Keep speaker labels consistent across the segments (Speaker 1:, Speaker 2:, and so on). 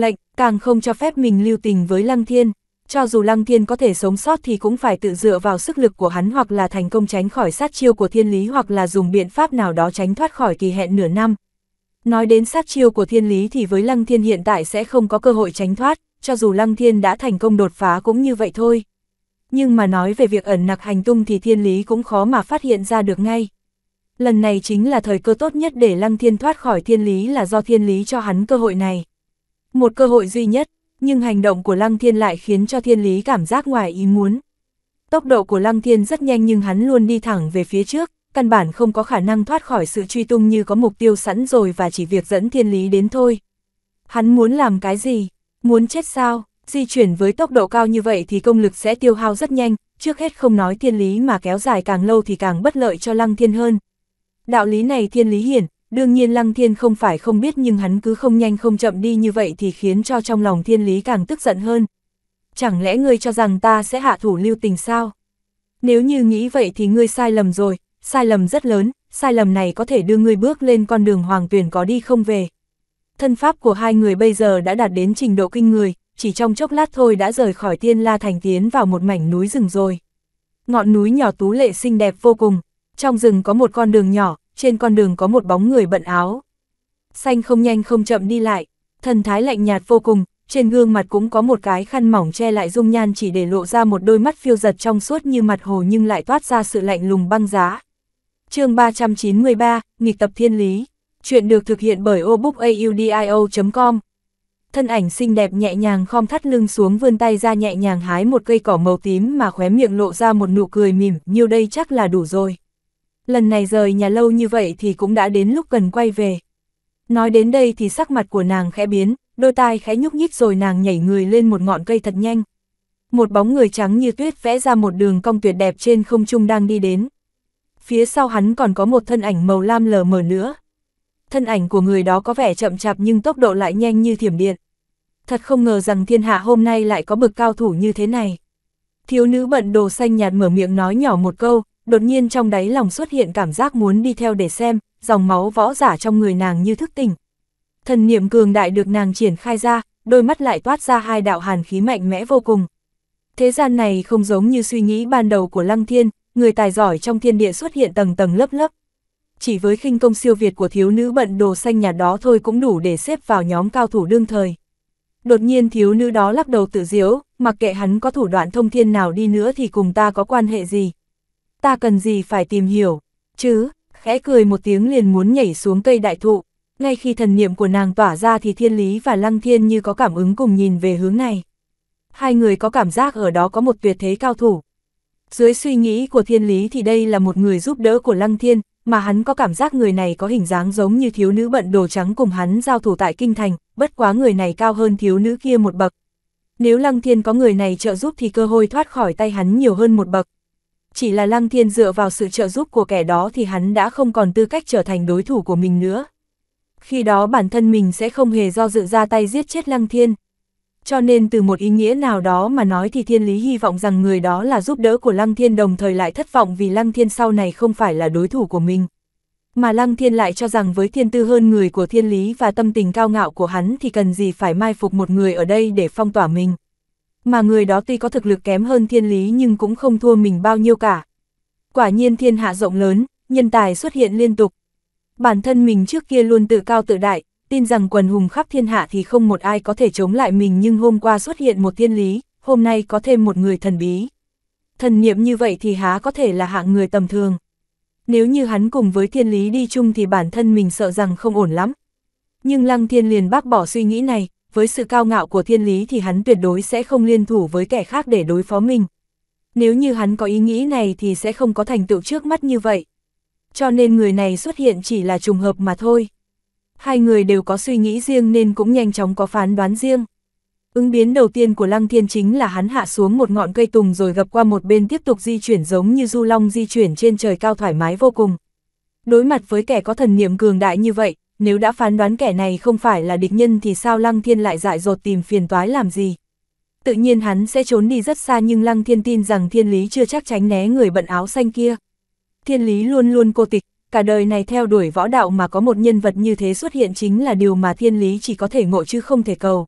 Speaker 1: lệnh, càng không cho phép mình lưu tình với Lăng Thiên. Cho dù Lăng Thiên có thể sống sót thì cũng phải tự dựa vào sức lực của hắn hoặc là thành công tránh khỏi sát chiêu của thiên lý hoặc là dùng biện pháp nào đó tránh thoát khỏi kỳ hẹn nửa năm. Nói đến sát chiêu của thiên lý thì với Lăng Thiên hiện tại sẽ không có cơ hội tránh thoát, cho dù Lăng Thiên đã thành công đột phá cũng như vậy thôi. Nhưng mà nói về việc ẩn nặc hành tung thì thiên lý cũng khó mà phát hiện ra được ngay. Lần này chính là thời cơ tốt nhất để Lăng Thiên thoát khỏi thiên lý là do thiên lý cho hắn cơ hội này. Một cơ hội duy nhất, nhưng hành động của Lăng Thiên lại khiến cho thiên lý cảm giác ngoài ý muốn. Tốc độ của Lăng Thiên rất nhanh nhưng hắn luôn đi thẳng về phía trước, căn bản không có khả năng thoát khỏi sự truy tung như có mục tiêu sẵn rồi và chỉ việc dẫn thiên lý đến thôi. Hắn muốn làm cái gì? Muốn chết sao? Di chuyển với tốc độ cao như vậy thì công lực sẽ tiêu hao rất nhanh, trước hết không nói thiên lý mà kéo dài càng lâu thì càng bất lợi cho Lăng Thiên hơn. Đạo lý này thiên lý hiển, Đương nhiên Lăng Thiên không phải không biết nhưng hắn cứ không nhanh không chậm đi như vậy thì khiến cho trong lòng thiên lý càng tức giận hơn. Chẳng lẽ ngươi cho rằng ta sẽ hạ thủ lưu tình sao? Nếu như nghĩ vậy thì ngươi sai lầm rồi, sai lầm rất lớn, sai lầm này có thể đưa ngươi bước lên con đường hoàng tuyển có đi không về. Thân pháp của hai người bây giờ đã đạt đến trình độ kinh người, chỉ trong chốc lát thôi đã rời khỏi tiên la thành tiến vào một mảnh núi rừng rồi. Ngọn núi nhỏ tú lệ xinh đẹp vô cùng, trong rừng có một con đường nhỏ, trên con đường có một bóng người bận áo. Xanh không nhanh không chậm đi lại, thần thái lạnh nhạt vô cùng, trên gương mặt cũng có một cái khăn mỏng che lại dung nhan chỉ để lộ ra một đôi mắt phiêu giật trong suốt như mặt hồ nhưng lại toát ra sự lạnh lùng băng giá. chương 393, Nghịch tập thiên lý. Chuyện được thực hiện bởi obookaudio.com Thân ảnh xinh đẹp nhẹ nhàng khom thắt lưng xuống vươn tay ra nhẹ nhàng hái một cây cỏ màu tím mà khóe miệng lộ ra một nụ cười mỉm, nhiêu đây chắc là đủ rồi lần này rời nhà lâu như vậy thì cũng đã đến lúc cần quay về. Nói đến đây thì sắc mặt của nàng khẽ biến, đôi tai khẽ nhúc nhích rồi nàng nhảy người lên một ngọn cây thật nhanh. Một bóng người trắng như tuyết vẽ ra một đường cong tuyệt đẹp trên không trung đang đi đến. Phía sau hắn còn có một thân ảnh màu lam lờ mờ nữa. Thân ảnh của người đó có vẻ chậm chạp nhưng tốc độ lại nhanh như thiểm điện. Thật không ngờ rằng thiên hạ hôm nay lại có bậc cao thủ như thế này. Thiếu nữ bận đồ xanh nhạt mở miệng nói nhỏ một câu, đột nhiên trong đáy lòng xuất hiện cảm giác muốn đi theo để xem, dòng máu võ giả trong người nàng như thức tỉnh. Thần niệm cường đại được nàng triển khai ra, đôi mắt lại toát ra hai đạo hàn khí mạnh mẽ vô cùng. Thế gian này không giống như suy nghĩ ban đầu của Lăng Thiên, người tài giỏi trong thiên địa xuất hiện tầng tầng lớp lớp. Chỉ với khinh công siêu việt của thiếu nữ bận đồ xanh nhà đó thôi cũng đủ để xếp vào nhóm cao thủ đương thời. Đột nhiên thiếu nữ đó lắc đầu tự diễu, mặc kệ hắn có thủ đoạn thông thiên nào đi nữa thì cùng ta có quan hệ gì ta cần gì phải tìm hiểu, chứ, khẽ cười một tiếng liền muốn nhảy xuống cây đại thụ. Ngay khi thần niệm của nàng tỏa ra thì thiên lý và lăng thiên như có cảm ứng cùng nhìn về hướng này. Hai người có cảm giác ở đó có một tuyệt thế cao thủ. Dưới suy nghĩ của thiên lý thì đây là một người giúp đỡ của lăng thiên, mà hắn có cảm giác người này có hình dáng giống như thiếu nữ bận đồ trắng cùng hắn giao thủ tại kinh thành, bất quá người này cao hơn thiếu nữ kia một bậc. Nếu lăng thiên có người này trợ giúp thì cơ hội thoát khỏi tay hắn nhiều hơn một bậc chỉ là Lăng Thiên dựa vào sự trợ giúp của kẻ đó thì hắn đã không còn tư cách trở thành đối thủ của mình nữa. Khi đó bản thân mình sẽ không hề do dự ra tay giết chết Lăng Thiên. Cho nên từ một ý nghĩa nào đó mà nói thì Thiên Lý hy vọng rằng người đó là giúp đỡ của Lăng Thiên đồng thời lại thất vọng vì Lăng Thiên sau này không phải là đối thủ của mình. Mà Lăng Thiên lại cho rằng với thiên tư hơn người của Thiên Lý và tâm tình cao ngạo của hắn thì cần gì phải mai phục một người ở đây để phong tỏa mình mà người đó tuy có thực lực kém hơn thiên lý nhưng cũng không thua mình bao nhiêu cả. Quả nhiên thiên hạ rộng lớn, nhân tài xuất hiện liên tục. Bản thân mình trước kia luôn tự cao tự đại, tin rằng quần hùng khắp thiên hạ thì không một ai có thể chống lại mình nhưng hôm qua xuất hiện một thiên lý, hôm nay có thêm một người thần bí. Thần niệm như vậy thì há có thể là hạng người tầm thường. Nếu như hắn cùng với thiên lý đi chung thì bản thân mình sợ rằng không ổn lắm. Nhưng Lăng Thiên liền bác bỏ suy nghĩ này, với sự cao ngạo của thiên lý thì hắn tuyệt đối sẽ không liên thủ với kẻ khác để đối phó mình. Nếu như hắn có ý nghĩ này thì sẽ không có thành tựu trước mắt như vậy. Cho nên người này xuất hiện chỉ là trùng hợp mà thôi. Hai người đều có suy nghĩ riêng nên cũng nhanh chóng có phán đoán riêng. Ứng biến đầu tiên của Lăng Thiên chính là hắn hạ xuống một ngọn cây tùng rồi gập qua một bên tiếp tục di chuyển giống như du long di chuyển trên trời cao thoải mái vô cùng. Đối mặt với kẻ có thần niệm cường đại như vậy, nếu đã phán đoán kẻ này không phải là địch nhân thì sao Lăng Thiên lại dại dột tìm phiền toái làm gì. Tự nhiên hắn sẽ trốn đi rất xa nhưng Lăng Thiên tin rằng thiên lý chưa chắc tránh né người bận áo xanh kia. Thiên lý luôn luôn cô tịch, cả đời này theo đuổi võ đạo mà có một nhân vật như thế xuất hiện chính là điều mà thiên lý chỉ có thể ngộ chứ không thể cầu.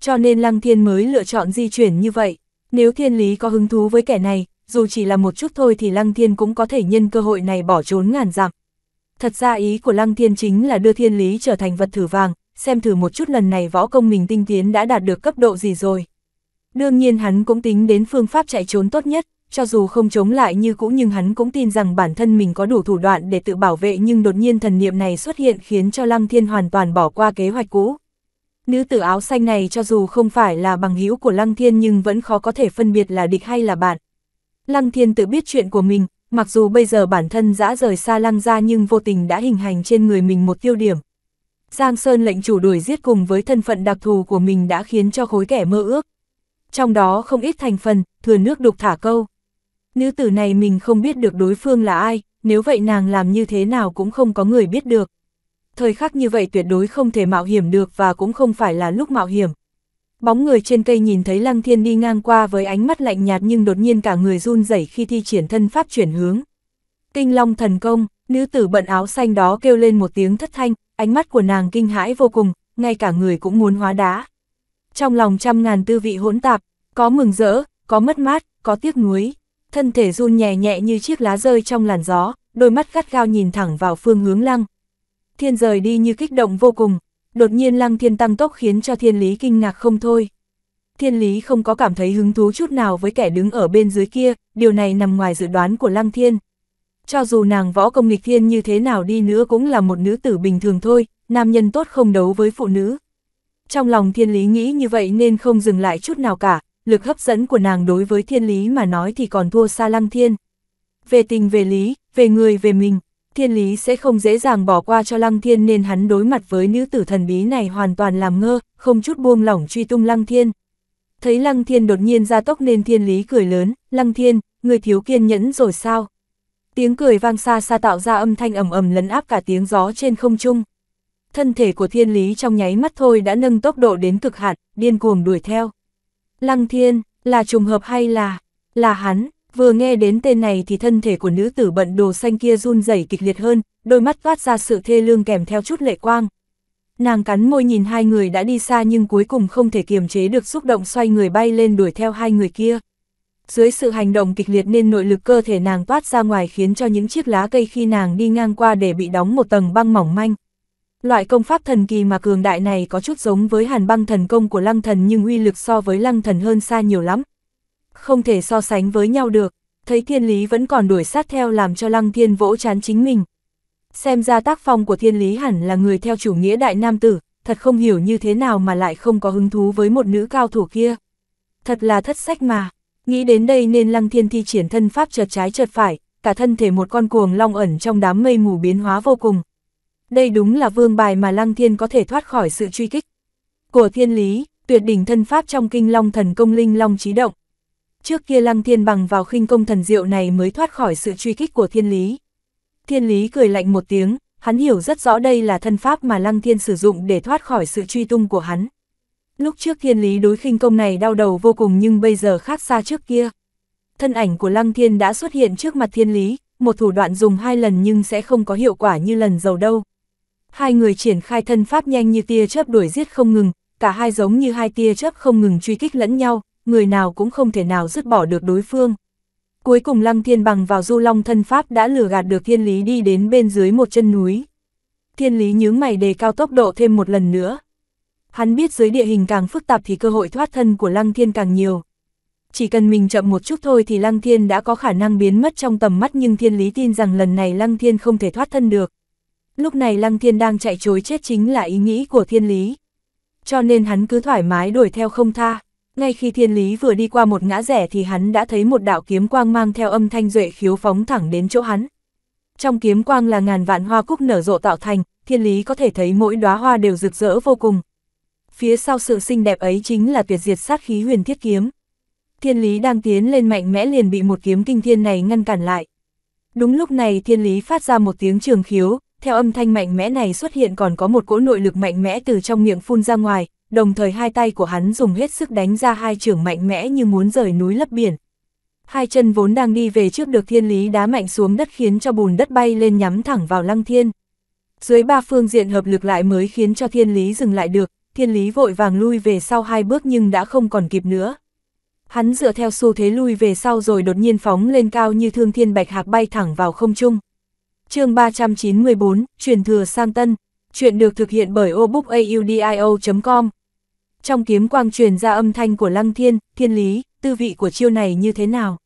Speaker 1: Cho nên Lăng Thiên mới lựa chọn di chuyển như vậy. Nếu thiên lý có hứng thú với kẻ này, dù chỉ là một chút thôi thì Lăng Thiên cũng có thể nhân cơ hội này bỏ trốn ngàn dặm. Thật ra ý của Lăng Thiên chính là đưa thiên lý trở thành vật thử vàng, xem thử một chút lần này võ công mình tinh tiến đã đạt được cấp độ gì rồi. Đương nhiên hắn cũng tính đến phương pháp chạy trốn tốt nhất, cho dù không chống lại như cũ nhưng hắn cũng tin rằng bản thân mình có đủ thủ đoạn để tự bảo vệ nhưng đột nhiên thần niệm này xuất hiện khiến cho Lăng Thiên hoàn toàn bỏ qua kế hoạch cũ. Nữ tử áo xanh này cho dù không phải là bằng hữu của Lăng Thiên nhưng vẫn khó có thể phân biệt là địch hay là bạn. Lăng Thiên tự biết chuyện của mình, Mặc dù bây giờ bản thân đã rời xa lăng ra nhưng vô tình đã hình hành trên người mình một tiêu điểm. Giang Sơn lệnh chủ đuổi giết cùng với thân phận đặc thù của mình đã khiến cho khối kẻ mơ ước. Trong đó không ít thành phần, thừa nước đục thả câu. Nữ tử này mình không biết được đối phương là ai, nếu vậy nàng làm như thế nào cũng không có người biết được. Thời khắc như vậy tuyệt đối không thể mạo hiểm được và cũng không phải là lúc mạo hiểm. Bóng người trên cây nhìn thấy Lăng Thiên đi ngang qua với ánh mắt lạnh nhạt nhưng đột nhiên cả người run rẩy khi thi triển thân pháp chuyển hướng. Kinh Long thần công, nữ tử bận áo xanh đó kêu lên một tiếng thất thanh, ánh mắt của nàng kinh hãi vô cùng, ngay cả người cũng muốn hóa đá. Trong lòng trăm ngàn tư vị hỗn tạp, có mừng rỡ, có mất mát, có tiếc nuối. Thân thể run nhẹ nhẹ như chiếc lá rơi trong làn gió, đôi mắt gắt gao nhìn thẳng vào phương hướng lăng. Thiên rời đi như kích động vô cùng, đột nhiên lăng thiên tăng tốc khiến cho thiên lý kinh ngạc không thôi. Thiên lý không có cảm thấy hứng thú chút nào với kẻ đứng ở bên dưới kia, điều này nằm ngoài dự đoán của lăng thiên. Cho dù nàng võ công nghịch thiên như thế nào đi nữa cũng là một nữ tử bình thường thôi, nam nhân tốt không đấu với phụ nữ. Trong lòng thiên lý nghĩ như vậy nên không dừng lại chút nào cả, lực hấp dẫn của nàng đối với thiên lý mà nói thì còn thua xa lăng thiên. Về tình về lý, về người về mình, thiên lý sẽ không dễ dàng bỏ qua cho lăng thiên nên hắn đối mặt với nữ tử thần bí này hoàn toàn làm ngơ, không chút buông lỏng truy tung lăng thiên. Thấy lăng thiên đột nhiên ra tốc nên thiên lý cười lớn, lăng thiên, người thiếu kiên nhẫn rồi sao? Tiếng cười vang xa xa tạo ra âm thanh ầm ầm lấn áp cả tiếng gió trên không trung. Thân thể của thiên lý trong nháy mắt thôi đã nâng tốc độ đến cực hạn, điên cuồng đuổi theo. Lăng thiên, là trùng hợp hay là, là hắn, Vừa nghe đến tên này thì thân thể của nữ tử bận đồ xanh kia run rẩy kịch liệt hơn, đôi mắt toát ra sự thê lương kèm theo chút lệ quang. Nàng cắn môi nhìn hai người đã đi xa nhưng cuối cùng không thể kiềm chế được xúc động xoay người bay lên đuổi theo hai người kia. Dưới sự hành động kịch liệt nên nội lực cơ thể nàng toát ra ngoài khiến cho những chiếc lá cây khi nàng đi ngang qua để bị đóng một tầng băng mỏng manh. Loại công pháp thần kỳ mà cường đại này có chút giống với hàn băng thần công của lăng thần nhưng uy lực so với lăng thần hơn xa nhiều lắm, không thể so sánh với nhau được, thấy thiên lý vẫn còn đuổi sát theo làm cho lăng thiên vỗ chán chính mình. Xem ra tác phong của thiên lý hẳn là người theo chủ nghĩa đại nam tử, thật không hiểu như thế nào mà lại không có hứng thú với một nữ cao thủ kia. Thật là thất sách mà, nghĩ đến đây nên lăng thiên thi triển thân pháp chợt trái chợt phải, cả thân thể một con cuồng long ẩn trong đám mây mù biến hóa vô cùng. Đây đúng là vương bài mà lăng thiên có thể thoát khỏi sự truy kích. Của thiên lý, tuyệt đỉnh thân pháp trong kinh long thần công linh long trí động, Trước kia Lăng Thiên bằng vào khinh công thần diệu này mới thoát khỏi sự truy kích của thiên lý. Thiên lý cười lạnh một tiếng, hắn hiểu rất rõ đây là thân pháp mà Lăng Thiên sử dụng để thoát khỏi sự truy tung của hắn. Lúc trước thiên lý đối khinh công này đau đầu vô cùng nhưng bây giờ khác xa trước kia. Thân ảnh của Lăng Thiên đã xuất hiện trước mặt thiên lý, một thủ đoạn dùng hai lần nhưng sẽ không có hiệu quả như lần dầu đâu. Hai người triển khai thân pháp nhanh như tia chớp đuổi giết không ngừng, cả hai giống như hai tia chớp không ngừng truy kích lẫn nhau, người nào cũng không thể nào dứt bỏ được đối phương. Cuối cùng Lăng Thiên bằng vào du long thân pháp đã lừa gạt được thiên lý đi đến bên dưới một chân núi. Thiên lý nhướng mày đề cao tốc độ thêm một lần nữa. Hắn biết dưới địa hình càng phức tạp thì cơ hội thoát thân của Lăng Thiên càng nhiều. Chỉ cần mình chậm một chút thôi thì Lăng Thiên đã có khả năng biến mất trong tầm mắt nhưng thiên lý tin rằng lần này Lăng Thiên không thể thoát thân được. Lúc này Lăng Thiên đang chạy chối chết chính là ý nghĩ của thiên lý. Cho nên hắn cứ thoải mái đuổi theo không tha. Ngay khi thiên lý vừa đi qua một ngã rẽ thì hắn đã thấy một đạo kiếm quang mang theo âm thanh duệ khiếu phóng thẳng đến chỗ hắn. Trong kiếm quang là ngàn vạn hoa cúc nở rộ tạo thành, thiên lý có thể thấy mỗi đóa hoa đều rực rỡ vô cùng. Phía sau sự xinh đẹp ấy chính là tuyệt diệt sát khí huyền thiết kiếm. Thiên lý đang tiến lên mạnh mẽ liền bị một kiếm kinh thiên này ngăn cản lại. Đúng lúc này thiên lý phát ra một tiếng trường khiếu, theo âm thanh mạnh mẽ này xuất hiện còn có một cỗ nội lực mạnh mẽ từ trong miệng phun ra ngoài, đồng thời hai tay của hắn dùng hết sức đánh ra hai trường mạnh mẽ như muốn rời núi lấp biển. Hai chân vốn đang đi về trước được thiên lý đá mạnh xuống đất khiến cho bùn đất bay lên nhắm thẳng vào lăng thiên. Dưới ba phương diện hợp lực lại mới khiến cho thiên lý dừng lại được, thiên lý vội vàng lui về sau hai bước nhưng đã không còn kịp nữa. Hắn dựa theo xu thế lui về sau rồi đột nhiên phóng lên cao như thương thiên bạch hạc bay thẳng vào không trung. chương 394, truyền thừa sang tân, chuyện được thực hiện bởi obookaudio.com trong kiếm quang truyền ra âm thanh của lăng thiên, thiên lý, tư vị của chiêu này như thế nào?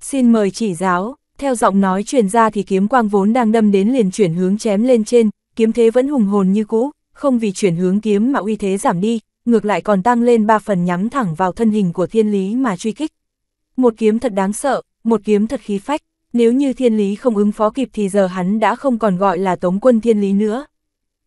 Speaker 1: Xin mời chỉ giáo, theo giọng nói truyền ra thì kiếm quang vốn đang đâm đến liền chuyển hướng chém lên trên, kiếm thế vẫn hùng hồn như cũ, không vì chuyển hướng kiếm mà uy thế giảm đi, ngược lại còn tăng lên ba phần nhắm thẳng vào thân hình của thiên lý mà truy kích. Một kiếm thật đáng sợ, một kiếm thật khí phách, nếu như thiên lý không ứng phó kịp thì giờ hắn đã không còn gọi là tống quân thiên lý nữa.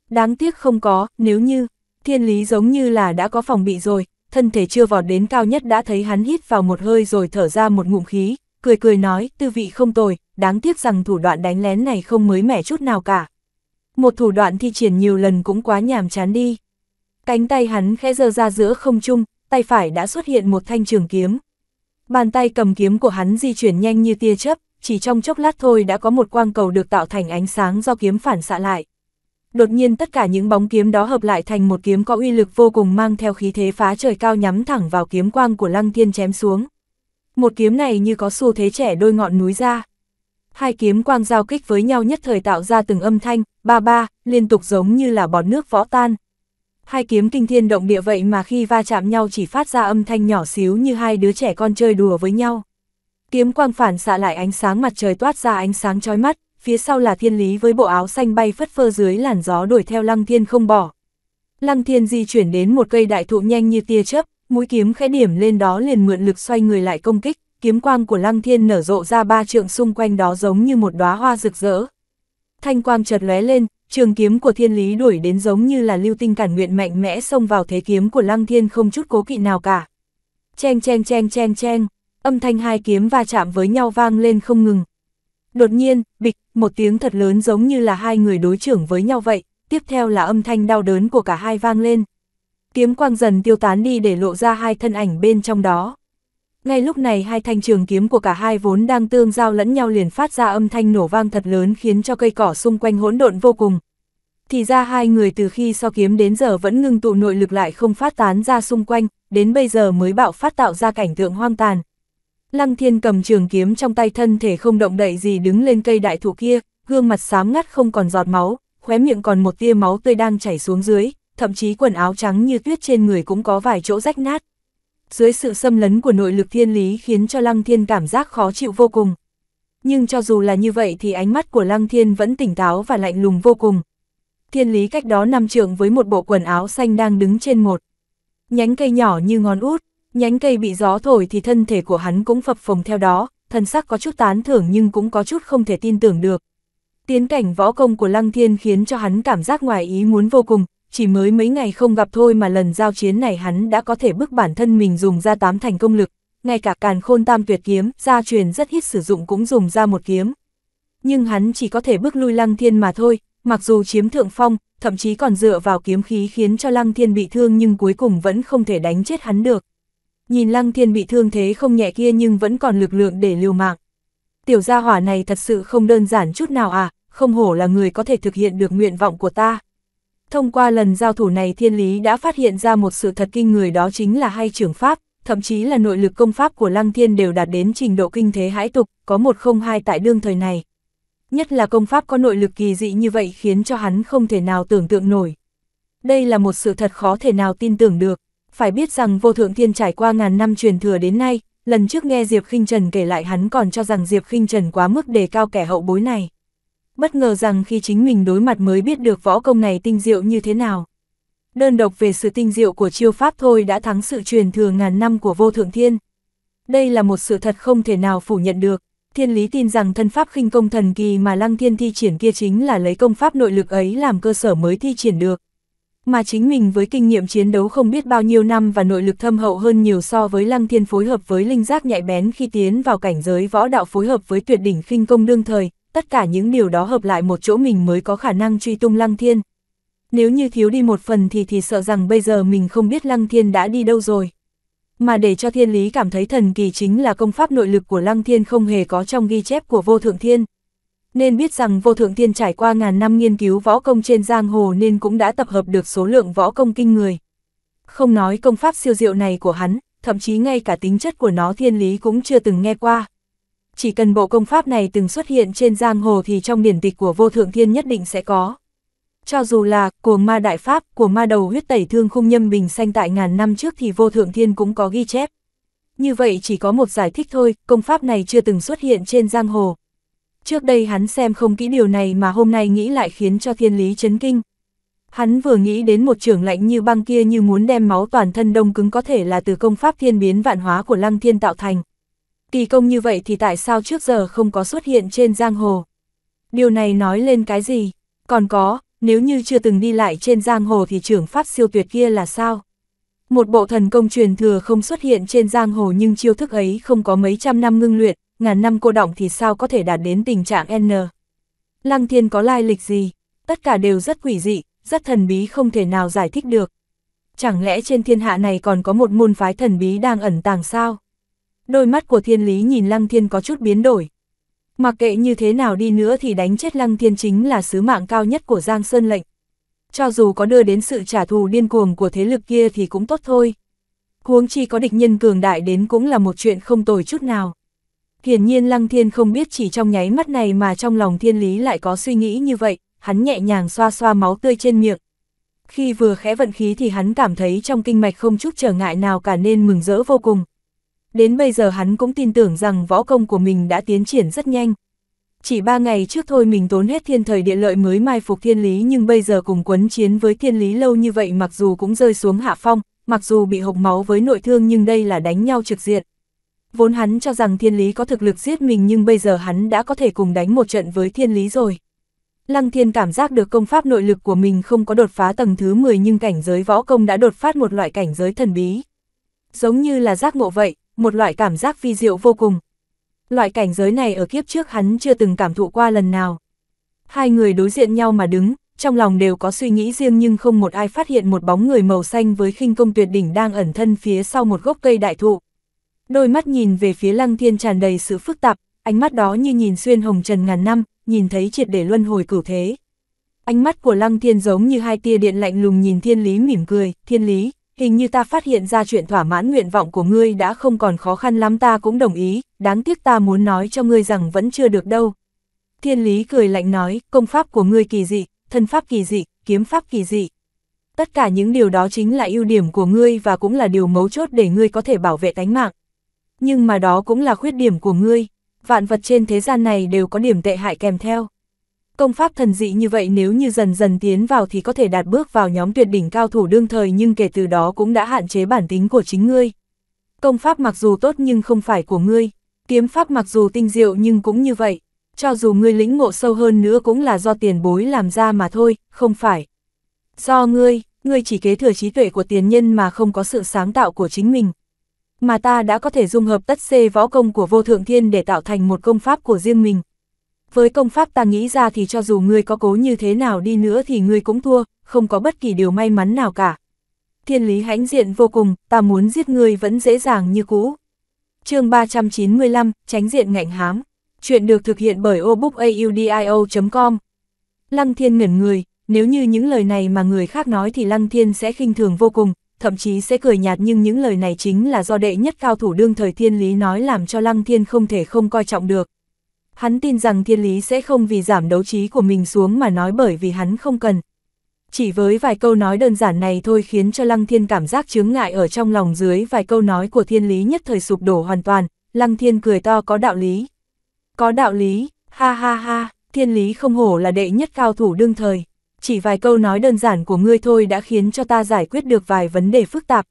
Speaker 1: Đáng tiếc không có, nếu như... Thiên lý giống như là đã có phòng bị rồi, thân thể chưa vọt đến cao nhất đã thấy hắn hít vào một hơi rồi thở ra một ngụm khí, cười cười nói, tư vị không tồi, đáng tiếc rằng thủ đoạn đánh lén này không mới mẻ chút nào cả. Một thủ đoạn thi triển nhiều lần cũng quá nhàm chán đi. Cánh tay hắn khẽ giơ ra giữa không trung, tay phải đã xuất hiện một thanh trường kiếm. Bàn tay cầm kiếm của hắn di chuyển nhanh như tia chớp, chỉ trong chốc lát thôi đã có một quang cầu được tạo thành ánh sáng do kiếm phản xạ lại đột nhiên tất cả những bóng kiếm đó hợp lại thành một kiếm có uy lực vô cùng mang theo khí thế phá trời cao nhắm thẳng vào kiếm quang của Lăng Thiên chém xuống. Một kiếm này như có xu thế trẻ đôi ngọn núi ra. Hai kiếm quang giao kích với nhau nhất thời tạo ra từng âm thanh, ba ba, liên tục giống như là bọt nước võ tan. Hai kiếm kinh thiên động địa vậy mà khi va chạm nhau chỉ phát ra âm thanh nhỏ xíu như hai đứa trẻ con chơi đùa với nhau. Kiếm quang phản xạ lại ánh sáng mặt trời toát ra ánh sáng chói mắt, phía sau là thiên lý với bộ áo xanh bay phất phơ dưới làn gió đuổi theo lăng thiên không bỏ. Lăng thiên di chuyển đến một cây đại thụ nhanh như tia chớp, mũi kiếm khẽ điểm lên đó liền mượn lực xoay người lại công kích, kiếm quang của lăng thiên nở rộ ra ba trượng xung quanh đó giống như một đóa hoa rực rỡ. Thanh quang chợt lóe lên, trường kiếm của thiên lý đuổi đến giống như là lưu tinh cản nguyện mạnh mẽ xông vào thế kiếm của lăng thiên không chút cố kỵ nào cả. Cheng cheng cheng cheng cheng, âm thanh hai kiếm va chạm với nhau vang lên không ngừng. Đột nhiên, bịch, một tiếng thật lớn giống như là hai người đối trưởng với nhau vậy, tiếp theo là âm thanh đau đớn của cả hai vang lên. Kiếm quang dần tiêu tán đi để lộ ra hai thân ảnh bên trong đó. Ngay lúc này hai thanh trường kiếm của cả hai vốn đang tương giao lẫn nhau liền phát ra âm thanh nổ vang thật lớn khiến cho cây cỏ xung quanh hỗn độn vô cùng. Thì ra hai người từ khi so kiếm đến giờ vẫn ngưng tụ nội lực lại không phát tán ra xung quanh, đến bây giờ mới bạo phát tạo ra cảnh tượng hoang tàn. Lăng thiên cầm trường kiếm trong tay thân thể không động đậy gì đứng lên cây đại thụ kia, gương mặt xám ngắt không còn giọt máu, khóe miệng còn một tia máu tươi đang chảy xuống dưới, thậm chí quần áo trắng như tuyết trên người cũng có vài chỗ rách nát. Dưới sự xâm lấn của nội lực thiên lý khiến cho Lăng Thiên cảm giác khó chịu vô cùng. Nhưng cho dù là như vậy thì ánh mắt của Lăng Thiên vẫn tỉnh táo và lạnh lùng vô cùng. Thiên lý cách đó nằm trường với một bộ quần áo xanh đang đứng trên một nhánh cây nhỏ như ngón út, Nhánh cây bị gió thổi thì thân thể của hắn cũng phập phồng theo đó, thân sắc có chút tán thưởng nhưng cũng có chút không thể tin tưởng được. Tiến cảnh võ công của Lăng Thiên khiến cho hắn cảm giác ngoài ý muốn vô cùng, chỉ mới mấy ngày không gặp thôi mà lần giao chiến này hắn đã có thể bức bản thân mình dùng ra tám thành công lực, ngay cả càn khôn tam tuyệt kiếm, gia truyền rất ít sử dụng cũng dùng ra một kiếm. Nhưng hắn chỉ có thể bước lui Lăng Thiên mà thôi, mặc dù chiếm thượng phong, thậm chí còn dựa vào kiếm khí khiến cho Lăng Thiên bị thương nhưng cuối cùng vẫn không thể đánh chết hắn được nhìn Lăng Thiên bị thương thế không nhẹ kia nhưng vẫn còn lực lượng để liều mạng. Tiểu gia hỏa này thật sự không đơn giản chút nào à, không hổ là người có thể thực hiện được nguyện vọng của ta. Thông qua lần giao thủ này thiên lý đã phát hiện ra một sự thật kinh người đó chính là hai trưởng pháp, thậm chí là nội lực công pháp của Lăng Thiên đều đạt đến trình độ kinh thế hãi tục, có một không hai tại đương thời này. Nhất là công pháp có nội lực kỳ dị như vậy khiến cho hắn không thể nào tưởng tượng nổi. Đây là một sự thật khó thể nào tin tưởng được phải biết rằng vô thượng thiên trải qua ngàn năm truyền thừa đến nay, lần trước nghe Diệp khinh Trần kể lại hắn còn cho rằng Diệp khinh Trần quá mức đề cao kẻ hậu bối này. Bất ngờ rằng khi chính mình đối mặt mới biết được võ công này tinh diệu như thế nào. Đơn độc về sự tinh diệu của chiêu pháp thôi đã thắng sự truyền thừa ngàn năm của vô thượng thiên. Đây là một sự thật không thể nào phủ nhận được. Thiên lý tin rằng thân pháp khinh công thần kỳ mà Lăng Thiên thi triển kia chính là lấy công pháp nội lực ấy làm cơ sở mới thi triển được mà chính mình với kinh nghiệm chiến đấu không biết bao nhiêu năm và nội lực thâm hậu hơn nhiều so với Lăng Thiên phối hợp với linh giác nhạy bén khi tiến vào cảnh giới võ đạo phối hợp với tuyệt đỉnh khinh công đương thời, tất cả những điều đó hợp lại một chỗ mình mới có khả năng truy tung Lăng Thiên. Nếu như thiếu đi một phần thì thì sợ rằng bây giờ mình không biết Lăng Thiên đã đi đâu rồi. Mà để cho thiên lý cảm thấy thần kỳ chính là công pháp nội lực của Lăng Thiên không hề có trong ghi chép của vô thượng thiên nên biết rằng vô thượng tiên trải qua ngàn năm nghiên cứu võ công trên giang hồ nên cũng đã tập hợp được số lượng võ công kinh người. Không nói công pháp siêu diệu này của hắn, thậm chí ngay cả tính chất của nó thiên lý cũng chưa từng nghe qua. Chỉ cần bộ công pháp này từng xuất hiện trên giang hồ thì trong điển tịch của vô thượng thiên nhất định sẽ có. Cho dù là cuồng ma đại pháp, của ma đầu huyết tẩy thương khung nhâm bình sanh tại ngàn năm trước thì vô thượng thiên cũng có ghi chép. Như vậy chỉ có một giải thích thôi, công pháp này chưa từng xuất hiện trên giang hồ, Trước đây hắn xem không kỹ điều này mà hôm nay nghĩ lại khiến cho thiên lý chấn kinh. Hắn vừa nghĩ đến một trưởng lạnh như băng kia như muốn đem máu toàn thân đông cứng có thể là từ công pháp thiên biến vạn hóa của lăng thiên tạo thành. Kỳ công như vậy thì tại sao trước giờ không có xuất hiện trên giang hồ? Điều này nói lên cái gì? Còn có, nếu như chưa từng đi lại trên giang hồ thì trưởng pháp siêu tuyệt kia là sao? Một bộ thần công truyền thừa không xuất hiện trên giang hồ nhưng chiêu thức ấy không có mấy trăm năm ngưng luyện, ngàn năm cô động thì sao có thể đạt đến tình trạng N. Lăng thiên có lai lịch gì? Tất cả đều rất quỷ dị, rất thần bí không thể nào giải thích được. Chẳng lẽ trên thiên hạ này còn có một môn phái thần bí đang ẩn tàng sao? Đôi mắt của thiên lý nhìn lăng thiên có chút biến đổi. Mặc kệ như thế nào đi nữa thì đánh chết lăng thiên chính là sứ mạng cao nhất của Giang Sơn lệnh. Cho dù có đưa đến sự trả thù điên cuồng của thế lực kia thì cũng tốt thôi. Huống chi có địch nhân cường đại đến cũng là một chuyện không tồi chút nào. Hiển nhiên Lăng Thiên không biết chỉ trong nháy mắt này mà trong lòng thiên lý lại có suy nghĩ như vậy, hắn nhẹ nhàng xoa xoa máu tươi trên miệng. Khi vừa khẽ vận khí thì hắn cảm thấy trong kinh mạch không chút trở ngại nào cả nên mừng rỡ vô cùng. Đến bây giờ hắn cũng tin tưởng rằng võ công của mình đã tiến triển rất nhanh. Chỉ ba ngày trước thôi mình tốn hết thiên thời địa lợi mới mai phục thiên lý nhưng bây giờ cùng quấn chiến với thiên lý lâu như vậy mặc dù cũng rơi xuống hạ phong, mặc dù bị hộc máu với nội thương nhưng đây là đánh nhau trực diện, Vốn hắn cho rằng thiên lý có thực lực giết mình nhưng bây giờ hắn đã có thể cùng đánh một trận với thiên lý rồi. Lăng thiên cảm giác được công pháp nội lực của mình không có đột phá tầng thứ 10 nhưng cảnh giới võ công đã đột phát một loại cảnh giới thần bí. Giống như là giác ngộ vậy, một loại cảm giác vi diệu vô cùng. Loại cảnh giới này ở kiếp trước hắn chưa từng cảm thụ qua lần nào. Hai người đối diện nhau mà đứng, trong lòng đều có suy nghĩ riêng nhưng không một ai phát hiện một bóng người màu xanh với khinh công tuyệt đỉnh đang ẩn thân phía sau một gốc cây đại thụ đôi mắt nhìn về phía lăng thiên tràn đầy sự phức tạp, ánh mắt đó như nhìn xuyên hồng trần ngàn năm, nhìn thấy triệt để luân hồi cửu thế. Ánh mắt của lăng thiên giống như hai tia điện lạnh lùng nhìn thiên lý mỉm cười, thiên lý, hình như ta phát hiện ra chuyện thỏa mãn nguyện vọng của ngươi đã không còn khó khăn lắm ta cũng đồng ý, đáng tiếc ta muốn nói cho ngươi rằng vẫn chưa được đâu. Thiên lý cười lạnh nói, công pháp của ngươi kỳ dị, thân pháp kỳ dị, kiếm pháp kỳ dị. Tất cả những điều đó chính là ưu điểm của ngươi và cũng là điều mấu chốt để ngươi có thể bảo vệ tánh mạng nhưng mà đó cũng là khuyết điểm của ngươi, vạn vật trên thế gian này đều có điểm tệ hại kèm theo. Công pháp thần dị như vậy nếu như dần dần tiến vào thì có thể đạt bước vào nhóm tuyệt đỉnh cao thủ đương thời nhưng kể từ đó cũng đã hạn chế bản tính của chính ngươi. Công pháp mặc dù tốt nhưng không phải của ngươi, kiếm pháp mặc dù tinh diệu nhưng cũng như vậy, cho dù ngươi lĩnh ngộ sâu hơn nữa cũng là do tiền bối làm ra mà thôi, không phải. Do ngươi, ngươi chỉ kế thừa trí tuệ của tiền nhân mà không có sự sáng tạo của chính mình mà ta đã có thể dung hợp tất xê võ công của vô thượng thiên để tạo thành một công pháp của riêng mình. Với công pháp ta nghĩ ra thì cho dù ngươi có cố như thế nào đi nữa thì ngươi cũng thua, không có bất kỳ điều may mắn nào cả. Thiên lý hãnh diện vô cùng, ta muốn giết ngươi vẫn dễ dàng như cũ. chương 395, tránh diện ngạnh hám. Chuyện được thực hiện bởi obookaudio.com Lăng thiên ngẩn người, nếu như những lời này mà người khác nói thì Lăng Thiên sẽ khinh thường vô cùng, thậm chí sẽ cười nhạt nhưng những lời này chính là do đệ nhất cao thủ đương thời thiên lý nói làm cho Lăng Thiên không thể không coi trọng được. Hắn tin rằng thiên lý sẽ không vì giảm đấu trí của mình xuống mà nói bởi vì hắn không cần. Chỉ với vài câu nói đơn giản này thôi khiến cho Lăng Thiên cảm giác chướng ngại ở trong lòng dưới vài câu nói của thiên lý nhất thời sụp đổ hoàn toàn, Lăng Thiên cười to có đạo lý. Có đạo lý, ha ha ha, thiên lý không hổ là đệ nhất cao thủ đương thời chỉ vài câu nói đơn giản của ngươi thôi đã khiến cho ta giải quyết được vài vấn đề phức tạp.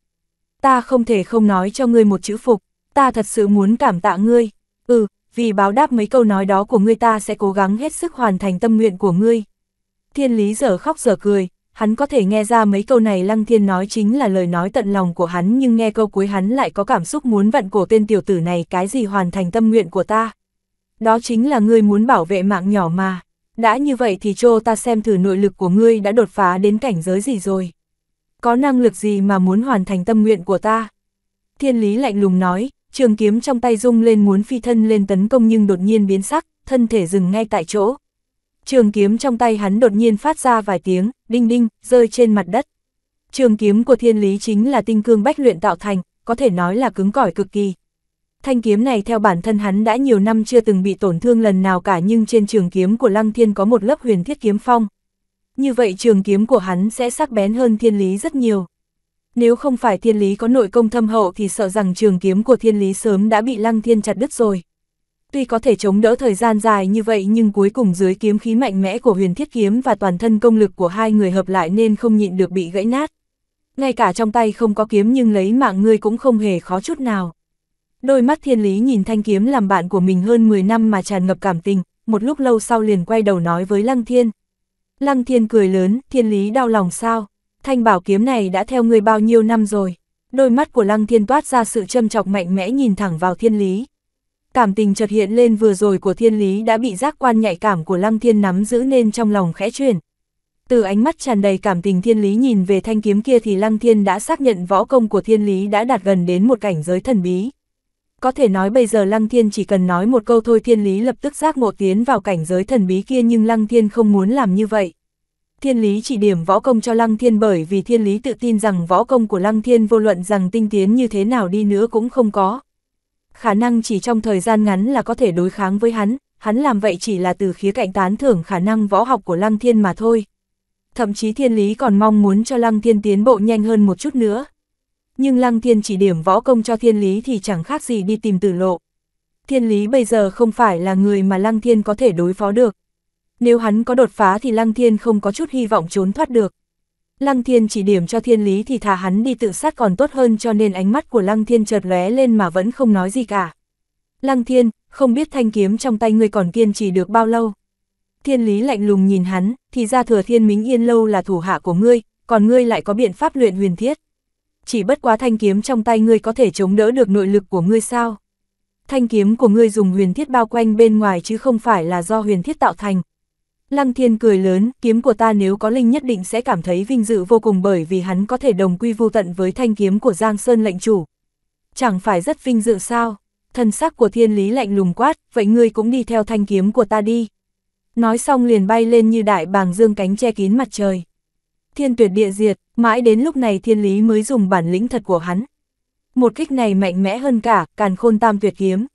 Speaker 1: Ta không thể không nói cho ngươi một chữ phục, ta thật sự muốn cảm tạ ngươi. Ừ, vì báo đáp mấy câu nói đó của ngươi ta sẽ cố gắng hết sức hoàn thành tâm nguyện của ngươi. Thiên lý giờ khóc giờ cười, hắn có thể nghe ra mấy câu này Lăng Thiên nói chính là lời nói tận lòng của hắn nhưng nghe câu cuối hắn lại có cảm xúc muốn vặn cổ tên tiểu tử này cái gì hoàn thành tâm nguyện của ta. Đó chính là ngươi muốn bảo vệ mạng nhỏ mà đã như vậy thì cho ta xem thử nội lực của ngươi đã đột phá đến cảnh giới gì rồi. Có năng lực gì mà muốn hoàn thành tâm nguyện của ta? Thiên lý lạnh lùng nói, trường kiếm trong tay rung lên muốn phi thân lên tấn công nhưng đột nhiên biến sắc, thân thể dừng ngay tại chỗ. Trường kiếm trong tay hắn đột nhiên phát ra vài tiếng, đinh đinh, rơi trên mặt đất. Trường kiếm của thiên lý chính là tinh cương bách luyện tạo thành, có thể nói là cứng cỏi cực kỳ, Thanh kiếm này theo bản thân hắn đã nhiều năm chưa từng bị tổn thương lần nào cả nhưng trên trường kiếm của Lăng Thiên có một lớp huyền thiết kiếm phong. Như vậy trường kiếm của hắn sẽ sắc bén hơn thiên lý rất nhiều. Nếu không phải thiên lý có nội công thâm hậu thì sợ rằng trường kiếm của thiên lý sớm đã bị Lăng Thiên chặt đứt rồi. Tuy có thể chống đỡ thời gian dài như vậy nhưng cuối cùng dưới kiếm khí mạnh mẽ của huyền thiết kiếm và toàn thân công lực của hai người hợp lại nên không nhịn được bị gãy nát. Ngay cả trong tay không có kiếm nhưng lấy mạng ngươi cũng không hề khó chút nào. Đôi mắt thiên lý nhìn thanh kiếm làm bạn của mình hơn 10 năm mà tràn ngập cảm tình, một lúc lâu sau liền quay đầu nói với Lăng Thiên. Lăng Thiên cười lớn, thiên lý đau lòng sao? Thanh bảo kiếm này đã theo người bao nhiêu năm rồi? Đôi mắt của Lăng Thiên toát ra sự châm chọc mạnh mẽ nhìn thẳng vào thiên lý. Cảm tình chợt hiện lên vừa rồi của thiên lý đã bị giác quan nhạy cảm của Lăng Thiên nắm giữ nên trong lòng khẽ chuyển. Từ ánh mắt tràn đầy cảm tình thiên lý nhìn về thanh kiếm kia thì Lăng Thiên đã xác nhận võ công của thiên lý đã đạt gần đến một cảnh giới thần bí có thể nói bây giờ Lăng Thiên chỉ cần nói một câu thôi thiên lý lập tức giác ngộ tiến vào cảnh giới thần bí kia nhưng Lăng Thiên không muốn làm như vậy. Thiên lý chỉ điểm võ công cho Lăng Thiên bởi vì thiên lý tự tin rằng võ công của Lăng Thiên vô luận rằng tinh tiến như thế nào đi nữa cũng không có. Khả năng chỉ trong thời gian ngắn là có thể đối kháng với hắn, hắn làm vậy chỉ là từ khía cạnh tán thưởng khả năng võ học của Lăng Thiên mà thôi. Thậm chí thiên lý còn mong muốn cho Lăng Thiên tiến bộ nhanh hơn một chút nữa, nhưng Lăng Thiên chỉ điểm võ công cho thiên lý thì chẳng khác gì đi tìm tử lộ. Thiên lý bây giờ không phải là người mà Lăng Thiên có thể đối phó được. Nếu hắn có đột phá thì Lăng Thiên không có chút hy vọng trốn thoát được. Lăng Thiên chỉ điểm cho thiên lý thì thả hắn đi tự sát còn tốt hơn cho nên ánh mắt của Lăng Thiên chợt lóe lên mà vẫn không nói gì cả. Lăng Thiên, không biết thanh kiếm trong tay ngươi còn kiên trì được bao lâu. Thiên lý lạnh lùng nhìn hắn, thì ra thừa thiên mính yên lâu là thủ hạ của ngươi, còn ngươi lại có biện pháp luyện huyền thiết chỉ bất quá thanh kiếm trong tay ngươi có thể chống đỡ được nội lực của ngươi sao? Thanh kiếm của ngươi dùng huyền thiết bao quanh bên ngoài chứ không phải là do huyền thiết tạo thành. Lăng thiên cười lớn, kiếm của ta nếu có linh nhất định sẽ cảm thấy vinh dự vô cùng bởi vì hắn có thể đồng quy vô tận với thanh kiếm của Giang Sơn lệnh chủ. Chẳng phải rất vinh dự sao? Thân sắc của thiên lý lạnh lùng quát, vậy ngươi cũng đi theo thanh kiếm của ta đi. Nói xong liền bay lên như đại bàng dương cánh che kín mặt trời. Thiên tuyệt địa diệt, mãi đến lúc này thiên lý mới dùng bản lĩnh thật của hắn. Một kích này mạnh mẽ hơn cả, càn khôn tam tuyệt kiếm.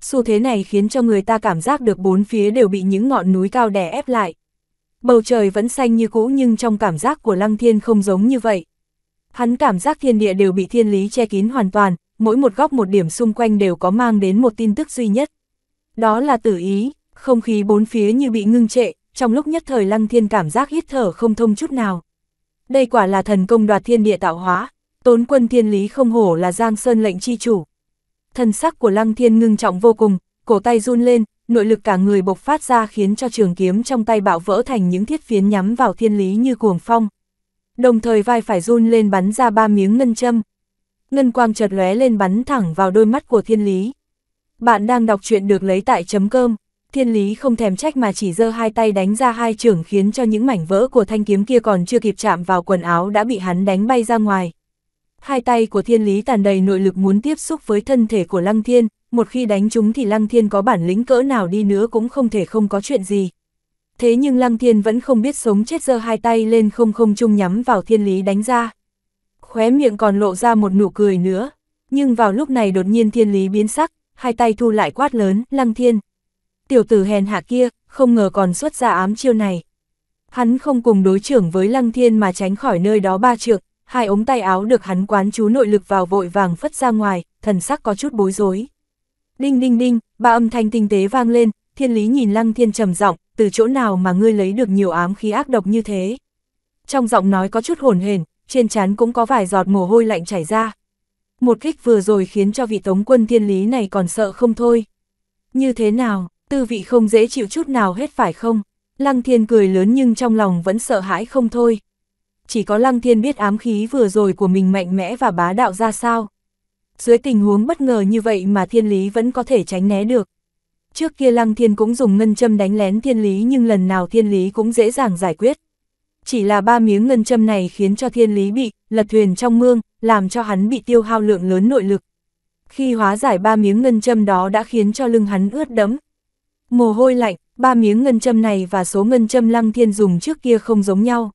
Speaker 1: Xu thế này khiến cho người ta cảm giác được bốn phía đều bị những ngọn núi cao đè ép lại. Bầu trời vẫn xanh như cũ nhưng trong cảm giác của lăng thiên không giống như vậy. Hắn cảm giác thiên địa đều bị thiên lý che kín hoàn toàn, mỗi một góc một điểm xung quanh đều có mang đến một tin tức duy nhất. Đó là tử ý, không khí bốn phía như bị ngưng trệ, trong lúc nhất thời Lăng Thiên cảm giác hít thở không thông chút nào. Đây quả là thần công đoạt thiên địa tạo hóa, tốn quân thiên lý không hổ là Giang Sơn lệnh chi chủ. Thần sắc của Lăng Thiên ngưng trọng vô cùng, cổ tay run lên, nội lực cả người bộc phát ra khiến cho trường kiếm trong tay bạo vỡ thành những thiết phiến nhắm vào thiên lý như cuồng phong. Đồng thời vai phải run lên bắn ra ba miếng ngân châm. Ngân quang chợt lóe lên bắn thẳng vào đôi mắt của thiên lý. Bạn đang đọc truyện được lấy tại chấm cơm thiên lý không thèm trách mà chỉ giơ hai tay đánh ra hai trưởng khiến cho những mảnh vỡ của thanh kiếm kia còn chưa kịp chạm vào quần áo đã bị hắn đánh bay ra ngoài. Hai tay của thiên lý tàn đầy nội lực muốn tiếp xúc với thân thể của lăng thiên, một khi đánh chúng thì lăng thiên có bản lĩnh cỡ nào đi nữa cũng không thể không có chuyện gì. Thế nhưng lăng thiên vẫn không biết sống chết giơ hai tay lên không không chung nhắm vào thiên lý đánh ra. Khóe miệng còn lộ ra một nụ cười nữa, nhưng vào lúc này đột nhiên thiên lý biến sắc, hai tay thu lại quát lớn, lăng thiên, tiểu tử hèn hạ kia, không ngờ còn xuất ra ám chiêu này. Hắn không cùng đối trưởng với Lăng Thiên mà tránh khỏi nơi đó ba trượng, hai ống tay áo được hắn quán chú nội lực vào vội vàng phất ra ngoài, thần sắc có chút bối rối. Đinh đinh đinh, ba âm thanh tinh tế vang lên, thiên lý nhìn Lăng Thiên trầm giọng, từ chỗ nào mà ngươi lấy được nhiều ám khí ác độc như thế. Trong giọng nói có chút hồn hển, trên trán cũng có vài giọt mồ hôi lạnh chảy ra. Một kích vừa rồi khiến cho vị tống quân thiên lý này còn sợ không thôi. Như thế nào, tư vị không dễ chịu chút nào hết phải không? Lăng thiên cười lớn nhưng trong lòng vẫn sợ hãi không thôi. Chỉ có lăng thiên biết ám khí vừa rồi của mình mạnh mẽ và bá đạo ra sao. Dưới tình huống bất ngờ như vậy mà thiên lý vẫn có thể tránh né được. Trước kia lăng thiên cũng dùng ngân châm đánh lén thiên lý nhưng lần nào thiên lý cũng dễ dàng giải quyết. Chỉ là ba miếng ngân châm này khiến cho thiên lý bị lật thuyền trong mương, làm cho hắn bị tiêu hao lượng lớn nội lực. Khi hóa giải ba miếng ngân châm đó đã khiến cho lưng hắn ướt đẫm, Mồ hôi lạnh, ba miếng ngân châm này và số ngân châm Lăng Thiên dùng trước kia không giống nhau.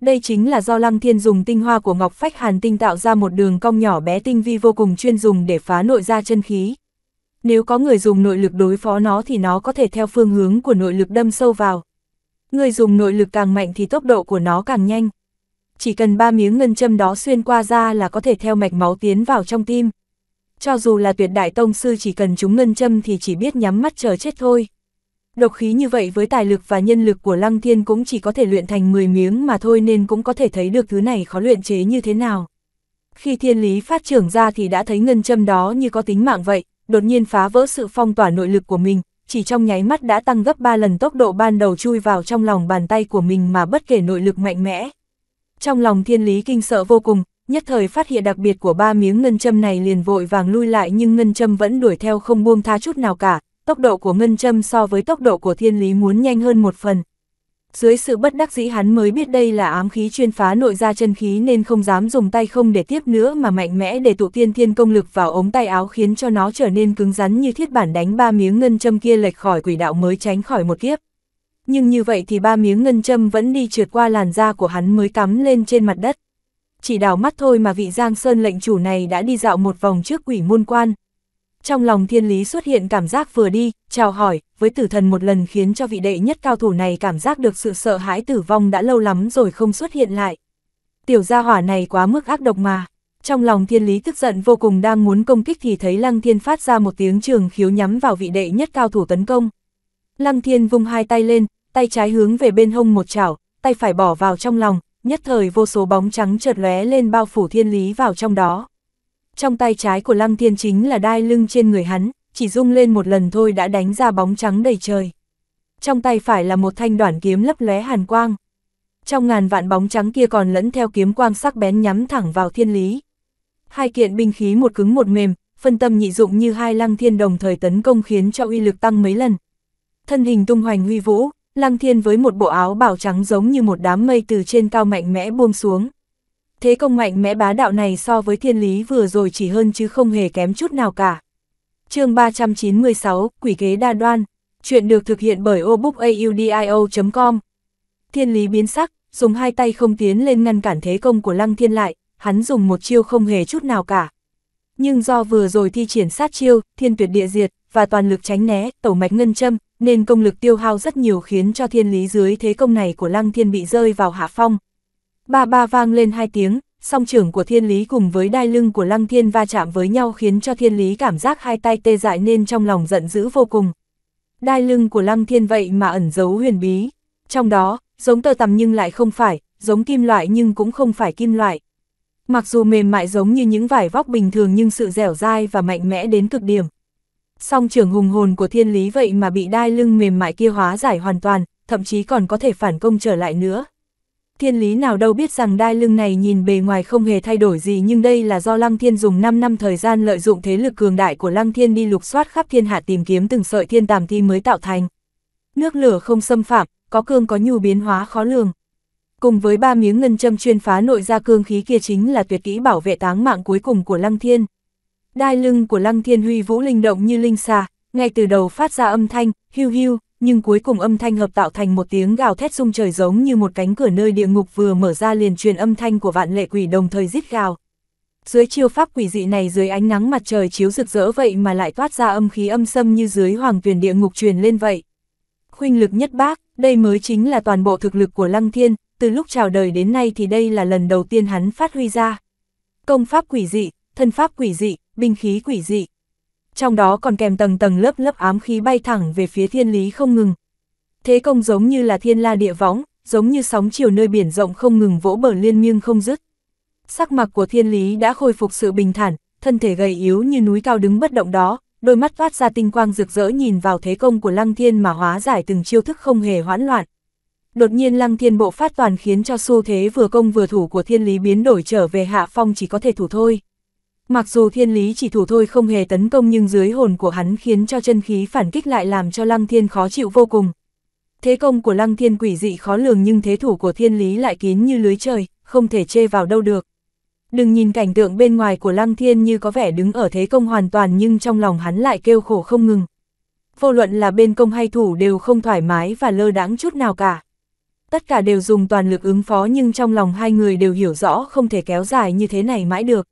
Speaker 1: Đây chính là do Lăng Thiên dùng tinh hoa của Ngọc Phách Hàn Tinh tạo ra một đường cong nhỏ bé tinh vi vô cùng chuyên dùng để phá nội ra chân khí. Nếu có người dùng nội lực đối phó nó thì nó có thể theo phương hướng của nội lực đâm sâu vào. Người dùng nội lực càng mạnh thì tốc độ của nó càng nhanh. Chỉ cần ba miếng ngân châm đó xuyên qua da là có thể theo mạch máu tiến vào trong tim cho dù là tuyệt đại tông sư chỉ cần chúng ngân châm thì chỉ biết nhắm mắt chờ chết thôi. Độc khí như vậy với tài lực và nhân lực của Lăng Thiên cũng chỉ có thể luyện thành 10 miếng mà thôi nên cũng có thể thấy được thứ này khó luyện chế như thế nào. Khi thiên lý phát trưởng ra thì đã thấy ngân châm đó như có tính mạng vậy, đột nhiên phá vỡ sự phong tỏa nội lực của mình, chỉ trong nháy mắt đã tăng gấp 3 lần tốc độ ban đầu chui vào trong lòng bàn tay của mình mà bất kể nội lực mạnh mẽ. Trong lòng thiên lý kinh sợ vô cùng, nhất thời phát hiện đặc biệt của ba miếng ngân châm này liền vội vàng lui lại nhưng ngân châm vẫn đuổi theo không buông tha chút nào cả, tốc độ của ngân châm so với tốc độ của thiên lý muốn nhanh hơn một phần. Dưới sự bất đắc dĩ hắn mới biết đây là ám khí chuyên phá nội ra chân khí nên không dám dùng tay không để tiếp nữa mà mạnh mẽ để tụ tiên thiên công lực vào ống tay áo khiến cho nó trở nên cứng rắn như thiết bản đánh ba miếng ngân châm kia lệch khỏi quỷ đạo mới tránh khỏi một kiếp. Nhưng như vậy thì ba miếng ngân châm vẫn đi trượt qua làn da của hắn mới cắm lên trên mặt đất chỉ đảo mắt thôi mà vị Giang Sơn lệnh chủ này đã đi dạo một vòng trước quỷ môn quan. Trong lòng thiên lý xuất hiện cảm giác vừa đi, chào hỏi, với tử thần một lần khiến cho vị đệ nhất cao thủ này cảm giác được sự sợ hãi tử vong đã lâu lắm rồi không xuất hiện lại. Tiểu gia hỏa này quá mức ác độc mà. Trong lòng thiên lý tức giận vô cùng đang muốn công kích thì thấy lăng thiên phát ra một tiếng trường khiếu nhắm vào vị đệ nhất cao thủ tấn công. Lăng thiên vung hai tay lên, tay trái hướng về bên hông một chảo, tay phải bỏ vào trong lòng, nhất thời vô số bóng trắng chợt lóe lên bao phủ thiên lý vào trong đó. Trong tay trái của Lăng Thiên chính là đai lưng trên người hắn, chỉ rung lên một lần thôi đã đánh ra bóng trắng đầy trời. Trong tay phải là một thanh đoạn kiếm lấp lóe hàn quang. Trong ngàn vạn bóng trắng kia còn lẫn theo kiếm quang sắc bén nhắm thẳng vào thiên lý. Hai kiện binh khí một cứng một mềm, phân tâm nhị dụng như hai lăng thiên đồng thời tấn công khiến cho uy lực tăng mấy lần. Thân hình tung hoành huy vũ, Lăng Thiên với một bộ áo bảo trắng giống như một đám mây từ trên cao mạnh mẽ buông xuống. Thế công mạnh mẽ bá đạo này so với thiên lý vừa rồi chỉ hơn chứ không hề kém chút nào cả. chương 396, Quỷ kế đa đoan. Chuyện được thực hiện bởi obookaudio.com. Thiên lý biến sắc, dùng hai tay không tiến lên ngăn cản thế công của Lăng Thiên lại, hắn dùng một chiêu không hề chút nào cả. Nhưng do vừa rồi thi triển sát chiêu, thiên tuyệt địa diệt, và toàn lực tránh né, tẩu mạch ngân châm, nên công lực tiêu hao rất nhiều khiến cho thiên lý dưới thế công này của lăng thiên bị rơi vào hạ phong. Ba ba vang lên hai tiếng, song trưởng của thiên lý cùng với đai lưng của lăng thiên va chạm với nhau khiến cho thiên lý cảm giác hai tay tê dại nên trong lòng giận dữ vô cùng. Đai lưng của lăng thiên vậy mà ẩn giấu huyền bí. Trong đó, giống tơ tằm nhưng lại không phải, giống kim loại nhưng cũng không phải kim loại. Mặc dù mềm mại giống như những vải vóc bình thường nhưng sự dẻo dai và mạnh mẽ đến cực điểm, song trưởng hùng hồn của thiên lý vậy mà bị đai lưng mềm mại kia hóa giải hoàn toàn, thậm chí còn có thể phản công trở lại nữa. Thiên lý nào đâu biết rằng đai lưng này nhìn bề ngoài không hề thay đổi gì nhưng đây là do Lăng Thiên dùng 5 năm thời gian lợi dụng thế lực cường đại của Lăng Thiên đi lục soát khắp thiên hạ tìm kiếm từng sợi thiên tàm thi mới tạo thành. Nước lửa không xâm phạm, có cương có nhu biến hóa khó lường. Cùng với ba miếng ngân châm chuyên phá nội ra cương khí kia chính là tuyệt kỹ bảo vệ táng mạng cuối cùng của Lăng Thiên. Đai lưng của Lăng Thiên Huy vũ linh động như linh xà, ngay từ đầu phát ra âm thanh, hưu hưu, nhưng cuối cùng âm thanh hợp tạo thành một tiếng gào thét rung trời giống như một cánh cửa nơi địa ngục vừa mở ra liền truyền âm thanh của vạn lệ quỷ đồng thời rít gào. Dưới chiêu pháp quỷ dị này dưới ánh nắng mặt trời chiếu rực rỡ vậy mà lại toát ra âm khí âm xâm như dưới hoàng tuyển địa ngục truyền lên vậy. Khuynh lực nhất bác, đây mới chính là toàn bộ thực lực của Lăng Thiên, từ lúc chào đời đến nay thì đây là lần đầu tiên hắn phát huy ra. Công pháp quỷ dị, thân pháp quỷ dị, binh khí quỷ dị. Trong đó còn kèm tầng tầng lớp lớp ám khí bay thẳng về phía thiên lý không ngừng. Thế công giống như là thiên la địa võng, giống như sóng chiều nơi biển rộng không ngừng vỗ bờ liên miên không dứt. Sắc mặt của thiên lý đã khôi phục sự bình thản, thân thể gầy yếu như núi cao đứng bất động đó, đôi mắt phát ra tinh quang rực rỡ nhìn vào thế công của lăng thiên mà hóa giải từng chiêu thức không hề hoãn loạn. Đột nhiên lăng thiên bộ phát toàn khiến cho xu thế vừa công vừa thủ của thiên lý biến đổi trở về hạ phong chỉ có thể thủ thôi. Mặc dù thiên lý chỉ thủ thôi không hề tấn công nhưng dưới hồn của hắn khiến cho chân khí phản kích lại làm cho lăng thiên khó chịu vô cùng. Thế công của lăng thiên quỷ dị khó lường nhưng thế thủ của thiên lý lại kín như lưới trời, không thể chê vào đâu được. Đừng nhìn cảnh tượng bên ngoài của lăng thiên như có vẻ đứng ở thế công hoàn toàn nhưng trong lòng hắn lại kêu khổ không ngừng. Vô luận là bên công hay thủ đều không thoải mái và lơ đãng chút nào cả. Tất cả đều dùng toàn lực ứng phó nhưng trong lòng hai người đều hiểu rõ không thể kéo dài như thế này mãi được.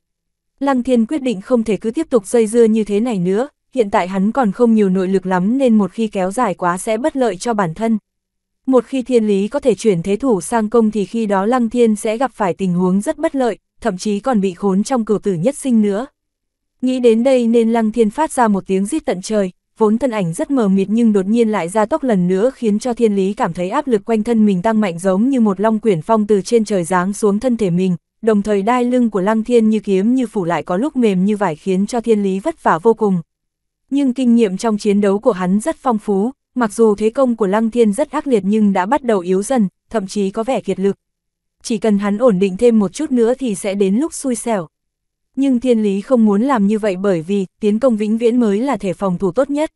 Speaker 1: Lăng Thiên quyết định không thể cứ tiếp tục dây dưa như thế này nữa, hiện tại hắn còn không nhiều nội lực lắm nên một khi kéo dài quá sẽ bất lợi cho bản thân. Một khi thiên lý có thể chuyển thế thủ sang công thì khi đó Lăng Thiên sẽ gặp phải tình huống rất bất lợi, thậm chí còn bị khốn trong cửu tử nhất sinh nữa. Nghĩ đến đây nên Lăng Thiên phát ra một tiếng rít tận trời, vốn thân ảnh rất mờ mịt nhưng đột nhiên lại ra tốc lần nữa khiến cho thiên lý cảm thấy áp lực quanh thân mình tăng mạnh giống như một long quyển phong từ trên trời giáng xuống thân thể mình, đồng thời đai lưng của lăng thiên như kiếm như phủ lại có lúc mềm như vải khiến cho thiên lý vất vả vô cùng. Nhưng kinh nghiệm trong chiến đấu của hắn rất phong phú, mặc dù thế công của lăng thiên rất ác liệt nhưng đã bắt đầu yếu dần, thậm chí có vẻ kiệt lực. Chỉ cần hắn ổn định thêm một chút nữa thì sẽ đến lúc xui xẻo. Nhưng thiên lý không muốn làm như vậy bởi vì tiến công vĩnh viễn mới là thể phòng thủ tốt nhất.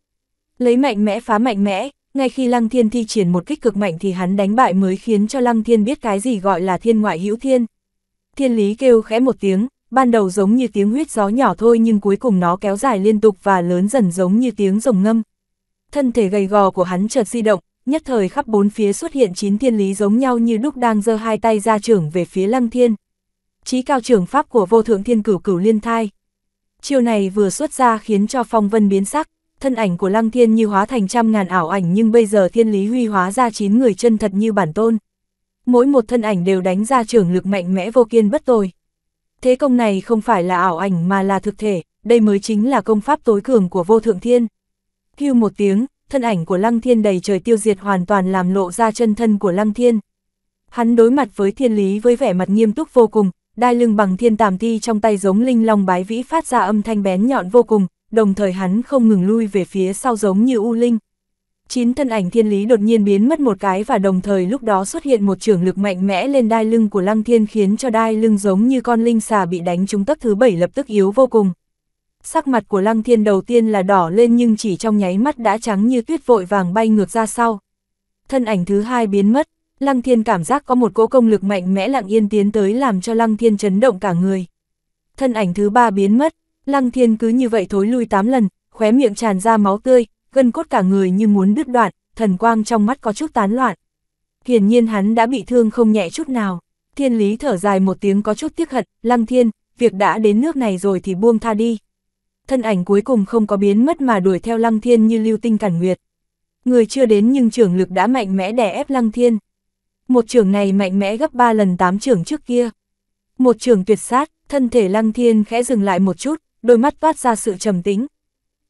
Speaker 1: Lấy mạnh mẽ phá mạnh mẽ, ngay khi lăng thiên thi triển một kích cực mạnh thì hắn đánh bại mới khiến cho lăng thiên biết cái gì gọi là thiên ngoại hữu thiên thiên lý kêu khẽ một tiếng, ban đầu giống như tiếng huyết gió nhỏ thôi nhưng cuối cùng nó kéo dài liên tục và lớn dần giống như tiếng rồng ngâm. Thân thể gầy gò của hắn chợt di động, nhất thời khắp bốn phía xuất hiện chín thiên lý giống nhau như đúc đang giơ hai tay ra trưởng về phía lăng thiên. Chí cao trưởng pháp của vô thượng thiên cửu cửu liên thai. Chiều này vừa xuất ra khiến cho phong vân biến sắc, thân ảnh của lăng thiên như hóa thành trăm ngàn ảo ảnh nhưng bây giờ thiên lý huy hóa ra chín người chân thật như bản tôn mỗi một thân ảnh đều đánh ra trường lực mạnh mẽ vô kiên bất tồi. Thế công này không phải là ảo ảnh mà là thực thể, đây mới chính là công pháp tối cường của vô thượng thiên. Hưu một tiếng, thân ảnh của lăng thiên đầy trời tiêu diệt hoàn toàn làm lộ ra chân thân của lăng thiên. Hắn đối mặt với thiên lý với vẻ mặt nghiêm túc vô cùng, đai lưng bằng thiên tàm ti trong tay giống linh long bái vĩ phát ra âm thanh bén nhọn vô cùng, đồng thời hắn không ngừng lui về phía sau giống như u linh, chín thân ảnh thiên lý đột nhiên biến mất một cái và đồng thời lúc đó xuất hiện một trường lực mạnh mẽ lên đai lưng của lăng thiên khiến cho đai lưng giống như con linh xà bị đánh trúng tấc thứ bảy lập tức yếu vô cùng. Sắc mặt của lăng thiên đầu tiên là đỏ lên nhưng chỉ trong nháy mắt đã trắng như tuyết vội vàng bay ngược ra sau. Thân ảnh thứ hai biến mất, lăng thiên cảm giác có một cỗ công lực mạnh mẽ lặng yên tiến tới làm cho lăng thiên chấn động cả người. Thân ảnh thứ ba biến mất, lăng thiên cứ như vậy thối lui tám lần, khóe miệng tràn ra máu tươi, gân cốt cả người như muốn đứt đoạn, thần quang trong mắt có chút tán loạn. Hiển nhiên hắn đã bị thương không nhẹ chút nào. Thiên lý thở dài một tiếng có chút tiếc hận, lăng thiên, việc đã đến nước này rồi thì buông tha đi. Thân ảnh cuối cùng không có biến mất mà đuổi theo lăng thiên như lưu tinh cản nguyệt. Người chưa đến nhưng trưởng lực đã mạnh mẽ đè ép lăng thiên. Một trưởng này mạnh mẽ gấp 3 lần 8 trưởng trước kia. Một trưởng tuyệt sát, thân thể lăng thiên khẽ dừng lại một chút, đôi mắt toát ra sự trầm tĩnh,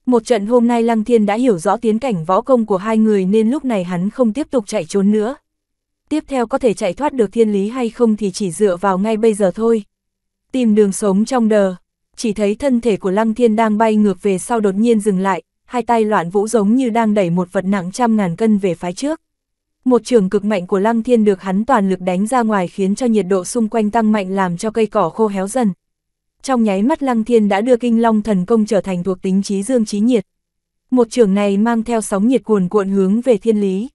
Speaker 1: một trận hôm nay Lăng Thiên đã hiểu rõ tiến cảnh võ công của hai người nên lúc này hắn không tiếp tục chạy trốn nữa. Tiếp theo có thể chạy thoát được thiên lý hay không thì chỉ dựa vào ngay bây giờ thôi. Tìm đường sống trong đờ, chỉ thấy thân thể của Lăng Thiên đang bay ngược về sau đột nhiên dừng lại, hai tay loạn vũ giống như đang đẩy một vật nặng trăm ngàn cân về phái trước. Một trường cực mạnh của Lăng Thiên được hắn toàn lực đánh ra ngoài khiến cho nhiệt độ xung quanh tăng mạnh làm cho cây cỏ khô héo dần, trong nháy mắt Lăng Thiên đã đưa kinh long thần công trở thành thuộc tính trí dương trí nhiệt. Một trường này mang theo sóng nhiệt cuồn cuộn hướng về thiên lý.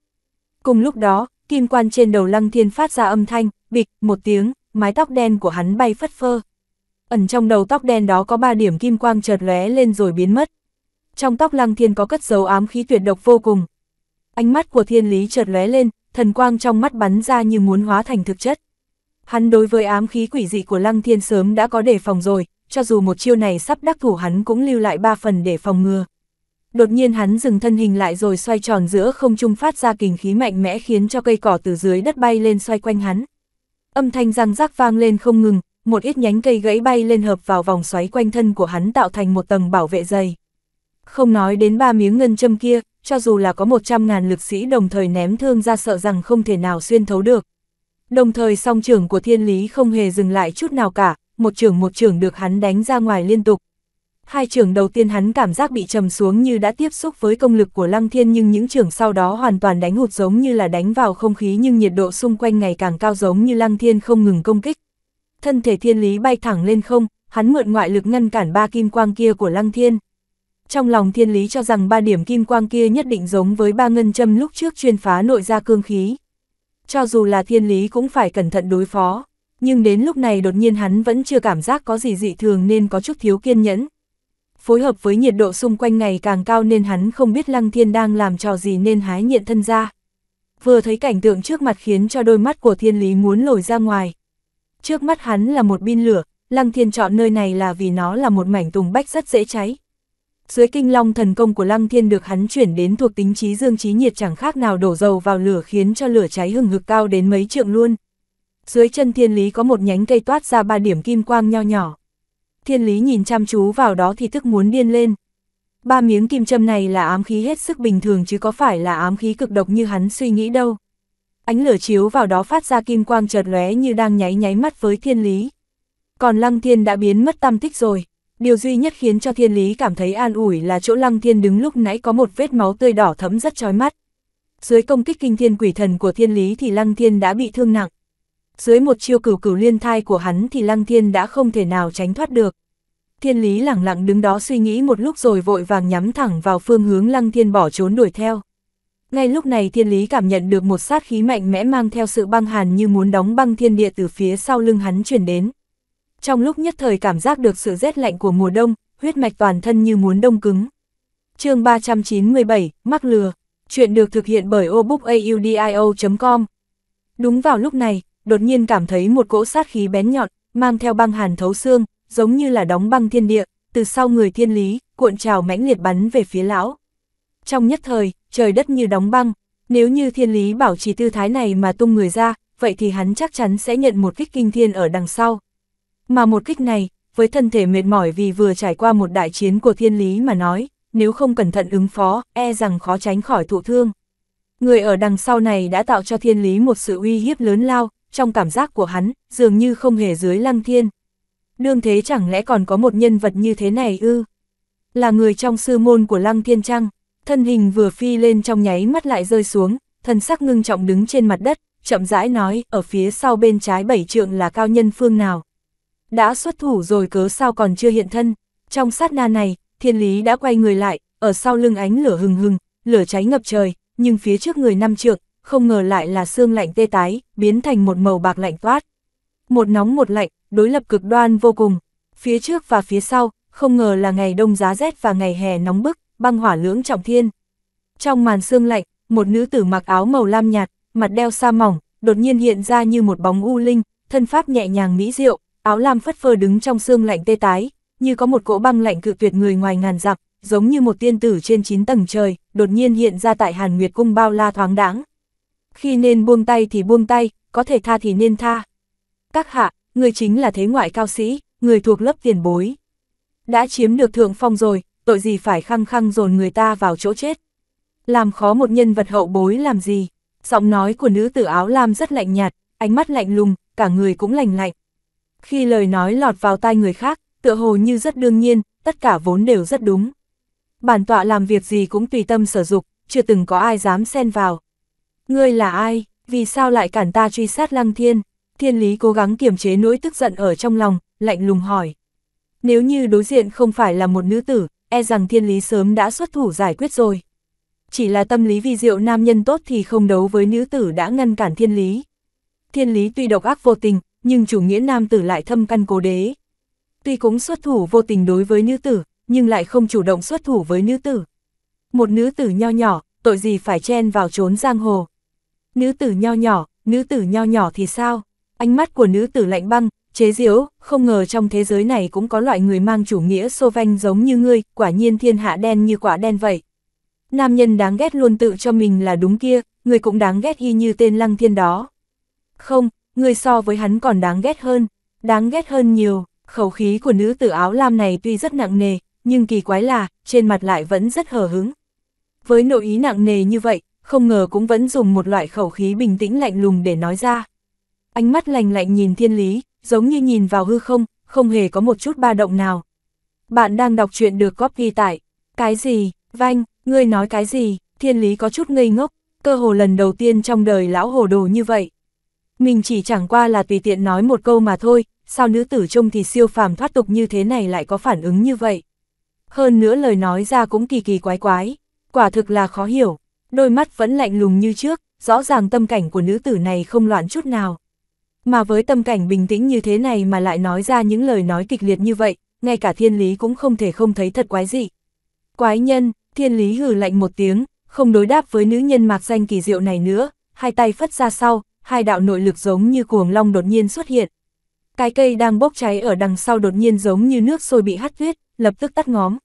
Speaker 1: Cùng lúc đó, kim quan trên đầu Lăng Thiên phát ra âm thanh, bịch, một tiếng, mái tóc đen của hắn bay phất phơ. Ẩn trong đầu tóc đen đó có ba điểm kim quang chợt lóe lên rồi biến mất. Trong tóc Lăng Thiên có cất dấu ám khí tuyệt độc vô cùng. Ánh mắt của thiên lý chợt lóe lên, thần quang trong mắt bắn ra như muốn hóa thành thực chất. Hắn đối với ám khí quỷ dị của Lăng Thiên sớm đã có đề phòng rồi, cho dù một chiêu này sắp đắc thủ hắn cũng lưu lại ba phần để phòng ngừa. Đột nhiên hắn dừng thân hình lại rồi xoay tròn giữa không trung phát ra kình khí mạnh mẽ khiến cho cây cỏ từ dưới đất bay lên xoay quanh hắn. Âm thanh răng rắc vang lên không ngừng, một ít nhánh cây gãy bay lên hợp vào vòng xoáy quanh thân của hắn tạo thành một tầng bảo vệ dày. Không nói đến ba miếng ngân châm kia, cho dù là có 100.000 lực sĩ đồng thời ném thương ra sợ rằng không thể nào xuyên thấu được, đồng thời song trưởng của thiên lý không hề dừng lại chút nào cả, một trưởng một trưởng được hắn đánh ra ngoài liên tục. Hai trưởng đầu tiên hắn cảm giác bị trầm xuống như đã tiếp xúc với công lực của Lăng Thiên nhưng những trưởng sau đó hoàn toàn đánh hụt giống như là đánh vào không khí nhưng nhiệt độ xung quanh ngày càng cao giống như Lăng Thiên không ngừng công kích. Thân thể thiên lý bay thẳng lên không, hắn mượn ngoại lực ngăn cản ba kim quang kia của Lăng Thiên. Trong lòng thiên lý cho rằng ba điểm kim quang kia nhất định giống với ba ngân châm lúc trước chuyên phá nội ra cương khí, cho dù là thiên lý cũng phải cẩn thận đối phó, nhưng đến lúc này đột nhiên hắn vẫn chưa cảm giác có gì dị thường nên có chút thiếu kiên nhẫn. Phối hợp với nhiệt độ xung quanh ngày càng cao nên hắn không biết Lăng Thiên đang làm trò gì nên hái nhiện thân ra. Vừa thấy cảnh tượng trước mặt khiến cho đôi mắt của thiên lý muốn lồi ra ngoài. Trước mắt hắn là một bin lửa, Lăng Thiên chọn nơi này là vì nó là một mảnh tùng bách rất dễ cháy, dưới kinh long thần công của Lăng Thiên được hắn chuyển đến thuộc tính trí dương trí nhiệt chẳng khác nào đổ dầu vào lửa khiến cho lửa cháy hừng hực cao đến mấy trượng luôn. Dưới chân thiên lý có một nhánh cây toát ra ba điểm kim quang nho nhỏ. Thiên lý nhìn chăm chú vào đó thì thức muốn điên lên. Ba miếng kim châm này là ám khí hết sức bình thường chứ có phải là ám khí cực độc như hắn suy nghĩ đâu. Ánh lửa chiếu vào đó phát ra kim quang chợt lóe như đang nháy nháy mắt với thiên lý. Còn lăng thiên đã biến mất tâm tích rồi. Điều duy nhất khiến cho thiên lý cảm thấy an ủi là chỗ lăng thiên đứng lúc nãy có một vết máu tươi đỏ thấm rất chói mắt. Dưới công kích kinh thiên quỷ thần của thiên lý thì lăng thiên đã bị thương nặng. Dưới một chiêu cửu cửu liên thai của hắn thì lăng thiên đã không thể nào tránh thoát được. Thiên lý lẳng lặng đứng đó suy nghĩ một lúc rồi vội vàng nhắm thẳng vào phương hướng lăng thiên bỏ trốn đuổi theo. Ngay lúc này thiên lý cảm nhận được một sát khí mạnh mẽ mang theo sự băng hàn như muốn đóng băng thiên địa từ phía sau lưng hắn chuyển đến trong lúc nhất thời cảm giác được sự rét lạnh của mùa đông, huyết mạch toàn thân như muốn đông cứng. chương 397, Mắc Lừa Chuyện được thực hiện bởi obookaudio.com Đúng vào lúc này, đột nhiên cảm thấy một cỗ sát khí bén nhọn, mang theo băng hàn thấu xương, giống như là đóng băng thiên địa, từ sau người thiên lý, cuộn trào mãnh liệt bắn về phía lão. Trong nhất thời, trời đất như đóng băng, nếu như thiên lý bảo trì tư thái này mà tung người ra, vậy thì hắn chắc chắn sẽ nhận một kích kinh thiên ở đằng sau. Mà một kích này, với thân thể mệt mỏi vì vừa trải qua một đại chiến của thiên lý mà nói, nếu không cẩn thận ứng phó, e rằng khó tránh khỏi thụ thương. Người ở đằng sau này đã tạo cho thiên lý một sự uy hiếp lớn lao, trong cảm giác của hắn, dường như không hề dưới lăng thiên. Đương thế chẳng lẽ còn có một nhân vật như thế này ư? Là người trong sư môn của lăng thiên trăng, thân hình vừa phi lên trong nháy mắt lại rơi xuống, thân sắc ngưng trọng đứng trên mặt đất, chậm rãi nói, ở phía sau bên trái bảy trượng là cao nhân phương nào đã xuất thủ rồi cớ sao còn chưa hiện thân. Trong sát na này, thiên lý đã quay người lại, ở sau lưng ánh lửa hừng hừng, lửa cháy ngập trời, nhưng phía trước người năm trượng, không ngờ lại là xương lạnh tê tái, biến thành một màu bạc lạnh toát. Một nóng một lạnh, đối lập cực đoan vô cùng. Phía trước và phía sau, không ngờ là ngày đông giá rét và ngày hè nóng bức, băng hỏa lưỡng trọng thiên. Trong màn xương lạnh, một nữ tử mặc áo màu lam nhạt, mặt đeo sa mỏng, đột nhiên hiện ra như một bóng u linh, thân pháp nhẹ nhàng mỹ diệu, áo lam phất phơ đứng trong xương lạnh tê tái, như có một cỗ băng lạnh cự tuyệt người ngoài ngàn dặm, giống như một tiên tử trên chín tầng trời, đột nhiên hiện ra tại Hàn Nguyệt cung bao la thoáng đãng. Khi nên buông tay thì buông tay, có thể tha thì nên tha. Các hạ, người chính là thế ngoại cao sĩ, người thuộc lớp tiền bối. Đã chiếm được thượng phong rồi, tội gì phải khăng khăng dồn người ta vào chỗ chết. Làm khó một nhân vật hậu bối làm gì? Giọng nói của nữ tử áo lam rất lạnh nhạt, ánh mắt lạnh lùng, cả người cũng lạnh lạnh. Khi lời nói lọt vào tai người khác, tựa hồ như rất đương nhiên, tất cả vốn đều rất đúng. Bản tọa làm việc gì cũng tùy tâm sở dục, chưa từng có ai dám xen vào. Ngươi là ai, vì sao lại cản ta truy sát lăng thiên? Thiên lý cố gắng kiềm chế nỗi tức giận ở trong lòng, lạnh lùng hỏi. Nếu như đối diện không phải là một nữ tử, e rằng thiên lý sớm đã xuất thủ giải quyết rồi. Chỉ là tâm lý vi diệu nam nhân tốt thì không đấu với nữ tử đã ngăn cản thiên lý. Thiên lý tuy độc ác vô tình, nhưng chủ nghĩa nam tử lại thâm căn cố đế. Tuy cũng xuất thủ vô tình đối với nữ tử, nhưng lại không chủ động xuất thủ với nữ tử. Một nữ tử nho nhỏ, tội gì phải chen vào trốn giang hồ. Nữ tử nho nhỏ, nữ tử nho nhỏ thì sao? Ánh mắt của nữ tử lạnh băng, chế diễu, không ngờ trong thế giới này cũng có loại người mang chủ nghĩa sô vanh giống như ngươi, quả nhiên thiên hạ đen như quả đen vậy. Nam nhân đáng ghét luôn tự cho mình là đúng kia, người cũng đáng ghét y như tên lăng thiên đó. Không, người so với hắn còn đáng ghét hơn, đáng ghét hơn nhiều, khẩu khí của nữ tử áo lam này tuy rất nặng nề, nhưng kỳ quái là, trên mặt lại vẫn rất hờ hứng. Với nội ý nặng nề như vậy, không ngờ cũng vẫn dùng một loại khẩu khí bình tĩnh lạnh lùng để nói ra. Ánh mắt lành lạnh nhìn thiên lý, giống như nhìn vào hư không, không hề có một chút ba động nào. Bạn đang đọc chuyện được copy tại, cái gì, Vanh, ngươi nói cái gì, thiên lý có chút ngây ngốc, cơ hồ lần đầu tiên trong đời lão hồ đồ như vậy mình chỉ chẳng qua là tùy tiện nói một câu mà thôi, sao nữ tử trông thì siêu phàm thoát tục như thế này lại có phản ứng như vậy. Hơn nữa lời nói ra cũng kỳ kỳ quái quái, quả thực là khó hiểu, đôi mắt vẫn lạnh lùng như trước, rõ ràng tâm cảnh của nữ tử này không loạn chút nào. Mà với tâm cảnh bình tĩnh như thế này mà lại nói ra những lời nói kịch liệt như vậy, ngay cả thiên lý cũng không thể không thấy thật quái dị. Quái nhân, thiên lý hừ lạnh một tiếng, không đối đáp với nữ nhân mạc danh kỳ diệu này nữa, hai tay phất ra sau, hai đạo nội lực giống như cuồng long đột nhiên xuất hiện. Cái cây đang bốc cháy ở đằng sau đột nhiên giống như nước sôi bị hắt huyết, lập tức tắt ngóm.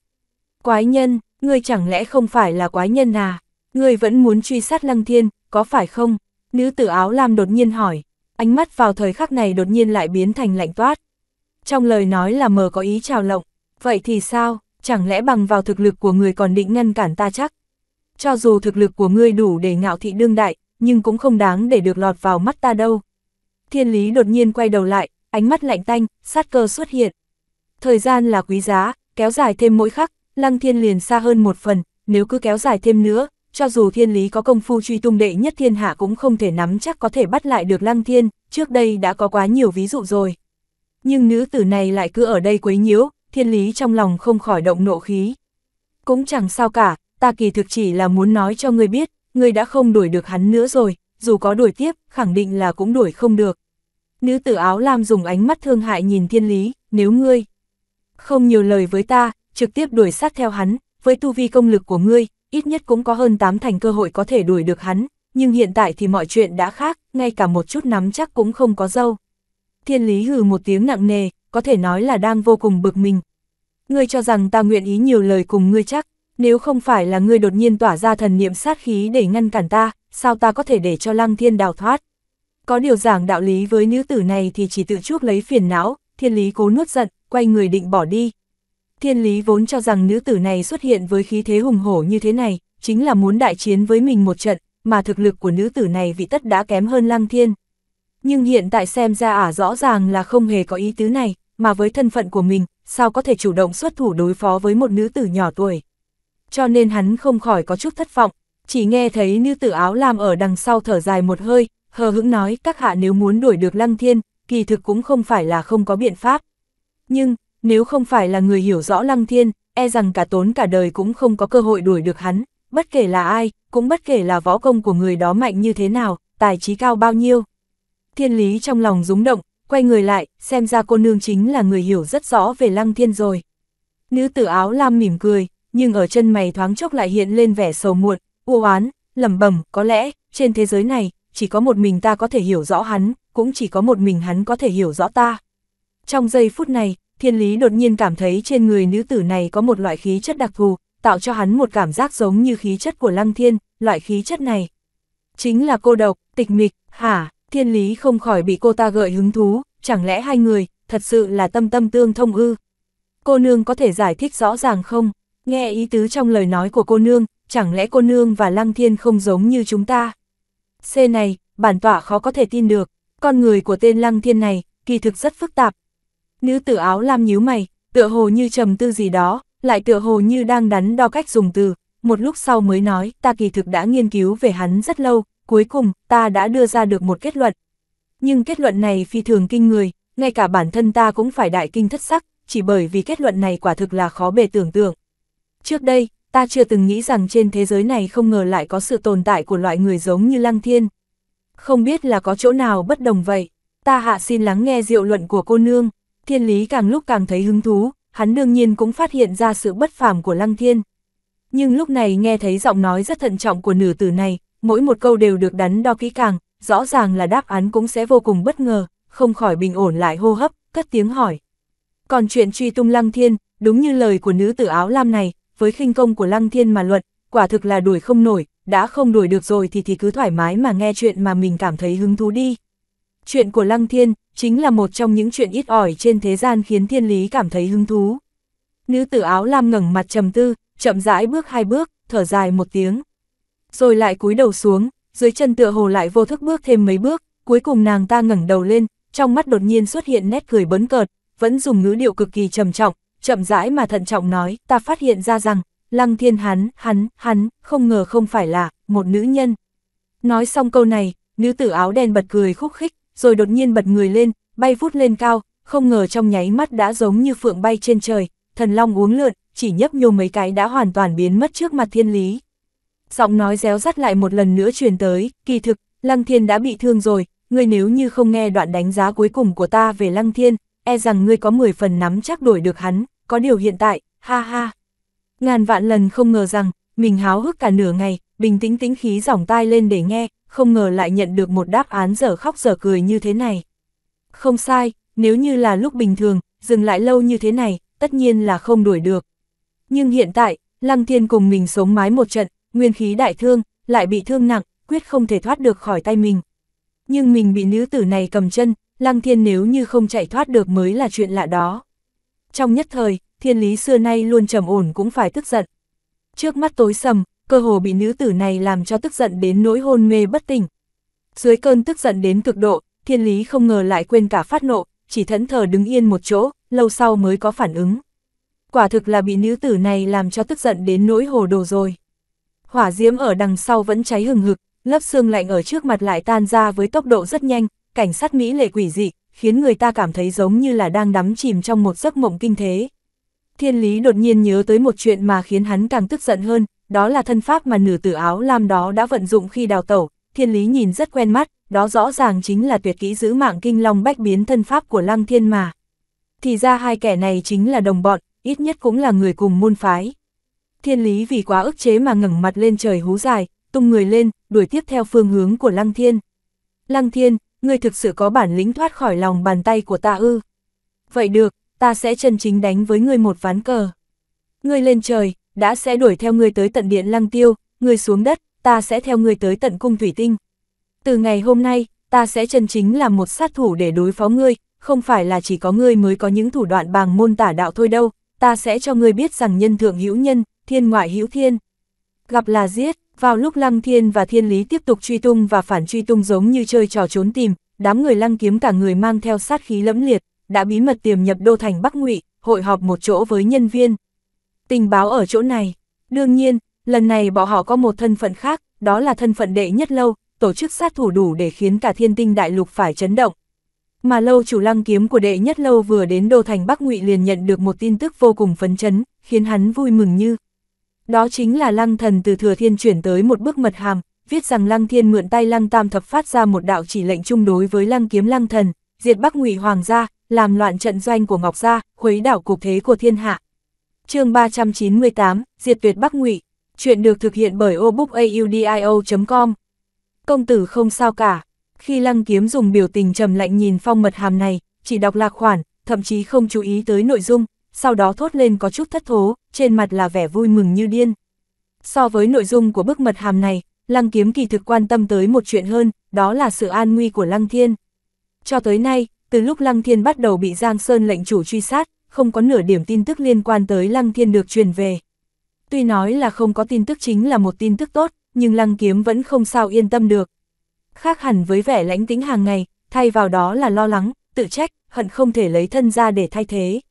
Speaker 1: Quái nhân, ngươi chẳng lẽ không phải là quái nhân à? Ngươi vẫn muốn truy sát lăng thiên, có phải không? Nữ tử áo lam đột nhiên hỏi, ánh mắt vào thời khắc này đột nhiên lại biến thành lạnh toát. Trong lời nói là mờ có ý trào lộng, vậy thì sao, chẳng lẽ bằng vào thực lực của người còn định ngăn cản ta chắc? Cho dù thực lực của ngươi đủ để ngạo thị đương đại, nhưng cũng không đáng để được lọt vào mắt ta đâu. Thiên lý đột nhiên quay đầu lại, ánh mắt lạnh tanh, sát cơ xuất hiện. Thời gian là quý giá, kéo dài thêm mỗi khắc, lăng thiên liền xa hơn một phần, nếu cứ kéo dài thêm nữa, cho dù thiên lý có công phu truy tung đệ nhất thiên hạ cũng không thể nắm chắc có thể bắt lại được lăng thiên, trước đây đã có quá nhiều ví dụ rồi. Nhưng nữ tử này lại cứ ở đây quấy nhiễu, thiên lý trong lòng không khỏi động nộ khí. Cũng chẳng sao cả, ta kỳ thực chỉ là muốn nói cho người biết, người đã không đuổi được hắn nữa rồi, dù có đuổi tiếp, khẳng định là cũng đuổi không được. Nữ tử áo lam dùng ánh mắt thương hại nhìn thiên lý, nếu ngươi không nhiều lời với ta, trực tiếp đuổi sát theo hắn, với tu vi công lực của ngươi, ít nhất cũng có hơn 8 thành cơ hội có thể đuổi được hắn, nhưng hiện tại thì mọi chuyện đã khác, ngay cả một chút nắm chắc cũng không có dâu. Thiên lý hừ một tiếng nặng nề, có thể nói là đang vô cùng bực mình. Ngươi cho rằng ta nguyện ý nhiều lời cùng ngươi chắc, nếu không phải là ngươi đột nhiên tỏa ra thần niệm sát khí để ngăn cản ta, sao ta có thể để cho lăng thiên đào thoát. Có điều giảng đạo lý với nữ tử này thì chỉ tự chuốc lấy phiền não, thiên lý cố nuốt giận, quay người định bỏ đi. Thiên lý vốn cho rằng nữ tử này xuất hiện với khí thế hùng hổ như thế này, chính là muốn đại chiến với mình một trận, mà thực lực của nữ tử này vị tất đã kém hơn lăng thiên. Nhưng hiện tại xem ra ả à rõ ràng là không hề có ý tứ này, mà với thân phận của mình, sao có thể chủ động xuất thủ đối phó với một nữ tử nhỏ tuổi cho nên hắn không khỏi có chút thất vọng, chỉ nghe thấy nữ tử áo lam ở đằng sau thở dài một hơi, hờ hững nói các hạ nếu muốn đuổi được lăng thiên, kỳ thực cũng không phải là không có biện pháp. Nhưng, nếu không phải là người hiểu rõ lăng thiên, e rằng cả tốn cả đời cũng không có cơ hội đuổi được hắn, bất kể là ai, cũng bất kể là võ công của người đó mạnh như thế nào, tài trí cao bao nhiêu. Thiên lý trong lòng rúng động, quay người lại, xem ra cô nương chính là người hiểu rất rõ về lăng thiên rồi. Nữ tử áo lam mỉm cười, nhưng ở chân mày thoáng chốc lại hiện lên vẻ sầu muộn, u oán, lẩm bẩm, có lẽ, trên thế giới này, chỉ có một mình ta có thể hiểu rõ hắn, cũng chỉ có một mình hắn có thể hiểu rõ ta. Trong giây phút này, thiên lý đột nhiên cảm thấy trên người nữ tử này có một loại khí chất đặc thù, tạo cho hắn một cảm giác giống như khí chất của lăng thiên, loại khí chất này. Chính là cô độc, tịch mịch, hả, thiên lý không khỏi bị cô ta gợi hứng thú, chẳng lẽ hai người, thật sự là tâm tâm tương thông ư? Cô nương có thể giải thích rõ ràng không? Nghe ý tứ trong lời nói của cô nương, chẳng lẽ cô nương và lăng thiên không giống như chúng ta? C này, bản tỏa khó có thể tin được, con người của tên lăng thiên này, kỳ thực rất phức tạp. Nữ tử áo lam nhíu mày, tựa hồ như trầm tư gì đó, lại tựa hồ như đang đắn đo cách dùng từ, một lúc sau mới nói, ta kỳ thực đã nghiên cứu về hắn rất lâu, cuối cùng, ta đã đưa ra được một kết luận. Nhưng kết luận này phi thường kinh người, ngay cả bản thân ta cũng phải đại kinh thất sắc, chỉ bởi vì kết luận này quả thực là khó bề tưởng tượng. Trước đây, ta chưa từng nghĩ rằng trên thế giới này không ngờ lại có sự tồn tại của loại người giống như Lăng Thiên. Không biết là có chỗ nào bất đồng vậy, ta hạ xin lắng nghe diệu luận của cô nương, thiên lý càng lúc càng thấy hứng thú, hắn đương nhiên cũng phát hiện ra sự bất phàm của Lăng Thiên. Nhưng lúc này nghe thấy giọng nói rất thận trọng của nữ tử này, mỗi một câu đều được đắn đo kỹ càng, rõ ràng là đáp án cũng sẽ vô cùng bất ngờ, không khỏi bình ổn lại hô hấp, cất tiếng hỏi. Còn chuyện truy tung Lăng Thiên, đúng như lời của nữ tử áo lam này, với khinh công của Lăng Thiên mà luận, quả thực là đuổi không nổi, đã không đuổi được rồi thì thì cứ thoải mái mà nghe chuyện mà mình cảm thấy hứng thú đi. Chuyện của Lăng Thiên chính là một trong những chuyện ít ỏi trên thế gian khiến Thiên Lý cảm thấy hứng thú. Nữ tử áo lam ngẩng mặt trầm tư, chậm rãi bước hai bước, thở dài một tiếng. Rồi lại cúi đầu xuống, dưới chân tựa hồ lại vô thức bước thêm mấy bước, cuối cùng nàng ta ngẩng đầu lên, trong mắt đột nhiên xuất hiện nét cười bấn cợt, vẫn dùng ngữ điệu cực kỳ trầm trọng, chậm rãi mà thận trọng nói, ta phát hiện ra rằng, lăng thiên hắn, hắn, hắn, không ngờ không phải là, một nữ nhân. Nói xong câu này, nữ tử áo đen bật cười khúc khích, rồi đột nhiên bật người lên, bay vút lên cao, không ngờ trong nháy mắt đã giống như phượng bay trên trời, thần long uống lượn, chỉ nhấp nhô mấy cái đã hoàn toàn biến mất trước mặt thiên lý. Giọng nói réo rắt lại một lần nữa truyền tới, kỳ thực, lăng thiên đã bị thương rồi, ngươi nếu như không nghe đoạn đánh giá cuối cùng của ta về lăng thiên, e rằng ngươi có 10 phần nắm chắc đổi được hắn, có điều hiện tại, ha ha. Ngàn vạn lần không ngờ rằng, mình háo hức cả nửa ngày, bình tĩnh tĩnh khí giỏng tai lên để nghe, không ngờ lại nhận được một đáp án dở khóc dở cười như thế này. Không sai, nếu như là lúc bình thường, dừng lại lâu như thế này, tất nhiên là không đuổi được. Nhưng hiện tại, Lăng Thiên cùng mình sống mái một trận, nguyên khí đại thương, lại bị thương nặng, quyết không thể thoát được khỏi tay mình. Nhưng mình bị nữ tử này cầm chân, Lăng Thiên nếu như không chạy thoát được mới là chuyện lạ đó trong nhất thời, thiên lý xưa nay luôn trầm ổn cũng phải tức giận. Trước mắt tối sầm, cơ hồ bị nữ tử này làm cho tức giận đến nỗi hôn mê bất tỉnh. Dưới cơn tức giận đến cực độ, thiên lý không ngờ lại quên cả phát nộ, chỉ thẫn thờ đứng yên một chỗ, lâu sau mới có phản ứng. Quả thực là bị nữ tử này làm cho tức giận đến nỗi hồ đồ rồi. Hỏa diễm ở đằng sau vẫn cháy hừng hực, lớp xương lạnh ở trước mặt lại tan ra với tốc độ rất nhanh, cảnh sát Mỹ lệ quỷ dị, khiến người ta cảm thấy giống như là đang đắm chìm trong một giấc mộng kinh thế. Thiên lý đột nhiên nhớ tới một chuyện mà khiến hắn càng tức giận hơn, đó là thân pháp mà nửa tử áo lam đó đã vận dụng khi đào tẩu, thiên lý nhìn rất quen mắt, đó rõ ràng chính là tuyệt kỹ giữ mạng kinh long bách biến thân pháp của lăng thiên mà. Thì ra hai kẻ này chính là đồng bọn, ít nhất cũng là người cùng môn phái. Thiên lý vì quá ức chế mà ngẩng mặt lên trời hú dài, tung người lên, đuổi tiếp theo phương hướng của lăng thiên. Lăng thiên, ngươi thực sự có bản lĩnh thoát khỏi lòng bàn tay của ta ư. Vậy được, ta sẽ chân chính đánh với ngươi một ván cờ. Ngươi lên trời, đã sẽ đuổi theo ngươi tới tận điện lăng tiêu, ngươi xuống đất, ta sẽ theo ngươi tới tận cung thủy tinh. Từ ngày hôm nay, ta sẽ chân chính làm một sát thủ để đối phó ngươi, không phải là chỉ có ngươi mới có những thủ đoạn bằng môn tả đạo thôi đâu, ta sẽ cho ngươi biết rằng nhân thượng hữu nhân, thiên ngoại hữu thiên. Gặp là giết. Vào lúc Lăng Thiên và Thiên Lý tiếp tục truy tung và phản truy tung giống như chơi trò trốn tìm, đám người Lăng Kiếm cả người mang theo sát khí lẫm liệt, đã bí mật tiềm nhập đô thành Bắc Ngụy, hội họp một chỗ với nhân viên. Tình báo ở chỗ này, đương nhiên, lần này bọn họ có một thân phận khác, đó là thân phận đệ nhất lâu, tổ chức sát thủ đủ để khiến cả thiên tinh đại lục phải chấn động. Mà lâu chủ lăng kiếm của đệ nhất lâu vừa đến đô thành Bắc Ngụy liền nhận được một tin tức vô cùng phấn chấn, khiến hắn vui mừng như đó chính là lăng thần từ thừa thiên chuyển tới một bước mật hàm, viết rằng lăng thiên mượn tay lăng tam thập phát ra một đạo chỉ lệnh chung đối với lăng kiếm lăng thần, diệt bắc ngụy hoàng gia, làm loạn trận doanh của Ngọc gia, khuấy đảo cục thế của thiên hạ. chương 398, diệt tuyệt bắc ngụy chuyện được thực hiện bởi obookaudio.com. Công tử không sao cả, khi lăng kiếm dùng biểu tình trầm lạnh nhìn phong mật hàm này, chỉ đọc lạc khoản, thậm chí không chú ý tới nội dung, sau đó thốt lên có chút thất thố, trên mặt là vẻ vui mừng như điên. So với nội dung của bức mật hàm này, Lăng Kiếm kỳ thực quan tâm tới một chuyện hơn, đó là sự an nguy của Lăng Thiên. Cho tới nay, từ lúc Lăng Thiên bắt đầu bị Giang Sơn lệnh chủ truy sát, không có nửa điểm tin tức liên quan tới Lăng Thiên được truyền về. Tuy nói là không có tin tức chính là một tin tức tốt, nhưng Lăng Kiếm vẫn không sao yên tâm được. Khác hẳn với vẻ lãnh tính hàng ngày, thay vào đó là lo lắng, tự trách, hận không thể lấy thân ra để thay thế.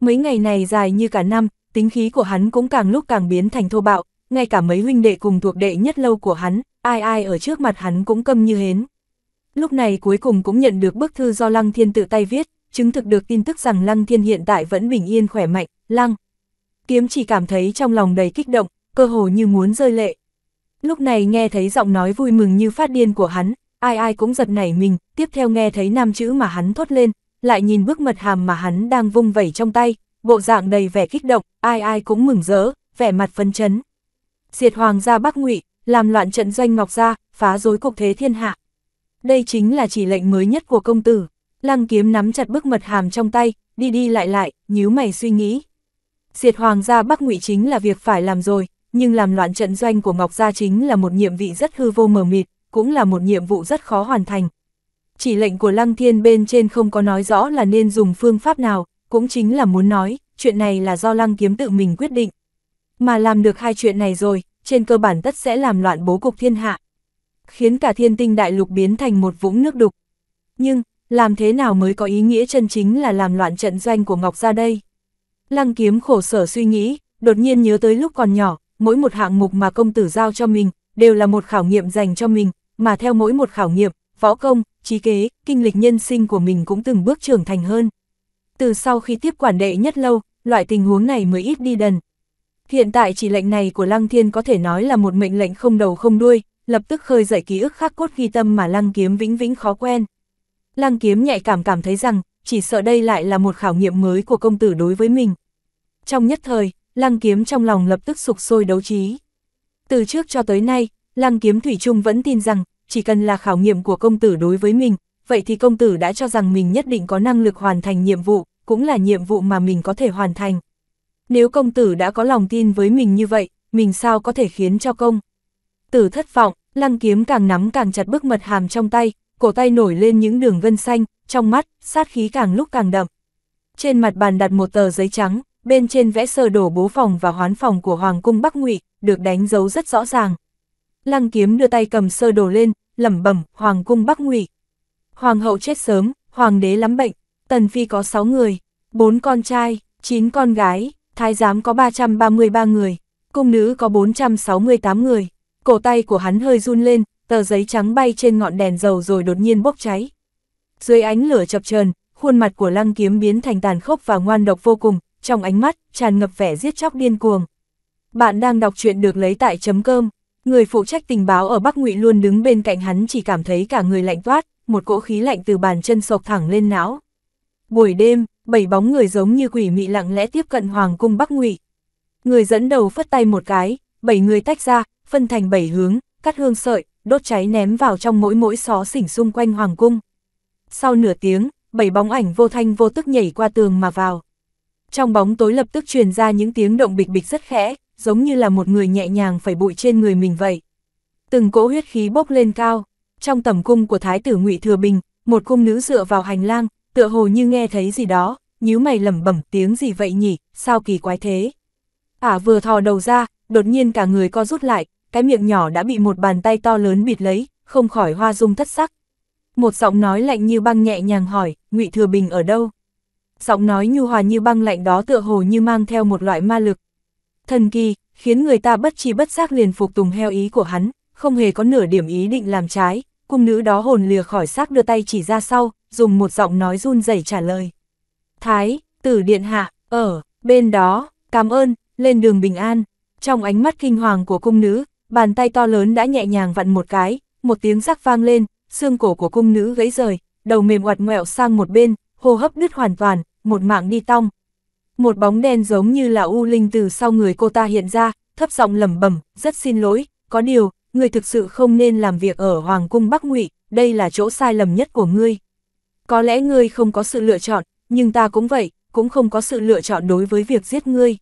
Speaker 1: Mấy ngày này dài như cả năm, tính khí của hắn cũng càng lúc càng biến thành thô bạo, ngay cả mấy huynh đệ cùng thuộc đệ nhất lâu của hắn, ai ai ở trước mặt hắn cũng câm như hến. Lúc này cuối cùng cũng nhận được bức thư do Lăng Thiên tự tay viết, chứng thực được tin tức rằng Lăng Thiên hiện tại vẫn bình yên khỏe mạnh, Lăng. Kiếm chỉ cảm thấy trong lòng đầy kích động, cơ hồ như muốn rơi lệ. Lúc này nghe thấy giọng nói vui mừng như phát điên của hắn, ai ai cũng giật nảy mình, tiếp theo nghe thấy nam chữ mà hắn thốt lên, lại nhìn bước mật hàm mà hắn đang vung vẩy trong tay, bộ dạng đầy vẻ kích động, ai ai cũng mừng rỡ, vẻ mặt phấn chấn. Diệt hoàng gia Bắc Ngụy, làm loạn trận doanh Ngọc gia, phá rối cục thế thiên hạ. Đây chính là chỉ lệnh mới nhất của công tử. Lăng Kiếm nắm chặt bức mật hàm trong tay, đi đi lại lại, nhíu mày suy nghĩ. Diệt hoàng gia Bắc Ngụy chính là việc phải làm rồi, nhưng làm loạn trận doanh của Ngọc gia chính là một nhiệm vị rất hư vô mờ mịt, cũng là một nhiệm vụ rất khó hoàn thành, chỉ lệnh của Lăng Thiên bên trên không có nói rõ là nên dùng phương pháp nào, cũng chính là muốn nói, chuyện này là do Lăng Kiếm tự mình quyết định. Mà làm được hai chuyện này rồi, trên cơ bản tất sẽ làm loạn bố cục thiên hạ, khiến cả thiên tinh đại lục biến thành một vũng nước đục. Nhưng, làm thế nào mới có ý nghĩa chân chính là làm loạn trận doanh của Ngọc ra đây? Lăng Kiếm khổ sở suy nghĩ, đột nhiên nhớ tới lúc còn nhỏ, mỗi một hạng mục mà công tử giao cho mình, đều là một khảo nghiệm dành cho mình, mà theo mỗi một khảo nghiệm, võ công, trí kế, kinh lịch nhân sinh của mình cũng từng bước trưởng thành hơn. Từ sau khi tiếp quản đệ nhất lâu, loại tình huống này mới ít đi dần. Hiện tại chỉ lệnh này của Lăng Thiên có thể nói là một mệnh lệnh không đầu không đuôi, lập tức khơi dậy ký ức khắc cốt ghi tâm mà Lăng Kiếm vĩnh vĩnh khó quen. Lăng Kiếm nhạy cảm cảm thấy rằng, chỉ sợ đây lại là một khảo nghiệm mới của công tử đối với mình. Trong nhất thời, Lăng Kiếm trong lòng lập tức sục sôi đấu trí. Từ trước cho tới nay, Lăng Kiếm Thủy chung vẫn tin rằng, chỉ cần là khảo nghiệm của công tử đối với mình, vậy thì công tử đã cho rằng mình nhất định có năng lực hoàn thành nhiệm vụ, cũng là nhiệm vụ mà mình có thể hoàn thành. Nếu công tử đã có lòng tin với mình như vậy, mình sao có thể khiến cho công. Tử thất vọng, lăng kiếm càng nắm càng chặt bức mật hàm trong tay, cổ tay nổi lên những đường vân xanh, trong mắt, sát khí càng lúc càng đậm. Trên mặt bàn đặt một tờ giấy trắng, bên trên vẽ sơ đồ bố phòng và hoán phòng của Hoàng cung Bắc Ngụy, được đánh dấu rất rõ ràng. Lăng kiếm đưa tay cầm sơ đồ lên, lẩm bẩm, hoàng cung bắc ngụy. Hoàng hậu chết sớm, hoàng đế lắm bệnh, tần phi có 6 người, 4 con trai, 9 con gái, thái giám có 333 người, cung nữ có 468 người. Cổ tay của hắn hơi run lên, tờ giấy trắng bay trên ngọn đèn dầu rồi đột nhiên bốc cháy. Dưới ánh lửa chập chờn, khuôn mặt của lăng kiếm biến thành tàn khốc và ngoan độc vô cùng, trong ánh mắt, tràn ngập vẻ giết chóc điên cuồng. Bạn đang đọc chuyện được lấy tại chấm cơm. Người phụ trách tình báo ở Bắc Ngụy luôn đứng bên cạnh hắn chỉ cảm thấy cả người lạnh toát, một cỗ khí lạnh từ bàn chân sộc thẳng lên não. Buổi đêm, bảy bóng người giống như quỷ mị lặng lẽ tiếp cận hoàng cung Bắc Ngụy. Người dẫn đầu phất tay một cái, bảy người tách ra, phân thành bảy hướng, cắt hương sợi, đốt cháy ném vào trong mỗi mỗi xó xỉnh xung quanh hoàng cung. Sau nửa tiếng, bảy bóng ảnh vô thanh vô tức nhảy qua tường mà vào. Trong bóng tối lập tức truyền ra những tiếng động bịch bịch rất khẽ, giống như là một người nhẹ nhàng phải bụi trên người mình vậy. Từng cỗ huyết khí bốc lên cao, trong tầm cung của thái tử ngụy Thừa Bình, một cung nữ dựa vào hành lang, tựa hồ như nghe thấy gì đó, nhíu mày lẩm bẩm tiếng gì vậy nhỉ, sao kỳ quái thế. Ả à, vừa thò đầu ra, đột nhiên cả người co rút lại, cái miệng nhỏ đã bị một bàn tay to lớn bịt lấy, không khỏi hoa dung thất sắc. Một giọng nói lạnh như băng nhẹ nhàng hỏi, ngụy Thừa Bình ở đâu? Giọng nói nhu hòa như băng lạnh đó tựa hồ như mang theo một loại ma lực, thần kỳ, khiến người ta bất chi bất giác liền phục tùng heo ý của hắn, không hề có nửa điểm ý định làm trái, cung nữ đó hồn lìa khỏi xác đưa tay chỉ ra sau, dùng một giọng nói run rẩy trả lời. Thái, tử điện hạ, ở, bên đó, cảm ơn, lên đường bình an. Trong ánh mắt kinh hoàng của cung nữ, bàn tay to lớn đã nhẹ nhàng vặn một cái, một tiếng rắc vang lên, xương cổ của cung nữ gãy rời, đầu mềm oặt ngoẹo sang một bên, hô hấp đứt hoàn toàn, một mạng đi tong, một bóng đen giống như là U Linh từ sau người cô ta hiện ra, thấp giọng lẩm bẩm, rất xin lỗi, có điều, người thực sự không nên làm việc ở Hoàng cung Bắc Ngụy, đây là chỗ sai lầm nhất của ngươi. Có lẽ ngươi không có sự lựa chọn, nhưng ta cũng vậy, cũng không có sự lựa chọn đối với việc giết ngươi.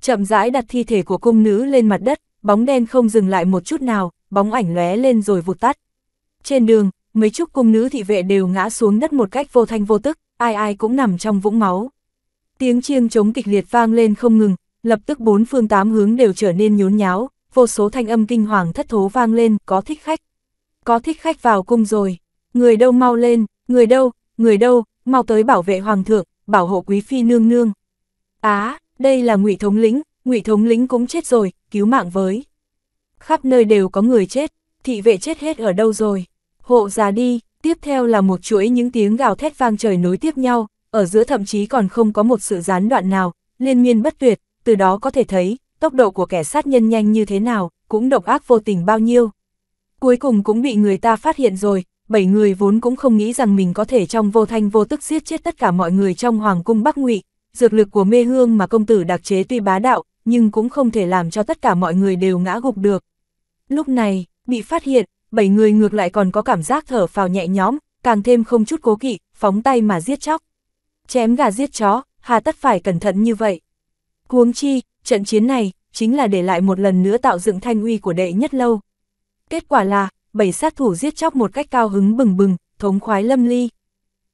Speaker 1: Chậm rãi đặt thi thể của cung nữ lên mặt đất, bóng đen không dừng lại một chút nào, bóng ảnh lóe lên rồi vụt tắt. Trên đường, mấy chục cung nữ thị vệ đều ngã xuống đất một cách vô thanh vô tức, ai ai cũng nằm trong vũng máu. Tiếng chiêng chống kịch liệt vang lên không ngừng, lập tức bốn phương tám hướng đều trở nên nhốn nháo, vô số thanh âm kinh hoàng thất thố vang lên, có thích khách. Có thích khách vào cung rồi, người đâu mau lên, người đâu, người đâu, mau tới bảo vệ hoàng thượng, bảo hộ quý phi nương nương. Á, đây là ngụy thống lĩnh, ngụy thống lĩnh cũng chết rồi, cứu mạng với. Khắp nơi đều có người chết, thị vệ chết hết ở đâu rồi, hộ già đi, tiếp theo là một chuỗi những tiếng gào thét vang trời nối tiếp nhau, ở giữa thậm chí còn không có một sự gián đoạn nào, liên miên bất tuyệt, từ đó có thể thấy, tốc độ của kẻ sát nhân nhanh như thế nào, cũng độc ác vô tình bao nhiêu. Cuối cùng cũng bị người ta phát hiện rồi, bảy người vốn cũng không nghĩ rằng mình có thể trong vô thanh vô tức giết chết tất cả mọi người trong Hoàng cung Bắc Ngụy, dược lực của mê hương mà công tử đặc chế tuy bá đạo, nhưng cũng không thể làm cho tất cả mọi người đều ngã gục được. Lúc này, bị phát hiện, bảy người ngược lại còn có cảm giác thở phào nhẹ nhõm, càng thêm không chút cố kỵ, phóng tay mà giết chóc chém gà giết chó, hà tất phải cẩn thận như vậy. Huống chi, trận chiến này, chính là để lại một lần nữa tạo dựng thanh uy của đệ nhất lâu. Kết quả là, bảy sát thủ giết chóc một cách cao hứng bừng bừng, thống khoái lâm ly.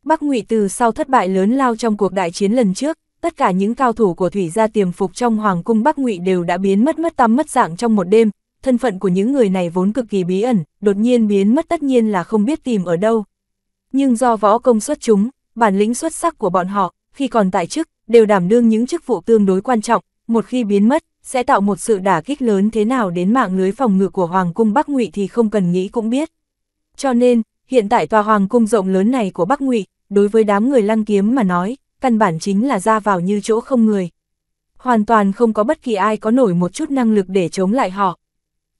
Speaker 1: Bắc Ngụy từ sau thất bại lớn lao trong cuộc đại chiến lần trước, tất cả những cao thủ của thủy gia tiềm phục trong hoàng cung Bắc Ngụy đều đã biến mất mất tăm mất dạng trong một đêm, thân phận của những người này vốn cực kỳ bí ẩn, đột nhiên biến mất tất nhiên là không biết tìm ở đâu. Nhưng do võ công xuất chúng, bản lĩnh xuất sắc của bọn họ, khi còn tại chức, đều đảm đương những chức vụ tương đối quan trọng, một khi biến mất, sẽ tạo một sự đả kích lớn thế nào đến mạng lưới phòng ngự của Hoàng cung Bắc Ngụy thì không cần nghĩ cũng biết. Cho nên, hiện tại tòa Hoàng cung rộng lớn này của Bắc Ngụy, đối với đám người lăng kiếm mà nói, căn bản chính là ra vào như chỗ không người. Hoàn toàn không có bất kỳ ai có nổi một chút năng lực để chống lại họ.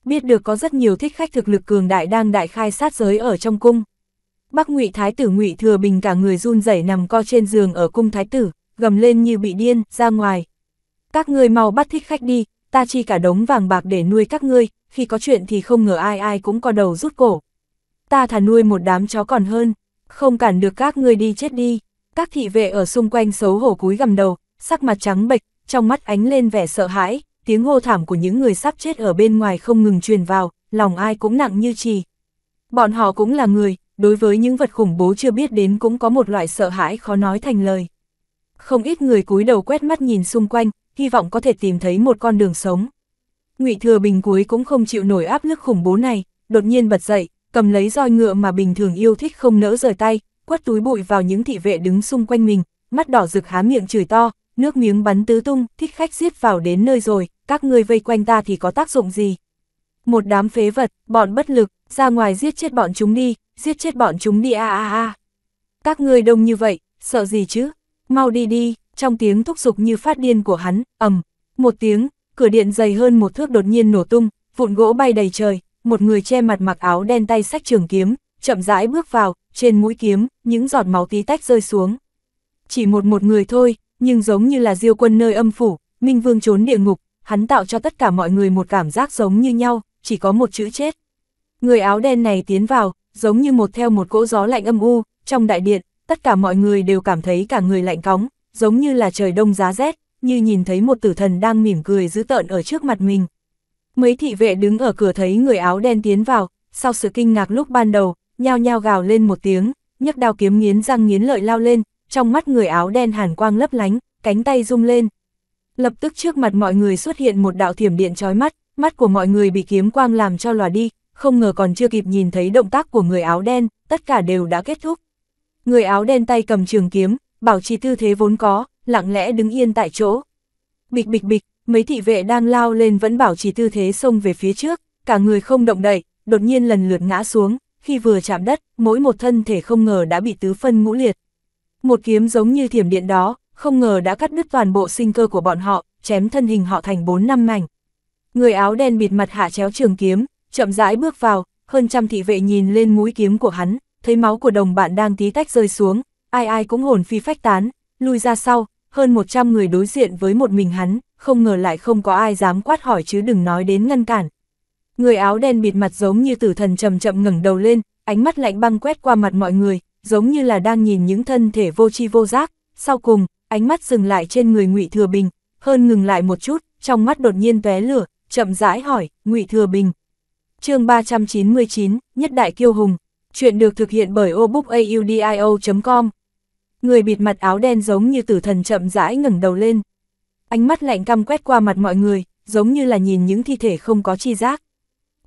Speaker 1: Biết được có rất nhiều thích khách thực lực cường đại đang đại khai sát giới ở trong cung. Bắc Ngụy Thái tử Ngụy Thừa Bình cả người run rẩy nằm co trên giường ở cung thái tử, gầm lên như bị điên, ra ngoài. Các ngươi mau bắt thích khách đi, ta chi cả đống vàng bạc để nuôi các ngươi, khi có chuyện thì không ngờ ai ai cũng có đầu rút cổ. Ta thà nuôi một đám chó còn hơn, không cản được các ngươi đi chết đi. Các thị vệ ở xung quanh xấu hổ cúi gầm đầu, sắc mặt trắng bệch, trong mắt ánh lên vẻ sợ hãi, tiếng hô thảm của những người sắp chết ở bên ngoài không ngừng truyền vào, lòng ai cũng nặng như trì. Bọn họ cũng là người, đối với những vật khủng bố chưa biết đến cũng có một loại sợ hãi khó nói thành lời. Không ít người cúi đầu quét mắt nhìn xung quanh, hy vọng có thể tìm thấy một con đường sống. Ngụy Thừa Bình cuối cũng không chịu nổi áp lực khủng bố này, đột nhiên bật dậy, cầm lấy roi ngựa mà bình thường yêu thích không nỡ rời tay, quất túi bụi vào những thị vệ đứng xung quanh mình, mắt đỏ rực há miệng chửi to, nước miếng bắn tứ tung, thích khách giết vào đến nơi rồi, các ngươi vây quanh ta thì có tác dụng gì? Một đám phế vật, bọn bất lực, ra ngoài giết chết bọn chúng đi, giết chết bọn chúng đi a a a. Các ngươi đông như vậy, sợ gì chứ? Mau đi đi, trong tiếng thúc giục như phát điên của hắn, ầm, một tiếng, cửa điện dày hơn một thước đột nhiên nổ tung, vụn gỗ bay đầy trời, một người che mặt mặc áo đen tay sách trường kiếm, chậm rãi bước vào, trên mũi kiếm, những giọt máu tí tách rơi xuống. Chỉ một một người thôi, nhưng giống như là diêu quân nơi âm phủ, Minh Vương trốn địa ngục, hắn tạo cho tất cả mọi người một cảm giác giống như nhau, chỉ có một chữ chết. Người áo đen này tiến vào, giống như một theo một cỗ gió lạnh âm u, trong đại điện, tất cả mọi người đều cảm thấy cả người lạnh cóng, giống như là trời đông giá rét, như nhìn thấy một tử thần đang mỉm cười dữ tợn ở trước mặt mình. Mấy thị vệ đứng ở cửa thấy người áo đen tiến vào, sau sự kinh ngạc lúc ban đầu, nhao nhao gào lên một tiếng, nhấc đao kiếm nghiến răng nghiến lợi lao lên, trong mắt người áo đen hàn quang lấp lánh, cánh tay rung lên. Lập tức trước mặt mọi người xuất hiện một đạo thiểm điện chói mắt, mắt của mọi người bị kiếm quang làm cho lòa đi, không ngờ còn chưa kịp nhìn thấy động tác của người áo đen, tất cả đều đã kết thúc. Người áo đen tay cầm trường kiếm, bảo trì tư thế vốn có, lặng lẽ đứng yên tại chỗ. Bịch bịch bịch, mấy thị vệ đang lao lên vẫn bảo trì tư thế xông về phía trước, cả người không động đậy, đột nhiên lần lượt ngã xuống, khi vừa chạm đất, mỗi một thân thể không ngờ đã bị tứ phân ngũ liệt. Một kiếm giống như thiểm điện đó, không ngờ đã cắt đứt toàn bộ sinh cơ của bọn họ, chém thân hình họ thành bốn năm mảnh. Người áo đen bịt mặt hạ chéo trường kiếm, chậm rãi bước vào, hơn trăm thị vệ nhìn lên mũi kiếm của hắn, thấy máu của đồng bạn đang tí tách rơi xuống, ai ai cũng hồn phi phách tán, lui ra sau, hơn 100 người đối diện với một mình hắn, không ngờ lại không có ai dám quát hỏi chứ đừng nói đến ngăn cản. Người áo đen bịt mặt giống như tử thần chậm chậm ngẩng đầu lên, ánh mắt lạnh băng quét qua mặt mọi người, giống như là đang nhìn những thân thể vô tri vô giác, sau cùng, ánh mắt dừng lại trên người Ngụy Thừa Bình, hơn ngừng lại một chút, trong mắt đột nhiên tóe lửa, chậm rãi hỏi, "Ngụy Thừa Bình, chương 399, Nhất Đại Kiêu Hùng, chuyện được thực hiện bởi obookaudio.com. Người bịt mặt áo đen giống như tử thần chậm rãi ngẩng đầu lên. Ánh mắt lạnh căm quét qua mặt mọi người, giống như là nhìn những thi thể không có chi giác.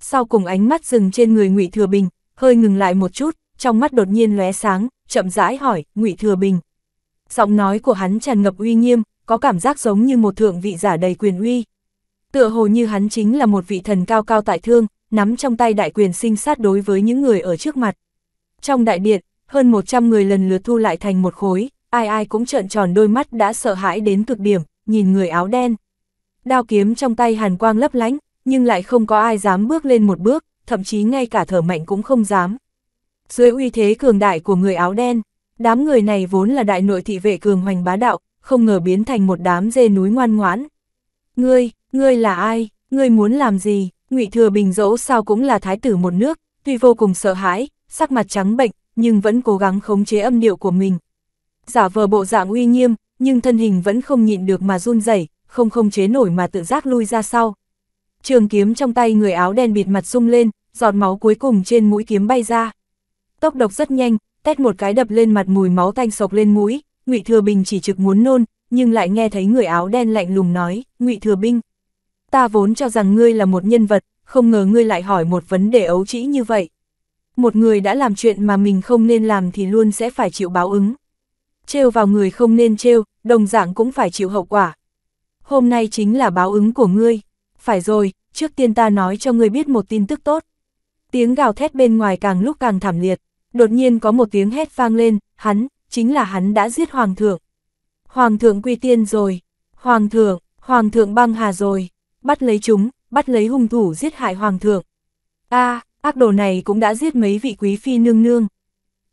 Speaker 1: Sau cùng ánh mắt dừng trên người Ngụy Thừa Bình, hơi ngừng lại một chút, trong mắt đột nhiên lóe sáng, chậm rãi hỏi, "Ngụy Thừa Bình?" Giọng nói của hắn tràn ngập uy nghiêm, có cảm giác giống như một thượng vị giả đầy quyền uy. Tựa hồ như hắn chính là một vị thần cao cao tại thương, nắm trong tay đại quyền sinh sát đối với những người ở trước mặt. Trong đại điện, hơn 100 người lần lượt thu lại thành một khối, ai ai cũng trợn tròn đôi mắt đã sợ hãi đến cực điểm, nhìn người áo đen. Đao kiếm trong tay hàn quang lấp lánh, nhưng lại không có ai dám bước lên một bước, thậm chí ngay cả thở mạnh cũng không dám. Dưới uy thế cường đại của người áo đen, đám người này vốn là đại nội thị vệ cường hoành bá đạo, không ngờ biến thành một đám dê núi ngoan ngoãn. Ngươi, ngươi là ai, ngươi muốn làm gì? Ngụy Thừa Bình dẫu sao cũng là thái tử một nước, tuy vô cùng sợ hãi, sắc mặt trắng bệnh, nhưng vẫn cố gắng khống chế âm điệu của mình. Giả vờ bộ dạng uy nghiêm, nhưng thân hình vẫn không nhịn được mà run rẩy, không khống chế nổi mà tự giác lui ra sau. Trường kiếm trong tay người áo đen bịt mặt sung lên, giọt máu cuối cùng trên mũi kiếm bay ra. Tốc độc rất nhanh, tét một cái đập lên mặt mùi máu tanh sộc lên mũi, Ngụy Thừa Bình chỉ trực muốn nôn, nhưng lại nghe thấy người áo đen lạnh lùng nói, "Ngụy Thừa Bình, ta vốn cho rằng ngươi là một nhân vật, không ngờ ngươi lại hỏi một vấn đề ấu trĩ như vậy. Một người đã làm chuyện mà mình không nên làm thì luôn sẽ phải chịu báo ứng. Trêu vào người không nên trêu, đồng dạng cũng phải chịu hậu quả. Hôm nay chính là báo ứng của ngươi. Phải rồi, trước tiên ta nói cho ngươi biết một tin tức tốt. Tiếng gào thét bên ngoài càng lúc càng thảm liệt, đột nhiên có một tiếng hét vang lên, hắn, chính là hắn đã giết hoàng thượng. Hoàng thượng quy tiên rồi, hoàng thượng, hoàng thượng băng hà rồi bắt lấy chúng, bắt lấy hung thủ giết hại hoàng thượng. a ác đồ này cũng đã giết mấy vị quý phi nương nương.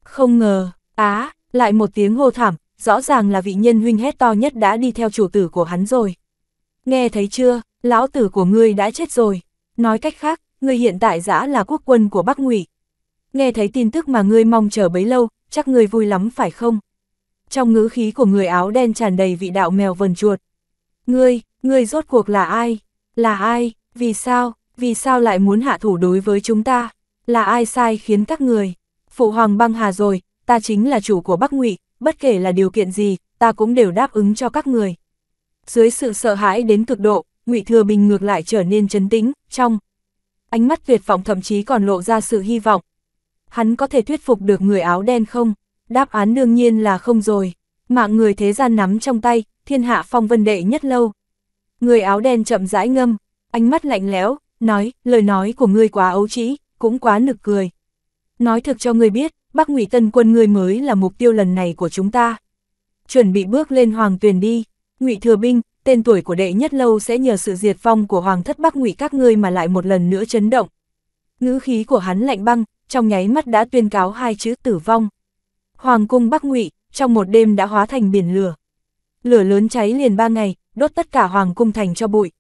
Speaker 1: Không ngờ, á, lại một tiếng hô thảm, rõ ràng là vị nhân huynh hét to nhất đã đi theo chủ tử của hắn rồi. Nghe thấy chưa, lão tử của ngươi đã chết rồi. Nói cách khác, ngươi hiện tại giã là quốc quân của Bắc Ngụy. Nghe thấy tin tức mà ngươi mong chờ bấy lâu, chắc ngươi vui lắm phải không? Trong ngữ khí của người áo đen tràn đầy vị đạo mèo vần chuột. Ngươi, ngươi rốt cuộc là ai? Là ai? Vì sao? Vì sao lại muốn hạ thủ đối với chúng ta? Là ai sai khiến các người? Phụ hoàng băng hà rồi, ta chính là chủ của Bắc Ngụy, bất kể là điều kiện gì, ta cũng đều đáp ứng cho các người. Dưới sự sợ hãi đến cực độ, Ngụy Thừa Bình ngược lại trở nên trấn tĩnh, trong ánh mắt tuyệt vọng thậm chí còn lộ ra sự hy vọng. Hắn có thể thuyết phục được người áo đen không? Đáp án đương nhiên là không rồi. Mạng người thế gian nắm trong tay, thiên hạ phong vân đệ nhất lâu, Người áo đen chậm rãi ngâm, ánh mắt lạnh lẽo, nói, lời nói của ngươi quá ấu trĩ, cũng quá nực cười. Nói thực cho ngươi biết, Bắc Ngụy Tân quân ngươi mới là mục tiêu lần này của chúng ta. Chuẩn bị bước lên hoàng tuyền đi, Ngụy Thừa binh, tên tuổi của đệ nhất lâu sẽ nhờ sự diệt vong của hoàng thất Bắc Ngụy các ngươi mà lại một lần nữa chấn động. Ngữ khí của hắn lạnh băng, trong nháy mắt đã tuyên cáo hai chữ tử vong. Hoàng cung Bắc Ngụy, trong một đêm đã hóa thành biển lửa. Lửa lớn cháy liền ba ngày, đốt tất cả hoàng cung thành cho bụi.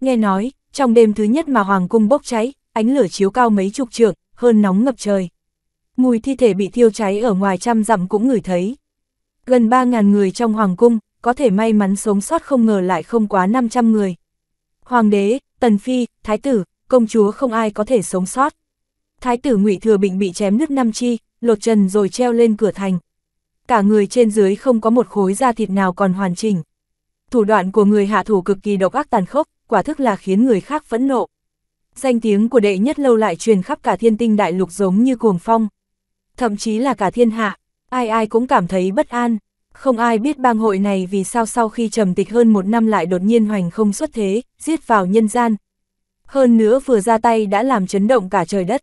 Speaker 1: Nghe nói, trong đêm thứ nhất mà hoàng cung bốc cháy, ánh lửa chiếu cao mấy chục trượng, hơn nóng ngập trời. Mùi thi thể bị thiêu cháy ở ngoài trăm dặm cũng ngửi thấy. Gần 3.000 người trong hoàng cung, có thể may mắn sống sót không ngờ lại không quá 500 người. Hoàng đế, tần phi, thái tử, công chúa không ai có thể sống sót. Thái tử ngụy Thừa Bình bị chém nứt năm chi, lột trần rồi treo lên cửa thành. Cả người trên dưới không có một khối da thịt nào còn hoàn chỉnh. Thủ đoạn của người hạ thủ cực kỳ độc ác tàn khốc, quả thức là khiến người khác phẫn nộ. Danh tiếng của đệ nhất lâu lại truyền khắp cả thiên tinh đại lục giống như cuồng phong. Thậm chí là cả thiên hạ, ai ai cũng cảm thấy bất an. Không ai biết bang hội này vì sao sau khi trầm tịch hơn một năm lại đột nhiên hoành không xuất thế, giết vào nhân gian. Hơn nữa vừa ra tay đã làm chấn động cả trời đất.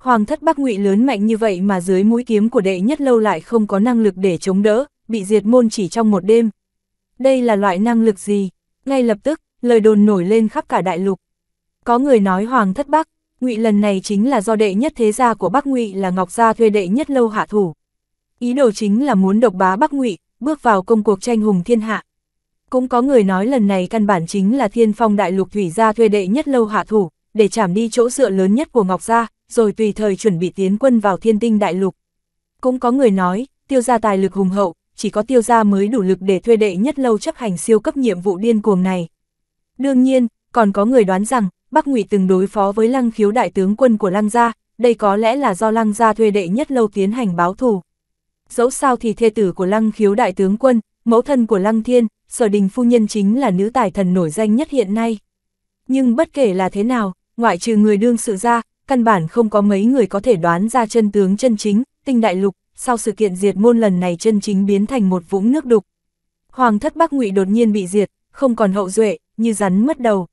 Speaker 1: Hoàng thất Bắc Ngụy lớn mạnh như vậy mà dưới mũi kiếm của đệ nhất lâu lại không có năng lực để chống đỡ, bị diệt môn chỉ trong một đêm đây là loại năng lực gì? Ngay lập tức, lời đồn nổi lên khắp cả đại lục. Có người nói Hoàng thất Bắc, Ngụy lần này chính là do đệ nhất thế gia của Bắc Ngụy là Ngọc gia thuê đệ nhất lâu hạ thủ. Ý đồ chính là muốn độc bá Bắc Ngụy, bước vào công cuộc tranh hùng thiên hạ. Cũng có người nói lần này căn bản chính là Thiên Phong đại lục thủy gia thuê đệ nhất lâu hạ thủ, để chảm đi chỗ dựa lớn nhất của Ngọc gia, rồi tùy thời chuẩn bị tiến quân vào Thiên Tinh đại lục. Cũng có người nói, tiêu gia tài lực hùng hậu, chỉ có tiêu gia mới đủ lực để thuê đệ nhất lâu chấp hành siêu cấp nhiệm vụ điên cuồng này. Đương nhiên, còn có người đoán rằng, Bắc Ngụy từng đối phó với lăng khiếu đại tướng quân của lăng gia, đây có lẽ là do lăng gia thuê đệ nhất lâu tiến hành báo thù. Dẫu sao thì thê tử của lăng khiếu đại tướng quân, mẫu thân của lăng thiên, sở đình phu nhân chính là nữ tài thần nổi danh nhất hiện nay. Nhưng bất kể là thế nào, ngoại trừ người đương sự ra, căn bản không có mấy người có thể đoán ra chân tướng chân chính, tinh đại lục sau sự kiện diệt môn lần này chân chính biến thành một vũng nước đục. Hoàng thất Bắc Ngụy đột nhiên bị diệt, không còn hậu duệ, như rắn mất đầu.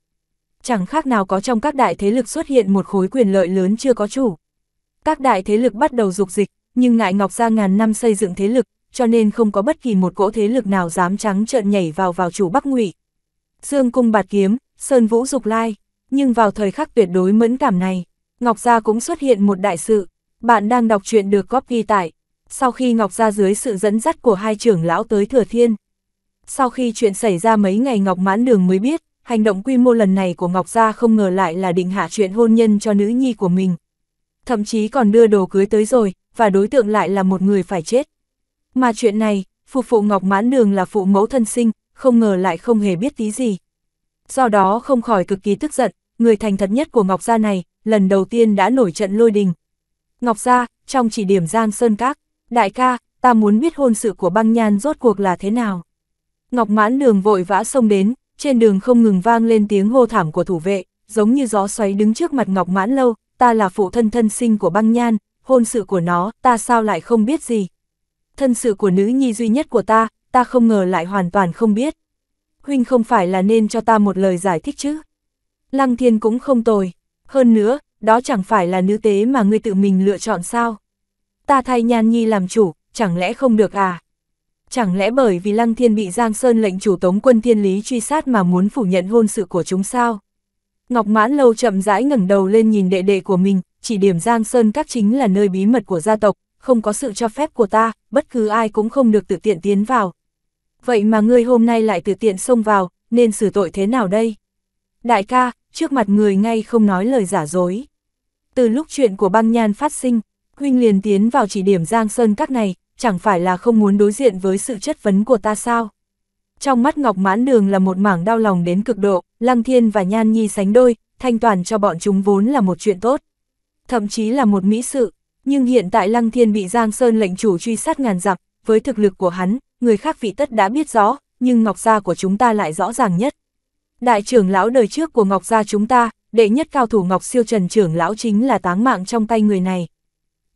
Speaker 1: Chẳng khác nào có trong các đại thế lực xuất hiện một khối quyền lợi lớn chưa có chủ. Các đại thế lực bắt đầu dục dịch, nhưng ngại Ngọc Gia ngàn năm xây dựng thế lực, cho nên không có bất kỳ một cỗ thế lực nào dám trắng trợn nhảy vào vào chủ Bắc Ngụy. Dương cung bạt kiếm, sơn vũ dục lai, nhưng vào thời khắc tuyệt đối mẫn cảm này, Ngọc Gia cũng xuất hiện một đại sự. Bạn đang đọc truyện được copy tại sau khi Ngọc gia dưới sự dẫn dắt của hai trưởng lão tới Thừa Thiên. Sau khi chuyện xảy ra mấy ngày Ngọc mãn đường mới biết, hành động quy mô lần này của Ngọc Gia không ngờ lại là định hạ chuyện hôn nhân cho nữ nhi của mình. Thậm chí còn đưa đồ cưới tới rồi, và đối tượng lại là một người phải chết. Mà chuyện này, phụ phụ Ngọc mãn đường là phụ mẫu thân sinh, không ngờ lại không hề biết tí gì. Do đó không khỏi cực kỳ tức giận, người thành thật nhất của Ngọc Gia này, lần đầu tiên đã nổi trận lôi đình. Ngọc Gia, trong chỉ điểm Giang Sơn Các, Đại ca, ta muốn biết hôn sự của băng nhan rốt cuộc là thế nào. Ngọc mãn đường vội vã xông đến, trên đường không ngừng vang lên tiếng hô thảm của thủ vệ, giống như gió xoáy đứng trước mặt Ngọc mãn lâu, ta là phụ thân thân sinh của băng nhan, hôn sự của nó, ta sao lại không biết gì. Thân sự của nữ nhi duy nhất của ta, ta không ngờ lại hoàn toàn không biết. Huynh không phải là nên cho ta một lời giải thích chứ. Lăng thiên cũng không tồi, hơn nữa, đó chẳng phải là nữ tế mà ngươi tự mình lựa chọn sao ta thay Nhan Nhi làm chủ, chẳng lẽ không được à? Chẳng lẽ bởi vì Lăng Thiên bị Giang Sơn lệnh chủ tống quân thiên lý truy sát mà muốn phủ nhận hôn sự của chúng sao? Ngọc Mãn Lâu chậm rãi ngẩng đầu lên nhìn đệ đệ của mình, chỉ điểm Giang Sơn các chính là nơi bí mật của gia tộc, không có sự cho phép của ta, bất cứ ai cũng không được tự tiện tiến vào. Vậy mà ngươi hôm nay lại tự tiện xông vào, nên xử tội thế nào đây? Đại ca, trước mặt người ngay không nói lời giả dối. Từ lúc chuyện của băng nhan phát sinh, huynh liền tiến vào chỉ điểm Giang Sơn các này, chẳng phải là không muốn đối diện với sự chất vấn của ta sao? Trong mắt Ngọc Mãn Đường là một mảng đau lòng đến cực độ, Lăng Thiên và Nhan Nhi sánh đôi, thanh toàn cho bọn chúng vốn là một chuyện tốt. Thậm chí là một mỹ sự, nhưng hiện tại Lăng Thiên bị Giang Sơn lệnh chủ truy sát ngàn dặm, với thực lực của hắn, người khác vị tất đã biết rõ, nhưng Ngọc Gia của chúng ta lại rõ ràng nhất. Đại trưởng lão đời trước của Ngọc Gia chúng ta, đệ nhất cao thủ Ngọc Siêu Trần trưởng lão chính là táng mạng trong tay người này.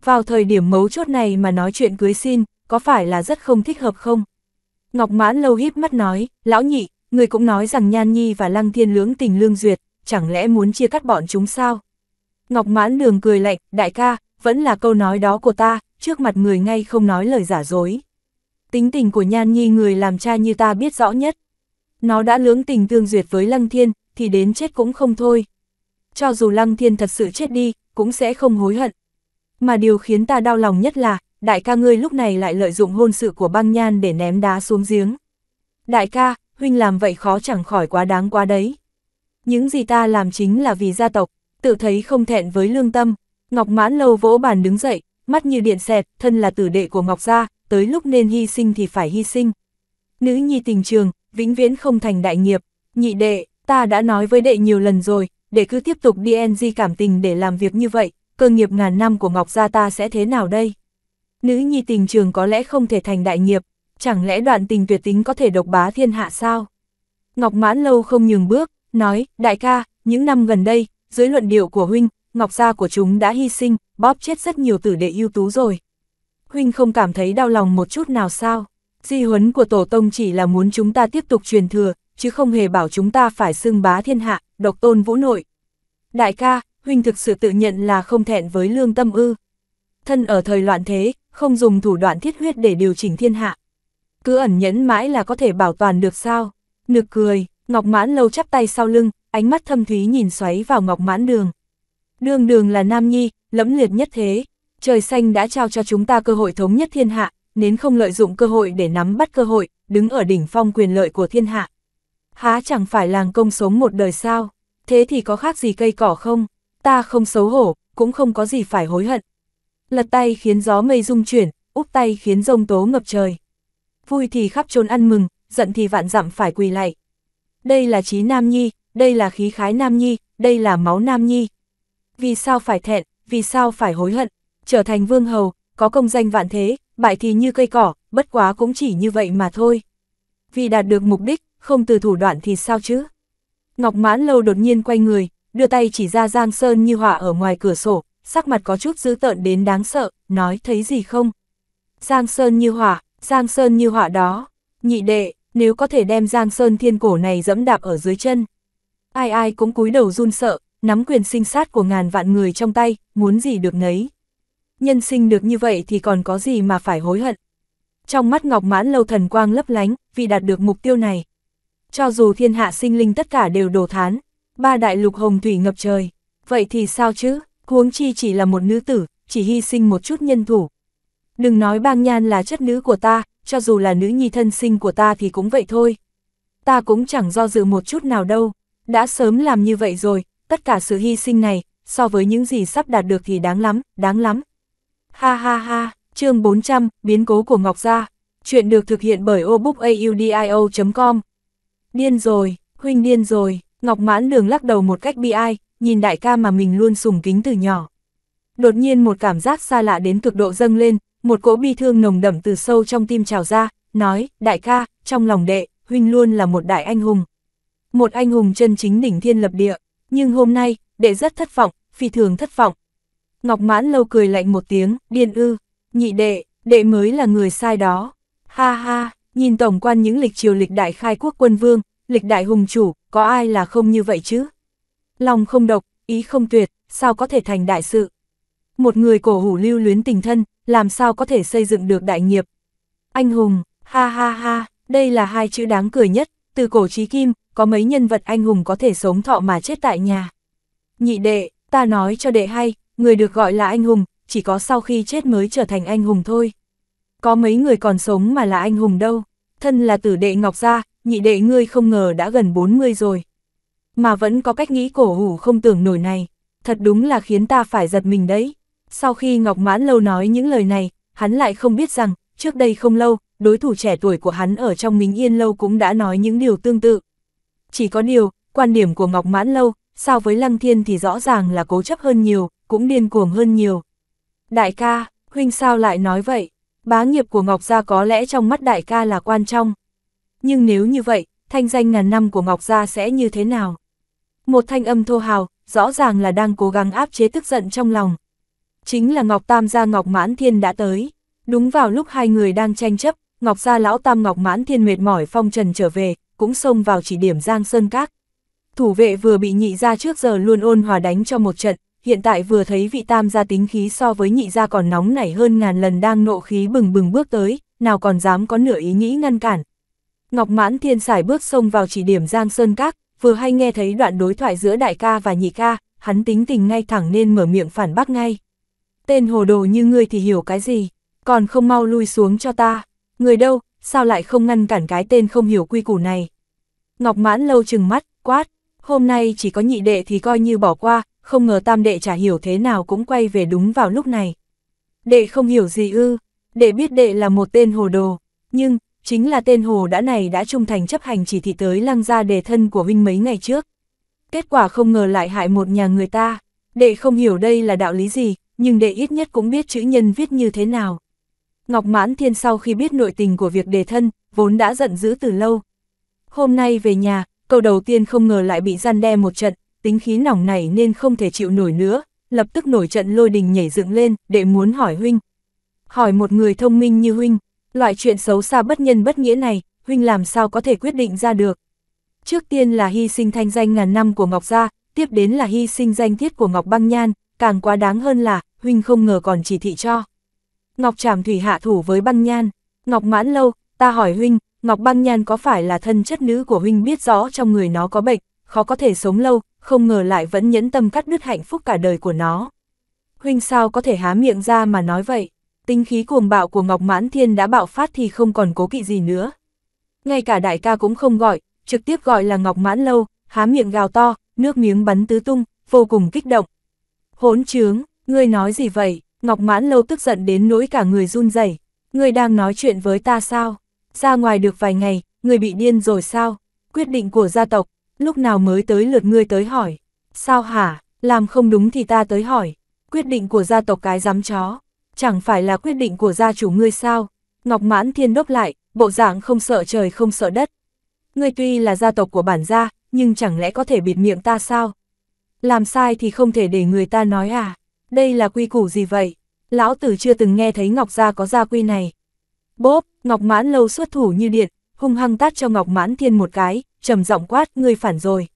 Speaker 1: Vào thời điểm mấu chốt này mà nói chuyện cưới xin, có phải là rất không thích hợp không? Ngọc Mãn lâu híp mắt nói, lão nhị, người cũng nói rằng Nhan Nhi và Lăng Thiên lưỡng tình lương duyệt, chẳng lẽ muốn chia cắt bọn chúng sao? Ngọc Mãn đường cười lạnh, đại ca, vẫn là câu nói đó của ta, trước mặt người ngay không nói lời giả dối. Tính tình của Nhan Nhi người làm cha như ta biết rõ nhất. Nó đã lưỡng tình tương duyệt với Lăng Thiên, thì đến chết cũng không thôi. Cho dù Lăng Thiên thật sự chết đi, cũng sẽ không hối hận, mà điều khiến ta đau lòng nhất là, đại ca ngươi lúc này lại lợi dụng hôn sự của băng nhan để ném đá xuống giếng. Đại ca, huynh làm vậy khó chẳng khỏi quá đáng quá đấy. Những gì ta làm chính là vì gia tộc, tự thấy không thẹn với lương tâm. Ngọc mãn lâu vỗ bàn đứng dậy, mắt như điện xẹt, thân là tử đệ của Ngọc Gia, tới lúc nên hy sinh thì phải hy sinh. Nữ nhi tình trường, vĩnh viễn không thành đại nghiệp. Nhị đệ, ta đã nói với đệ nhiều lần rồi, để cứ tiếp tục DNG cảm tình để làm việc như vậy, cơ nghiệp ngàn năm của Ngọc Gia ta sẽ thế nào đây? Nữ nhi tình trường có lẽ không thể thành đại nghiệp, chẳng lẽ đoạn tình tuyệt tính có thể độc bá thiên hạ sao? Ngọc Mãn Lâu không nhường bước, nói, đại ca, những năm gần đây, dưới luận điệu của huynh, Ngọc Gia của chúng đã hy sinh, bóp chết rất nhiều tử đệ ưu tú rồi. Huynh không cảm thấy đau lòng một chút nào sao? Di huấn của Tổ Tông chỉ là muốn chúng ta tiếp tục truyền thừa, chứ không hề bảo chúng ta phải xưng bá thiên hạ, độc tôn vũ nội. Đại ca, huynh thực sự tự nhận là không thẹn với lương tâm ư. Thân ở thời loạn thế, không dùng thủ đoạn thiết huyết để điều chỉnh thiên hạ. Cứ ẩn nhẫn mãi là có thể bảo toàn được sao? Nực cười, Ngọc Mãn lâu chắp tay sau lưng, ánh mắt thâm thúy nhìn xoáy vào Ngọc Mãn đường. Đường đường là nam nhi, lẫm liệt nhất thế. Trời xanh đã trao cho chúng ta cơ hội thống nhất thiên hạ, nên không lợi dụng cơ hội để nắm bắt cơ hội, đứng ở đỉnh phong quyền lợi của thiên hạ. Há chẳng phải làng công sống một đời sao? Thế thì có khác gì cây cỏ không? ta không xấu hổ, cũng không có gì phải hối hận. Lật tay khiến gió mây rung chuyển, úp tay khiến rông tố ngập trời. Vui thì khắp trốn ăn mừng, giận thì vạn dặm phải quỳ lạy. Đây là trí nam nhi, đây là khí khái nam nhi, đây là máu nam nhi. Vì sao phải thẹn, vì sao phải hối hận, trở thành vương hầu, có công danh vạn thế, bại thì như cây cỏ, bất quá cũng chỉ như vậy mà thôi. Vì đạt được mục đích, không từ thủ đoạn thì sao chứ? Ngọc Mãn Lâu đột nhiên quay người, đưa tay chỉ ra Giang Sơn như họa ở ngoài cửa sổ, sắc mặt có chút dữ tợn đến đáng sợ, nói thấy gì không? Giang Sơn như họa, Giang Sơn như họa đó, nhị đệ, nếu có thể đem Giang Sơn thiên cổ này dẫm đạp ở dưới chân. Ai ai cũng cúi đầu run sợ, nắm quyền sinh sát của ngàn vạn người trong tay, muốn gì được nấy. Nhân sinh được như vậy thì còn có gì mà phải hối hận. Trong mắt Ngọc Mãn lâu thần quang lấp lánh, vì đạt được mục tiêu này. Cho dù thiên hạ sinh linh tất cả đều đồ thán, ba đại lục hồng thủy ngập trời. Vậy thì sao chứ, huống chi chỉ là một nữ tử, chỉ hy sinh một chút nhân thủ. Đừng nói bang nhan là chất nữ của ta, cho dù là nữ nhi thân sinh của ta thì cũng vậy thôi. Ta cũng chẳng do dự một chút nào đâu, đã sớm làm như vậy rồi, tất cả sự hy sinh này, so với những gì sắp đạt được thì đáng lắm, đáng lắm. Ha ha ha, chương 400, biến cố của Ngọc Gia. Chuyện được thực hiện bởi obookaudio.com. Điên rồi, huynh điên rồi. Ngọc Mãn Đường lắc đầu một cách bi ai, nhìn đại ca mà mình luôn sùng kính từ nhỏ. Đột nhiên một cảm giác xa lạ đến cực độ dâng lên, một cỗ bi thương nồng đậm từ sâu trong tim trào ra, nói, đại ca, trong lòng đệ, huynh luôn là một đại anh hùng. Một anh hùng chân chính đỉnh thiên lập địa, nhưng hôm nay, đệ rất thất vọng, phi thường thất vọng. Ngọc Mãn lâu cười lạnh một tiếng, điên ư, nhị đệ, đệ mới là người sai đó. Ha ha, nhìn tổng quan những lịch triều lịch đại khai quốc quân vương, lịch đại hùng chủ, có ai là không như vậy chứ? Lòng không độc, ý không tuyệt, sao có thể thành đại sự? Một người cổ hủ lưu luyến tình thân, làm sao có thể xây dựng được đại nghiệp? Anh hùng, ha ha ha, đây là hai chữ đáng cười nhất, từ cổ trí kim, có mấy nhân vật anh hùng có thể sống thọ mà chết tại nhà. Nhị đệ, ta nói cho đệ hay, người được gọi là anh hùng, chỉ có sau khi chết mới trở thành anh hùng thôi. Có mấy người còn sống mà là anh hùng đâu, thân là tử đệ Ngọc Gia, nhị đệ ngươi không ngờ đã gần 40 rồi. Mà vẫn có cách nghĩ cổ hủ không tưởng nổi này, thật đúng là khiến ta phải giật mình đấy. Sau khi Ngọc Mãn Lâu nói những lời này, hắn lại không biết rằng, trước đây không lâu, đối thủ trẻ tuổi của hắn ở trong Minh Yên Lâu cũng đã nói những điều tương tự. Chỉ có điều, quan điểm của Ngọc Mãn Lâu, so với Lăng Thiên thì rõ ràng là cố chấp hơn nhiều, cũng điên cuồng hơn nhiều. Đại ca, huynh sao lại nói vậy? Bá nghiệp của Ngọc Gia có lẽ trong mắt đại ca là quan trọng nhưng nếu như vậy, thanh danh ngàn năm của Ngọc Gia sẽ như thế nào? Một thanh âm thô hào, rõ ràng là đang cố gắng áp chế tức giận trong lòng. Chính là Ngọc Tam gia Ngọc Mãn Thiên đã tới. Đúng vào lúc hai người đang tranh chấp, Ngọc Gia Lão Tam Ngọc Mãn Thiên mệt mỏi phong trần trở về, cũng xông vào chỉ điểm Giang Sơn Các. Thủ vệ vừa bị nhị gia trước giờ luôn ôn hòa đánh cho một trận, hiện tại vừa thấy vị Tam gia tính khí so với nhị gia còn nóng nảy hơn ngàn lần đang nộ khí bừng bừng bước tới, nào còn dám có nửa ý nghĩ ngăn cản, Ngọc Mãn Thiên xài bước xông vào chỉ điểm Giang Sơn Các, vừa hay nghe thấy đoạn đối thoại giữa đại ca và nhị ca, hắn tính tình ngay thẳng nên mở miệng phản bác ngay. Tên hồ đồ như ngươi thì hiểu cái gì, còn không mau lui xuống cho ta. Người đâu, sao lại không ngăn cản cái tên không hiểu quy củ này. Ngọc Mãn lâu chừng mắt, quát, hôm nay chỉ có nhị đệ thì coi như bỏ qua, không ngờ tam đệ chả hiểu thế nào cũng quay về đúng vào lúc này. Đệ không hiểu gì ư, đệ biết đệ là một tên hồ đồ, nhưng, chính là tên hồ đã này đã trung thành chấp hành chỉ thị tới lăng ra đề thân của huynh mấy ngày trước. Kết quả không ngờ lại hại một nhà người ta, đệ không hiểu đây là đạo lý gì, nhưng đệ ít nhất cũng biết chữ nhân viết như thế nào. Ngọc Mãn Thiên sau khi biết nội tình của việc đề thân, vốn đã giận dữ từ lâu. Hôm nay về nhà, câu đầu tiên không ngờ lại bị gian đe một trận, tính khí nỏng này nên không thể chịu nổi nữa, lập tức nổi trận lôi đình nhảy dựng lên, đệ muốn hỏi huynh. Hỏi một người thông minh như huynh, Loại chuyện xấu xa bất nhân bất nghĩa này, huynh làm sao có thể quyết định ra được. Trước tiên là hy sinh thanh danh ngàn năm của Ngọc Gia, tiếp đến là hy sinh danh thiết của Ngọc Băng Nhan, càng quá đáng hơn là, huynh không ngờ còn chỉ thị cho. Ngọc Trảm Thủy hạ thủ với Băng Nhan, Ngọc Mãn Lâu, ta hỏi huynh, Ngọc Băng Nhan có phải là thân chất nữ của huynh biết rõ trong người nó có bệnh, khó có thể sống lâu, không ngờ lại vẫn nhẫn tâm cắt đứt hạnh phúc cả đời của nó. Huynh sao có thể há miệng ra mà nói vậy? Tinh khí cuồng bạo của Ngọc Mãn Thiên đã bạo phát thì không còn cố kỵ gì nữa. Ngay cả đại ca cũng không gọi, trực tiếp gọi là Ngọc Mãn Lâu, há miệng gào to, nước miếng bắn tứ tung, vô cùng kích động. Hỗn trướng, ngươi nói gì vậy? Ngọc Mãn Lâu tức giận đến nỗi cả người run rẩy. Ngươi đang nói chuyện với ta sao? Ra ngoài được vài ngày, ngươi bị điên rồi sao? Quyết định của gia tộc, lúc nào mới tới lượt ngươi tới hỏi? Sao hả? Làm không đúng thì ta tới hỏi. Quyết định của gia tộc cái dám chó chẳng phải là quyết định của gia chủ ngươi sao? Ngọc Mãn Thiên đốc lại, bộ dạng không sợ trời không sợ đất. Ngươi tuy là gia tộc của bản gia, nhưng chẳng lẽ có thể bịt miệng ta sao? Làm sai thì không thể để người ta nói à? Đây là quy củ gì vậy? Lão tử chưa từng nghe thấy Ngọc Gia có gia quy này. Bốp, Ngọc Mãn lâu xuất thủ như điện, hung hăng tát cho Ngọc Mãn Thiên một cái, trầm giọng quát, ngươi phản rồi.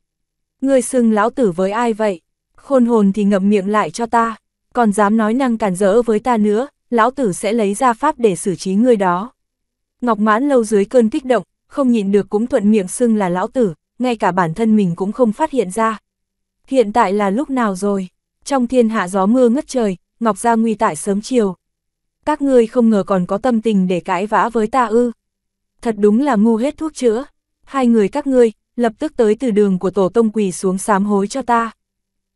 Speaker 1: Ngươi xưng lão tử với ai vậy? Khôn hồn thì ngậm miệng lại cho ta còn dám nói năng cản rỡ với ta nữa, lão tử sẽ lấy ra pháp để xử trí người đó. Ngọc mãn lâu dưới cơn kích động, không nhịn được cũng thuận miệng xưng là lão tử, ngay cả bản thân mình cũng không phát hiện ra. Hiện tại là lúc nào rồi? Trong thiên hạ gió mưa ngất trời, Ngọc Gia nguy tại sớm chiều. Các ngươi không ngờ còn có tâm tình để cãi vã với ta ư. Thật đúng là ngu hết thuốc chữa. Hai người các ngươi, lập tức tới từ đường của tổ tông quỳ xuống sám hối cho ta.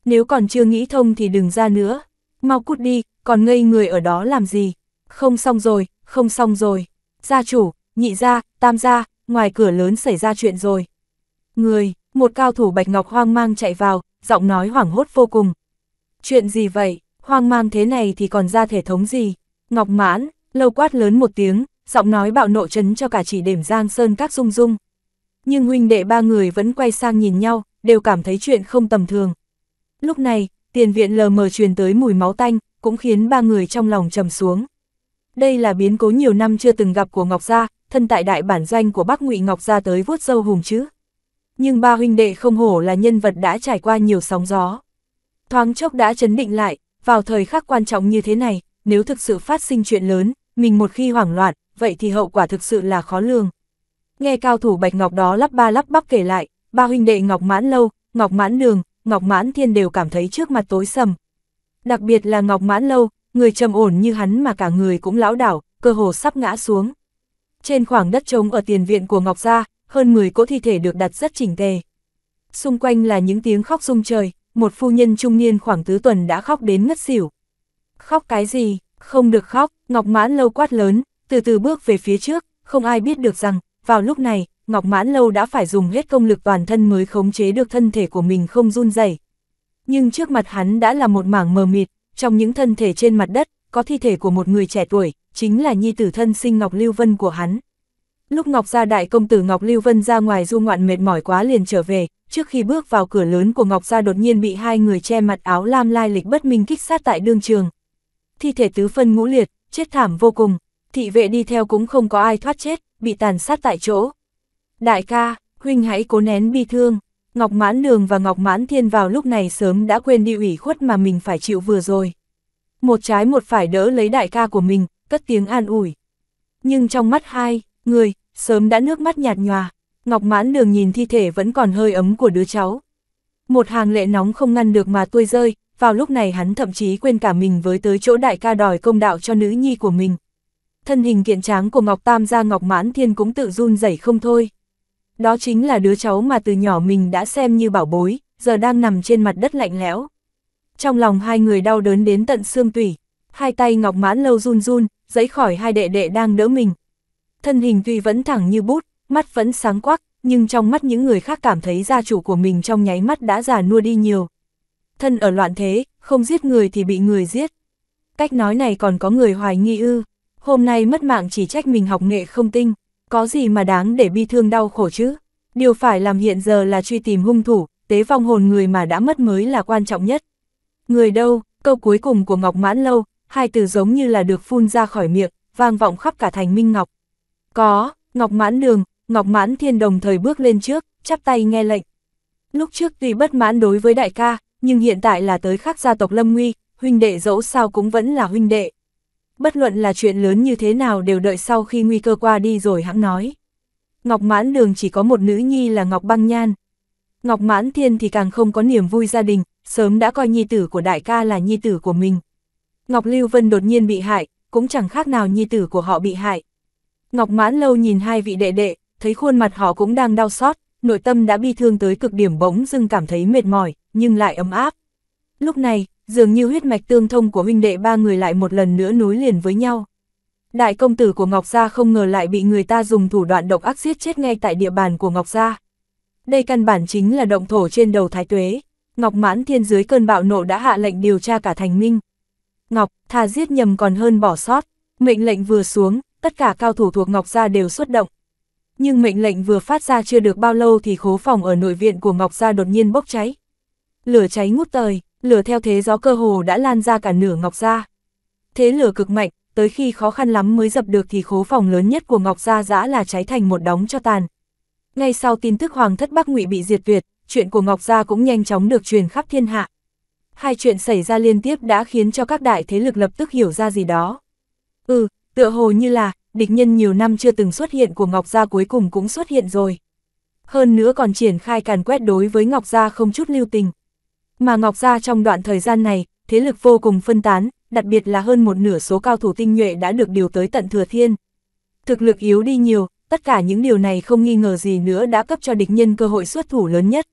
Speaker 1: Nếu còn chưa nghĩ thông thì đừng ra nữa, mau cút đi, còn ngây người ở đó làm gì? Không xong rồi, không xong rồi. Gia chủ, nhị gia, tam gia, ngoài cửa lớn xảy ra chuyện rồi. Người, một cao thủ bạch ngọc hoang mang chạy vào, giọng nói hoảng hốt vô cùng. Chuyện gì vậy, hoang mang thế này thì còn ra thể thống gì? Ngọc mãn, lâu quát lớn một tiếng, giọng nói bạo nộ chấn cho cả chỉ đềm giang sơn các rung rung. Nhưng huynh đệ ba người vẫn quay sang nhìn nhau, đều cảm thấy chuyện không tầm thường. Lúc này, tiền viện lờ mờ truyền tới mùi máu tanh, cũng khiến ba người trong lòng trầm xuống. Đây là biến cố nhiều năm chưa từng gặp của Ngọc Gia, thân tại đại bản doanh của bác ngụy Ngọc Gia tới vuốt dâu hùng chứ. Nhưng ba huynh đệ không hổ là nhân vật đã trải qua nhiều sóng gió. Thoáng chốc đã chấn định lại, vào thời khắc quan trọng như thế này, nếu thực sự phát sinh chuyện lớn, mình một khi hoảng loạn, vậy thì hậu quả thực sự là khó lường. Nghe cao thủ Bạch Ngọc đó lắp ba lắp bắp kể lại, ba huynh đệ Ngọc Mãn Lâu, Ngọc Mãn Đường, Ngọc Mãn Thiên đều cảm thấy trước mặt tối sầm. Đặc biệt là Ngọc Mãn Lâu, người trầm ổn như hắn mà cả người cũng lão đảo, cơ hồ sắp ngã xuống. Trên khoảng đất trống ở tiền viện của Ngọc Gia, hơn 10 cỗ thi thể được đặt rất chỉnh tề. Xung quanh là những tiếng khóc rung trời, một phu nhân trung niên khoảng tứ tuần đã khóc đến ngất xỉu. Khóc cái gì, không được khóc, Ngọc Mãn Lâu quát lớn, từ từ bước về phía trước, không ai biết được rằng, vào lúc này, Ngọc Mãn Lâu đã phải dùng hết công lực toàn thân mới khống chế được thân thể của mình không run rẩy. Nhưng trước mặt hắn đã là một mảng mờ mịt, trong những thân thể trên mặt đất, có thi thể của một người trẻ tuổi, chính là nhi tử thân sinh Ngọc Lưu Vân của hắn. Lúc Ngọc gia đại công tử Ngọc Lưu Vân ra ngoài du ngoạn mệt mỏi quá liền trở về, trước khi bước vào cửa lớn của Ngọc gia đột nhiên bị hai người che mặt áo lam lai lịch bất minh kích sát tại đương trường. Thi thể tứ phân ngũ liệt, chết thảm vô cùng, thị vệ đi theo cũng không có ai thoát chết, bị tàn sát tại chỗ. Đại ca, huynh hãy cố nén bi thương. Ngọc Mãn Đường và Ngọc Mãn Thiên vào lúc này sớm đã quên đi ủy khuất mà mình phải chịu vừa rồi. Một trái một phải đỡ lấy đại ca của mình, cất tiếng an ủi. Nhưng trong mắt hai, người, sớm đã nước mắt nhạt nhòa. Ngọc Mãn Đường nhìn thi thể vẫn còn hơi ấm của đứa cháu. Một hàng lệ nóng không ngăn được mà tuôi rơi, vào lúc này hắn thậm chí quên cả mình với tới chỗ đại ca đòi công đạo cho nữ nhi của mình. Thân hình kiện tráng của Ngọc Tam gia Ngọc Mãn Thiên cũng tự run rẩy không thôi đó chính là đứa cháu mà từ nhỏ mình đã xem như bảo bối, giờ đang nằm trên mặt đất lạnh lẽo. Trong lòng hai người đau đớn đến tận xương tủy, hai tay ngọc mãn lâu run run, giấy khỏi hai đệ đệ đang đỡ mình. Thân hình tuy vẫn thẳng như bút, mắt vẫn sáng quắc, nhưng trong mắt những người khác cảm thấy gia chủ của mình trong nháy mắt đã già nua đi nhiều. Thân ở loạn thế, không giết người thì bị người giết. Cách nói này còn có người hoài nghi ư, hôm nay mất mạng chỉ trách mình học nghệ không tinh. Có gì mà đáng để bi thương đau khổ chứ? Điều phải làm hiện giờ là truy tìm hung thủ, tế vong hồn người mà đã mất mới là quan trọng nhất. Người đâu, câu cuối cùng của Ngọc Mãn Lâu, hai từ giống như là được phun ra khỏi miệng, vang vọng khắp cả thành Minh Ngọc. Có, Ngọc Mãn Đường, Ngọc Mãn Thiên đồng thời bước lên trước, chắp tay nghe lệnh. Lúc trước tuy bất mãn đối với đại ca, nhưng hiện tại là tới khác gia tộc Lâm Nguy, huynh đệ dẫu sao cũng vẫn là huynh đệ bất luận là chuyện lớn như thế nào đều đợi sau khi nguy cơ qua đi rồi hãng nói. Ngọc Mãn Đường chỉ có một nữ nhi là Ngọc Băng Nhan. Ngọc Mãn Thiên thì càng không có niềm vui gia đình, sớm đã coi nhi tử của đại ca là nhi tử của mình. Ngọc Lưu Vân đột nhiên bị hại, cũng chẳng khác nào nhi tử của họ bị hại. Ngọc Mãn Lâu nhìn hai vị đệ đệ, thấy khuôn mặt họ cũng đang đau xót, nội tâm đã bi thương tới cực điểm bỗng dưng cảm thấy mệt mỏi, nhưng lại ấm áp. Lúc này, dường như huyết mạch tương thông của huynh đệ ba người lại một lần nữa nối liền với nhau. Đại công tử của Ngọc Gia không ngờ lại bị người ta dùng thủ đoạn độc ác giết chết ngay tại địa bàn của Ngọc Gia. Đây căn bản chính là động thổ trên đầu Thái Tuế. Ngọc Mãn Thiên dưới cơn bạo nộ đã hạ lệnh điều tra cả thành minh. Ngọc, thà giết nhầm còn hơn bỏ sót. Mệnh lệnh vừa xuống, tất cả cao thủ thuộc Ngọc Gia đều xuất động. Nhưng mệnh lệnh vừa phát ra chưa được bao lâu thì khố phòng ở nội viện của Ngọc Gia đột nhiên bốc cháy. Lửa cháy ngút trời, lửa theo thế gió cơ hồ đã lan ra cả nửa Ngọc Gia. Thế lửa cực mạnh, tới khi khó khăn lắm mới dập được thì khố phòng lớn nhất của Ngọc Gia dã là cháy thành một đống cho tàn. Ngay sau tin tức Hoàng thất Bắc Ngụy bị diệt tuyệt, chuyện của Ngọc Gia cũng nhanh chóng được truyền khắp thiên hạ. Hai chuyện xảy ra liên tiếp đã khiến cho các đại thế lực lập tức hiểu ra gì đó. Ừ, tựa hồ như là, địch nhân nhiều năm chưa từng xuất hiện của Ngọc Gia cuối cùng cũng xuất hiện rồi. Hơn nữa còn triển khai càn quét đối với Ngọc Gia không chút lưu tình. Mà Ngọc Gia trong đoạn thời gian này, thế lực vô cùng phân tán, đặc biệt là hơn một nửa số cao thủ tinh nhuệ đã được điều tới tận Thừa Thiên. Thực lực yếu đi nhiều, tất cả những điều này không nghi ngờ gì nữa đã cấp cho địch nhân cơ hội xuất thủ lớn nhất.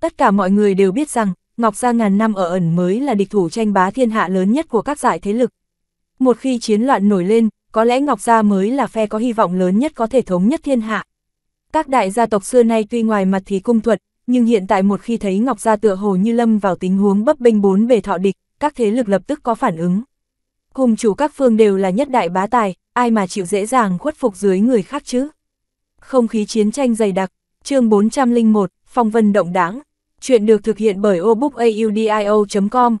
Speaker 1: Tất cả mọi người đều biết rằng, Ngọc Gia ngàn năm ở ẩn mới là địch thủ tranh bá thiên hạ lớn nhất của các giải thế lực. Một khi chiến loạn nổi lên, có lẽ Ngọc Gia mới là phe có hy vọng lớn nhất có thể thống nhất thiên hạ. Các đại gia tộc xưa nay tuy ngoài mặt thì cung thuật, nhưng hiện tại một khi thấy Ngọc Gia tựa hồ như lâm vào tình huống bấp bênh bốn bề thọ địch, các thế lực lập tức có phản ứng. Hùng chủ các phương đều là nhất đại bá tài, ai mà chịu dễ dàng khuất phục dưới người khác chứ. Không khí chiến tranh dày đặc, chương 401, phong vân động đáng. Chuyện được thực hiện bởi obookaudio.com.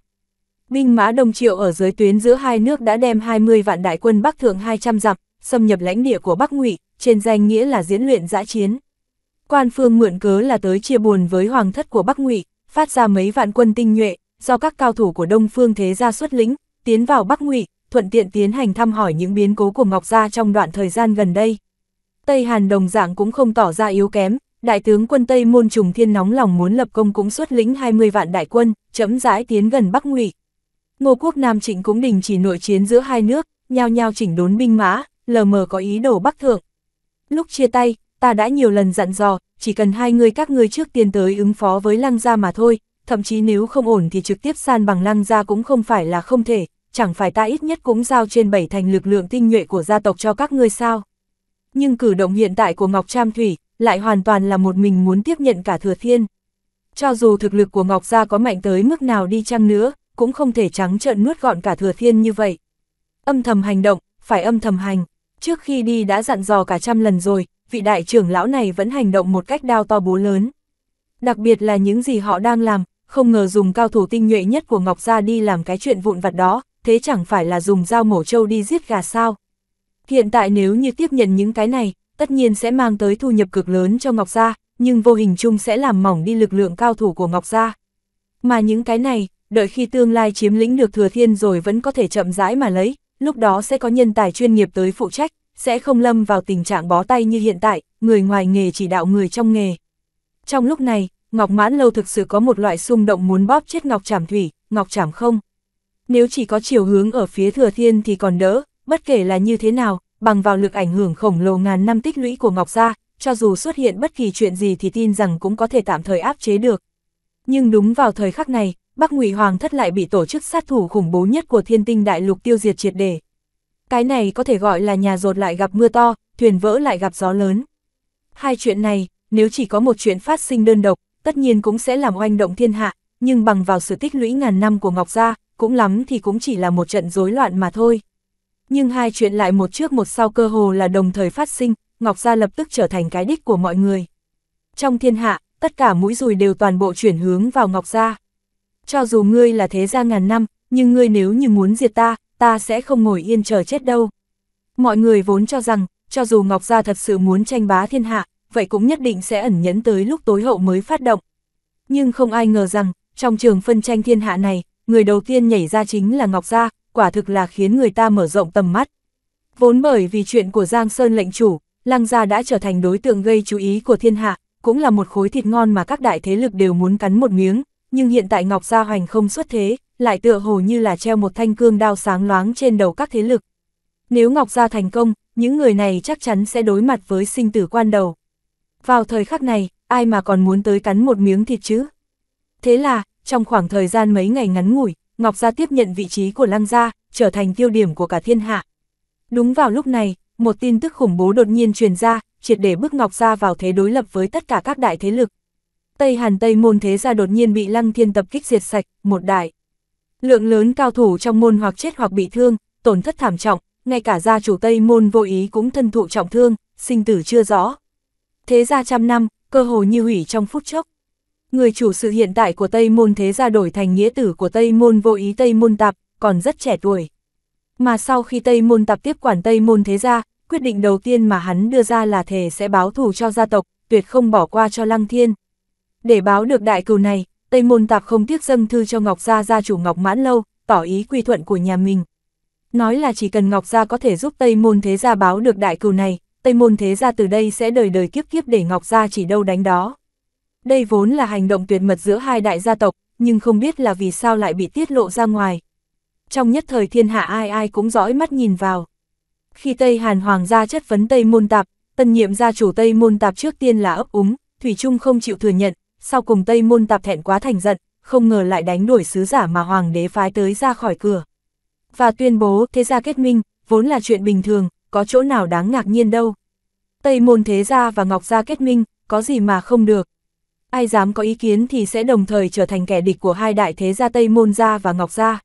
Speaker 1: Binh mã đông triệu ở dưới tuyến giữa hai nước đã đem 20 vạn đại quân Bắc thượng 200 dặm, xâm nhập lãnh địa của Bắc Ngụy, trên danh nghĩa là diễn luyện giã chiến. Quan phương mượn cớ là tới chia buồn với hoàng thất của Bắc Ngụy, phát ra mấy vạn quân tinh nhuệ, do các cao thủ của Đông Phương Thế gia xuất lĩnh, tiến vào Bắc Ngụy, thuận tiện tiến hành thăm hỏi những biến cố của Ngọc gia trong đoạn thời gian gần đây. Tây Hàn đồng dạng cũng không tỏ ra yếu kém, đại tướng quân Tây Môn Trùng Thiên nóng lòng muốn lập công cũng xuất lĩnh 20 vạn đại quân, chấm rãi tiến gần Bắc Ngụy. Ngô quốc Nam Trịnh cũng đình chỉ nội chiến giữa hai nước, nhao nhao chỉnh đốn binh mã, lờ mờ có ý đồ Bắc thượng. Lúc chia tay, ta đã nhiều lần dặn dò, chỉ cần hai người các ngươi trước tiên tới ứng phó với lăng gia mà thôi, thậm chí nếu không ổn thì trực tiếp san bằng lăng gia cũng không phải là không thể, chẳng phải ta ít nhất cũng giao trên bảy thành lực lượng tinh nhuệ của gia tộc cho các ngươi sao. Nhưng cử động hiện tại của Ngọc Tram Thủy lại hoàn toàn là một mình muốn tiếp nhận cả thừa thiên. Cho dù thực lực của Ngọc Gia có mạnh tới mức nào đi chăng nữa, cũng không thể trắng trợn nuốt gọn cả thừa thiên như vậy. Âm thầm hành động, phải âm thầm hành. Trước khi đi đã dặn dò cả trăm lần rồi, vị đại trưởng lão này vẫn hành động một cách đao to bố lớn. Đặc biệt là những gì họ đang làm, không ngờ dùng cao thủ tinh nhuệ nhất của Ngọc Gia đi làm cái chuyện vụn vặt đó, thế chẳng phải là dùng dao mổ trâu đi giết gà sao. Hiện tại nếu như tiếp nhận những cái này, tất nhiên sẽ mang tới thu nhập cực lớn cho Ngọc Gia, nhưng vô hình chung sẽ làm mỏng đi lực lượng cao thủ của Ngọc Gia. Mà những cái này, đợi khi tương lai chiếm lĩnh được thừa thiên rồi vẫn có thể chậm rãi mà lấy, lúc đó sẽ có nhân tài chuyên nghiệp tới phụ trách, sẽ không lâm vào tình trạng bó tay như hiện tại, người ngoài nghề chỉ đạo người trong nghề. Trong lúc này, Ngọc Mãn Lâu thực sự có một loại xung động muốn bóp chết Ngọc Trảm Thủy, Ngọc Trảm không. Nếu chỉ có chiều hướng ở phía Thừa Thiên thì còn đỡ, bất kể là như thế nào, bằng vào lực ảnh hưởng khổng lồ ngàn năm tích lũy của Ngọc Gia, cho dù xuất hiện bất kỳ chuyện gì thì tin rằng cũng có thể tạm thời áp chế được. Nhưng đúng vào thời khắc này, Bắc Ngụy Hoàng thất lại bị tổ chức sát thủ khủng bố nhất của thiên tinh đại lục tiêu diệt triệt để. Cái này có thể gọi là nhà rột lại gặp mưa to, thuyền vỡ lại gặp gió lớn. Hai chuyện này, nếu chỉ có một chuyện phát sinh đơn độc, tất nhiên cũng sẽ làm oanh động thiên hạ, nhưng bằng vào sự tích lũy ngàn năm của Ngọc Gia, cũng lắm thì cũng chỉ là một trận rối loạn mà thôi. Nhưng hai chuyện lại một trước một sau cơ hồ là đồng thời phát sinh, Ngọc Gia lập tức trở thành cái đích của mọi người. Trong thiên hạ, tất cả mũi dùi đều toàn bộ chuyển hướng vào Ngọc Gia. Cho dù ngươi là thế gia ngàn năm, nhưng ngươi nếu như muốn diệt ta, ta sẽ không ngồi yên chờ chết đâu. Mọi người vốn cho rằng, cho dù Ngọc Gia thật sự muốn tranh bá thiên hạ, vậy cũng nhất định sẽ ẩn nhẫn tới lúc tối hậu mới phát động. Nhưng không ai ngờ rằng, trong trường phân tranh thiên hạ này, người đầu tiên nhảy ra chính là Ngọc Gia, quả thực là khiến người ta mở rộng tầm mắt. Vốn bởi vì chuyện của Giang Sơn lệnh chủ, Lăng Gia đã trở thành đối tượng gây chú ý của thiên hạ, cũng là một khối thịt ngon mà các đại thế lực đều muốn cắn một miếng, nhưng hiện tại Ngọc Gia hoành không xuất thế, lại tựa hồ như là treo một thanh cương đao sáng loáng trên đầu các thế lực. Nếu Ngọc Gia thành công, những người này chắc chắn sẽ đối mặt với sinh tử quan đầu. Vào thời khắc này, ai mà còn muốn tới cắn một miếng thịt chứ? Thế là, trong khoảng thời gian mấy ngày ngắn ngủi, Ngọc Gia tiếp nhận vị trí của Lăng Gia, trở thành tiêu điểm của cả thiên hạ. Đúng vào lúc này, một tin tức khủng bố đột nhiên truyền ra, triệt để bước Ngọc Gia vào thế đối lập với tất cả các đại thế lực. Tây Hàn Tây Môn Thế Gia đột nhiên bị Lăng Thiên tập kích diệt sạch, một đại lượng lớn cao thủ trong môn hoặc chết hoặc bị thương, tổn thất thảm trọng, ngay cả gia chủ Tây môn vô ý cũng thân thụ trọng thương, sinh tử chưa rõ. Thế gia trăm năm, cơ hồ như hủy trong phút chốc. Người chủ sự hiện tại của Tây môn thế gia đổi thành nghĩa tử của Tây môn vô ý Tây môn tạp, còn rất trẻ tuổi. Mà sau khi Tây môn tạp tiếp quản Tây môn thế gia, quyết định đầu tiên mà hắn đưa ra là thề sẽ báo thù cho gia tộc, tuyệt không bỏ qua cho Lăng Thiên. Để báo được đại cừu này, Tây Môn Tạp không tiếc dâng thư cho Ngọc Gia gia chủ Ngọc Mãn Lâu, tỏ ý quy thuận của nhà mình. Nói là chỉ cần Ngọc Gia có thể giúp Tây Môn Thế Gia báo được đại cừu này, Tây Môn Thế Gia từ đây sẽ đời đời kiếp kiếp để Ngọc Gia chỉ đâu đánh đó. Đây vốn là hành động tuyệt mật giữa hai đại gia tộc, nhưng không biết là vì sao lại bị tiết lộ ra ngoài. Trong nhất thời thiên hạ ai ai cũng dõi mắt nhìn vào. Khi Tây Hàn Hoàng gia chất vấn Tây Môn Tạp, tân nhiệm gia chủ Tây Môn Tạp trước tiên là ấp úng, Thủy Trung không chịu thừa nhận, sau cùng Tây Môn Tạp thẹn quá thành giận, không ngờ lại đánh đuổi sứ giả mà hoàng đế phái tới ra khỏi cửa. Và tuyên bố thế gia kết minh, vốn là chuyện bình thường, có chỗ nào đáng ngạc nhiên đâu. Tây Môn Thế Gia và Ngọc Gia kết minh, có gì mà không được. Ai dám có ý kiến thì sẽ đồng thời trở thành kẻ địch của hai đại thế gia Tây Môn Gia và Ngọc Gia.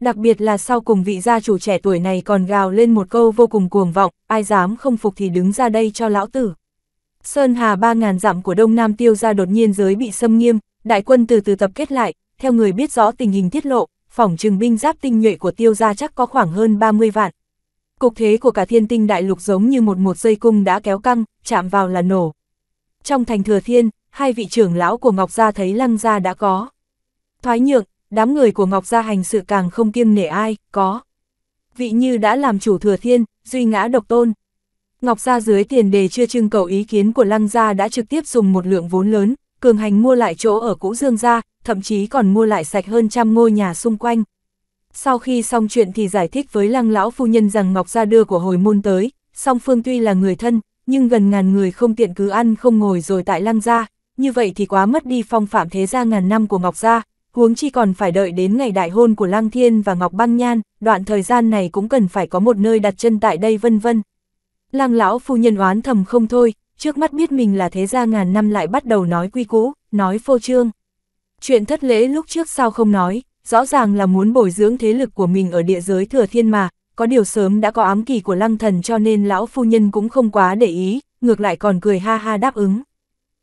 Speaker 1: Đặc biệt là sau cùng vị gia chủ trẻ tuổi này còn gào lên một câu vô cùng cuồng vọng, ai dám không phục thì đứng ra đây cho lão tử. Sơn Hà 3.000 dặm của Đông Nam tiêu ra đột nhiên giới bị xâm nghiêm, đại quân từ từ tập kết lại, theo người biết rõ tình hình tiết lộ, phòng trừng binh giáp tinh nhuệ của tiêu gia chắc có khoảng hơn 30 vạn. Cục thế của cả thiên tinh đại lục giống như một một dây cung đã kéo căng, chạm vào là nổ. Trong thành thừa thiên, hai vị trưởng lão của Ngọc Gia thấy lăng gia đã có. Thoái nhượng, đám người của Ngọc Gia hành sự càng không kiêng nể ai, có. Vị như đã làm chủ thừa thiên, duy ngã độc tôn. Ngọc Gia dưới tiền đề chưa trưng cầu ý kiến của Lăng Gia đã trực tiếp dùng một lượng vốn lớn, cường hành mua lại chỗ ở cũ Dương Gia, thậm chí còn mua lại sạch hơn trăm ngôi nhà xung quanh. Sau khi xong chuyện thì giải thích với Lăng Lão Phu Nhân rằng Ngọc Gia đưa của hồi môn tới, song phương tuy là người thân, nhưng gần ngàn người không tiện cứ ăn không ngồi rồi tại Lăng Gia, như vậy thì quá mất đi phong phạm thế gia ngàn năm của Ngọc Gia, huống chi còn phải đợi đến ngày đại hôn của Lăng Thiên và Ngọc Băng Nhan, đoạn thời gian này cũng cần phải có một nơi đặt chân tại đây vân vân, Lang lão phu nhân oán thầm không thôi, trước mắt biết mình là thế gia ngàn năm lại bắt đầu nói quy cũ, nói phô trương. Chuyện thất lễ lúc trước sao không nói, rõ ràng là muốn bồi dưỡng thế lực của mình ở địa giới thừa thiên mà, có điều sớm đã có ám kỳ của lăng thần cho nên lão phu nhân cũng không quá để ý, ngược lại còn cười ha ha đáp ứng.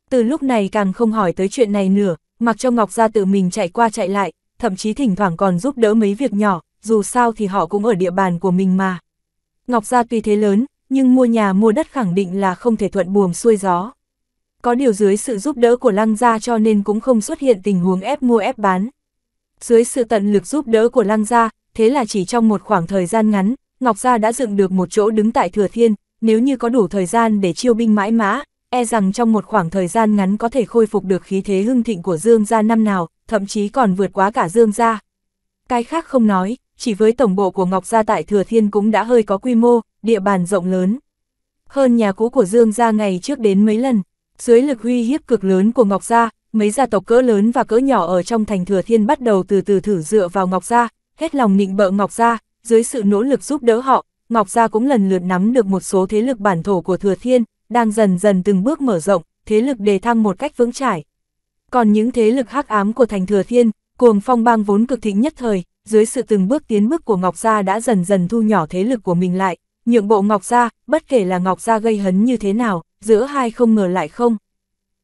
Speaker 1: Từ lúc này càng không hỏi tới chuyện này nữa, mặc cho Ngọc Gia tự mình chạy qua chạy lại, thậm chí thỉnh thoảng còn giúp đỡ mấy việc nhỏ, dù sao thì họ cũng ở địa bàn của mình mà. Ngọc Gia tuy thế lớn, nhưng mua nhà mua đất khẳng định là không thể thuận buồm xuôi gió. Có điều dưới sự giúp đỡ của Lăng Gia cho nên cũng không xuất hiện tình huống ép mua ép bán. Dưới sự tận lực giúp đỡ của Lăng Gia, thế là chỉ trong một khoảng thời gian ngắn, Ngọc Gia đã dựng được một chỗ đứng tại Thừa Thiên, nếu như có đủ thời gian để chiêu binh mãi mã, e rằng trong một khoảng thời gian ngắn có thể khôi phục được khí thế hưng thịnh của Dương Gia năm nào, thậm chí còn vượt quá cả Dương Gia. Cái khác không nói, chỉ với tổng bộ của Ngọc Gia tại Thừa Thiên cũng đã hơi có quy mô, địa bàn rộng lớn. Hơn nhà cũ của Dương Gia ngày trước đến mấy lần, dưới lực huy hiếp cực lớn của Ngọc Gia, mấy gia tộc cỡ lớn và cỡ nhỏ ở trong thành Thừa Thiên bắt đầu từ từ thử dựa vào Ngọc Gia, hết lòng nịnh bợ Ngọc Gia, dưới sự nỗ lực giúp đỡ họ, Ngọc Gia cũng lần lượt nắm được một số thế lực bản thổ của Thừa Thiên, đang dần dần từng bước mở rộng, thế lực đề thăng một cách vững chãi. Còn những thế lực hắc ám của thành Thừa Thiên, cuồng phong bang vốn cực thịnh nhất thời, dưới sự từng bước tiến bước của Ngọc Gia đã dần dần thu nhỏ thế lực của mình lại, nhượng bộ Ngọc Gia, bất kể là Ngọc Gia gây hấn như thế nào, giữa hai không ngờ lại không.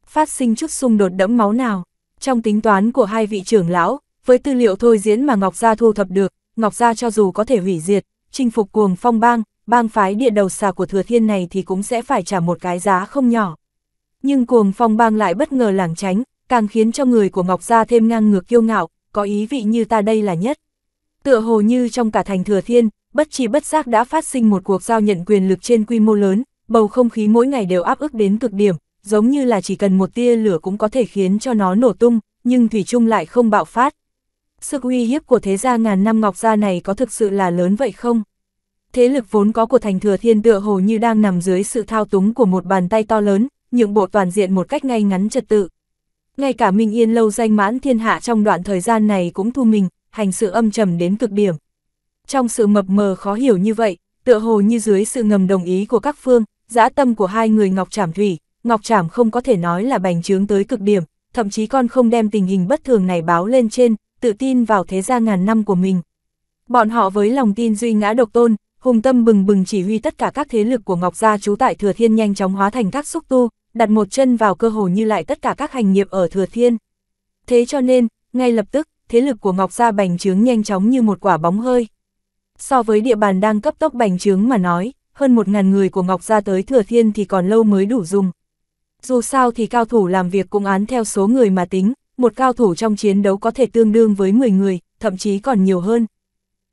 Speaker 1: Phát sinh chút xung đột đẫm máu nào, trong tính toán của hai vị trưởng lão, với tư liệu thôi diễn mà Ngọc Gia thu thập được, Ngọc Gia cho dù có thể hủy diệt, chinh phục cuồng phong bang, bang phái địa đầu xà của Thừa Thiên này thì cũng sẽ phải trả một cái giá không nhỏ. Nhưng cuồng phong bang lại bất ngờ lảng tránh, càng khiến cho người của Ngọc Gia thêm ngang ngược kiêu ngạo, có ý vị như ta đây là nhất. Tựa hồ như trong cả thành thừa thiên, bất chi bất giác đã phát sinh một cuộc giao nhận quyền lực trên quy mô lớn, bầu không khí mỗi ngày đều áp ức đến cực điểm, giống như là chỉ cần một tia lửa cũng có thể khiến cho nó nổ tung, nhưng Thủy chung lại không bạo phát. sức uy hiếp của thế gia ngàn năm ngọc gia này có thực sự là lớn vậy không? Thế lực vốn có của thành thừa thiên tựa hồ như đang nằm dưới sự thao túng của một bàn tay to lớn, nhượng bộ toàn diện một cách ngay ngắn trật tự. Ngay cả Minh Yên lâu danh mãn thiên hạ trong đoạn thời gian này cũng thu mình, hành sự âm trầm đến cực điểm. Trong sự mập mờ khó hiểu như vậy, tựa hồ như dưới sự ngầm đồng ý của các phương, dã tâm của hai người Ngọc Trảm Thủy, Ngọc Trảm không có thể nói là bành trướng tới cực điểm, thậm chí còn không đem tình hình bất thường này báo lên trên, tự tin vào thế gia ngàn năm của mình. Bọn họ với lòng tin duy ngã độc tôn, hùng tâm bừng bừng chỉ huy tất cả các thế lực của Ngọc Gia trú tại Thừa Thiên nhanh chóng hóa thành các xúc tu, đặt một chân vào cơ hồ như lại tất cả các hành nghiệp ở Thừa Thiên. Thế cho nên, ngay lập tức, thế lực của Ngọc Gia bành trướng nhanh chóng như một quả bóng hơi. So với địa bàn đang cấp tốc bành trướng mà nói, hơn một ngàn người của Ngọc Gia tới Thừa Thiên thì còn lâu mới đủ dùng. Dù sao thì cao thủ làm việc cũng án theo số người mà tính, một cao thủ trong chiến đấu có thể tương đương với 10 người, thậm chí còn nhiều hơn.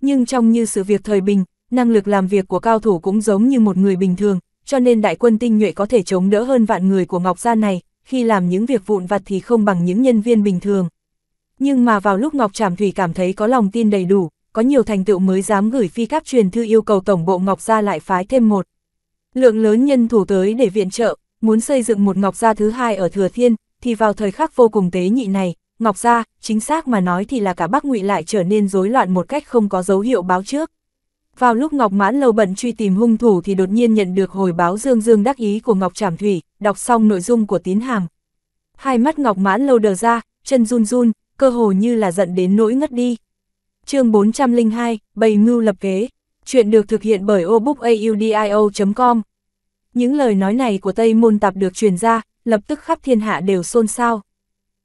Speaker 1: Nhưng trong như sự việc thời bình, năng lực làm việc của cao thủ cũng giống như một người bình thường, cho nên đại quân tinh nhuệ có thể chống đỡ hơn vạn người của Ngọc Gia này, khi làm những việc vụn vặt thì không bằng những nhân viên bình thường. Nhưng mà vào lúc Ngọc Trảm Thủy cảm thấy có lòng tin đầy đủ, có nhiều thành tựu mới dám gửi phi cáp truyền thư yêu cầu Tổng bộ Ngọc Gia lại phái thêm một. Lượng lớn nhân thủ tới để viện trợ, muốn xây dựng một Ngọc Gia thứ hai ở Thừa Thiên, thì vào thời khắc vô cùng tế nhị này, Ngọc Gia, chính xác mà nói thì là cả Bắc Ngụy lại trở nên rối loạn một cách không có dấu hiệu báo trước. Vào lúc Ngọc Mãn Lâu bận truy tìm hung thủ thì đột nhiên nhận được hồi báo dương dương đắc ý của Ngọc Trảm Thủy, đọc xong nội dung của tín hàng. Hai mắt Ngọc Mãn Lâu đờ ra, chân run run, cơ hồ như là giận đến nỗi ngất đi. chương 402, bày ngưu lập kế, chuyện được thực hiện bởi obookaudio.com. Những lời nói này của Tây Môn Tạp được truyền ra, lập tức khắp thiên hạ đều xôn xao.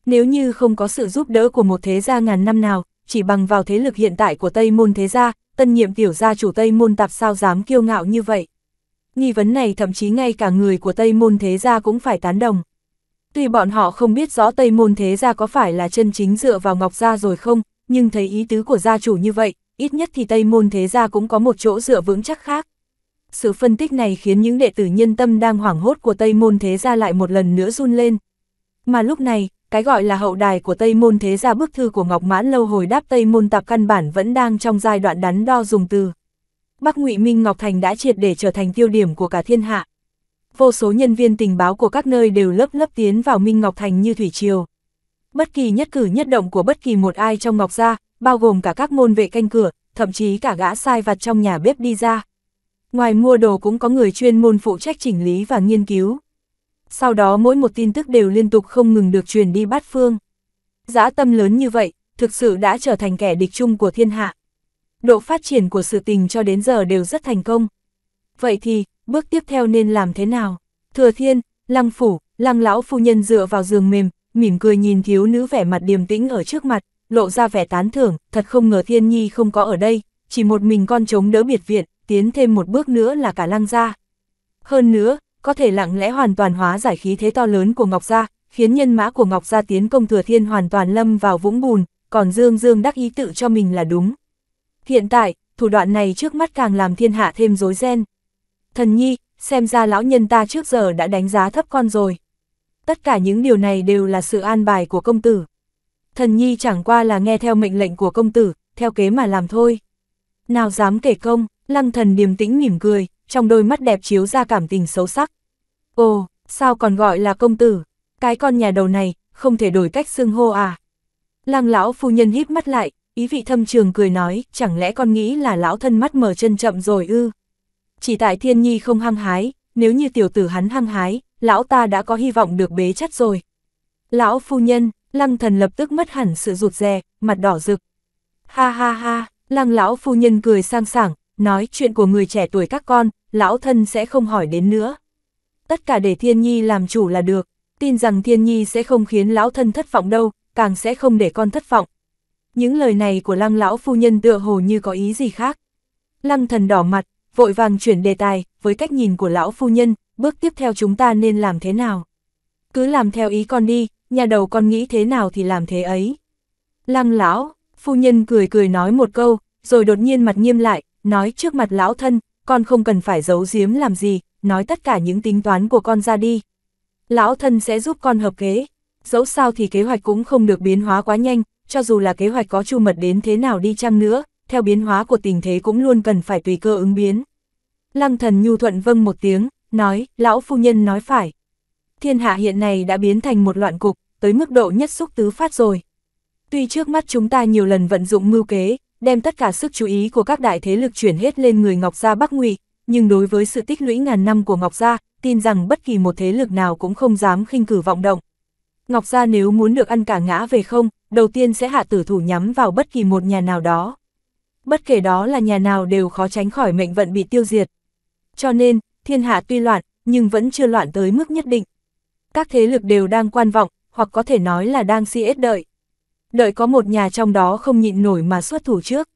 Speaker 1: Nếu như không có sự giúp đỡ của một thế gia ngàn năm nào, chỉ bằng vào thế lực hiện tại của Tây Môn thế gia, tân nhiệm tiểu gia chủ Tây Môn Tạp sao dám kiêu ngạo như vậy. Nghi vấn này thậm chí ngay cả người của Tây Môn thế gia cũng phải tán đồng. Tuy bọn họ không biết rõ Tây Môn Thế Gia có phải là chân chính dựa vào Ngọc Gia rồi không, nhưng thấy ý tứ của gia chủ như vậy, ít nhất thì Tây Môn Thế Gia cũng có một chỗ dựa vững chắc khác. Sự phân tích này khiến những đệ tử nhân tâm đang hoảng hốt của Tây Môn Thế Gia lại một lần nữa run lên. Mà lúc này, cái gọi là hậu đài của Tây Môn Thế Gia bức thư của Ngọc Mãn lâu hồi đáp Tây Môn Tạp căn bản vẫn đang trong giai đoạn đắn đo dùng từ. Bắc Ngụy Minh Ngọc Thành đã triệt để trở thành tiêu điểm của cả thiên hạ, vô số nhân viên tình báo của các nơi đều lớp lớp tiến vào Minh Ngọc Thành như thủy triều. Bất kỳ nhất cử nhất động của bất kỳ một ai trong Ngọc Gia, bao gồm cả các môn vệ canh cửa, thậm chí cả gã sai vặt trong nhà bếp đi ra. Ngoài mua đồ cũng có người chuyên môn phụ trách chỉnh lý và nghiên cứu. Sau đó mỗi một tin tức đều liên tục không ngừng được truyền đi bát phương. Giã tâm lớn như vậy, thực sự đã trở thành kẻ địch chung của thiên hạ. Độ phát triển của sự tình cho đến giờ đều rất thành công. Vậy thì, bước tiếp theo nên làm thế nào? Thừa thiên, lăng phủ, lăng lão phu nhân dựa vào giường mềm, mỉm cười nhìn thiếu nữ vẻ mặt điềm tĩnh ở trước mặt, lộ ra vẻ tán thưởng, thật không ngờ thiên nhi không có ở đây, chỉ một mình con trống đỡ biệt viện, tiến thêm một bước nữa là cả lăng gia. Hơn nữa, có thể lặng lẽ hoàn toàn hóa giải khí thế to lớn của Ngọc Gia, khiến nhân mã của Ngọc Gia tiến công thừa thiên hoàn toàn lâm vào vũng bùn, còn Dương Dương đắc ý tự cho mình là đúng. Hiện tại, thủ đoạn này trước mắt càng làm thiên hạ thêm rối ren thần nhi, xem ra lão nhân ta trước giờ đã đánh giá thấp con rồi. Tất cả những điều này đều là sự an bài của công tử. Thần nhi chẳng qua là nghe theo mệnh lệnh của công tử, theo kế mà làm thôi. Nào dám kể công, lăng thần điềm tĩnh mỉm cười, trong đôi mắt đẹp chiếu ra cảm tình xấu sắc. Ồ, sao còn gọi là công tử? Cái con nhà đầu này, không thể đổi cách xưng hô à? Lăng lão phu nhân híp mắt lại, ý vị thâm trường cười nói, chẳng lẽ con nghĩ là lão thân mắt mở chân chậm rồi ư? chỉ tại Thiên Nhi không hăng hái, nếu như tiểu tử hắn hăng hái, lão ta đã có hy vọng được bế chắt rồi. Lão phu nhân, lăng thần lập tức mất hẳn sự rụt rè, mặt đỏ rực. Ha ha ha, lăng lão phu nhân cười sang sảng, nói chuyện của người trẻ tuổi các con, lão thân sẽ không hỏi đến nữa. Tất cả để Thiên Nhi làm chủ là được, tin rằng Thiên Nhi sẽ không khiến lão thân thất vọng đâu, càng sẽ không để con thất vọng. Những lời này của lăng lão phu nhân tựa hồ như có ý gì khác. Lăng thần đỏ mặt, vội vàng chuyển đề tài, với cách nhìn của lão phu nhân, bước tiếp theo chúng ta nên làm thế nào? Cứ làm theo ý con đi, nhà đầu con nghĩ thế nào thì làm thế ấy. Lăng lão, phu nhân cười cười nói một câu, rồi đột nhiên mặt nghiêm lại, nói trước mặt lão thân, con không cần phải giấu giếm làm gì, nói tất cả những tính toán của con ra đi. Lão thân sẽ giúp con hợp kế, dẫu sao thì kế hoạch cũng không được biến hóa quá nhanh, cho dù là kế hoạch có chu mật đến thế nào đi chăng nữa, theo biến hóa của tình thế cũng luôn cần phải tùy cơ ứng biến. Lăng thần nhu thuận vâng một tiếng, nói, lão phu nhân nói phải. Thiên hạ hiện nay đã biến thành một loạn cục, tới mức độ nhất xúc tứ phát rồi. Tuy trước mắt chúng ta nhiều lần vận dụng mưu kế, đem tất cả sức chú ý của các đại thế lực chuyển hết lên người Ngọc Gia Bắc Ngụy, nhưng đối với sự tích lũy ngàn năm của Ngọc Gia, tin rằng bất kỳ một thế lực nào cũng không dám khinh cử vọng động. Ngọc Gia nếu muốn được ăn cả ngã về không, đầu tiên sẽ hạ tử thủ nhắm vào bất kỳ một nhà nào đó bất kể đó là nhà nào đều khó tránh khỏi mệnh vận bị tiêu diệt. Cho nên, thiên hạ tuy loạn, nhưng vẫn chưa loạn tới mức nhất định. Các thế lực đều đang quan vọng, hoặc có thể nói là đang si ết đợi. Đợi có một nhà trong đó không nhịn nổi mà xuất thủ trước.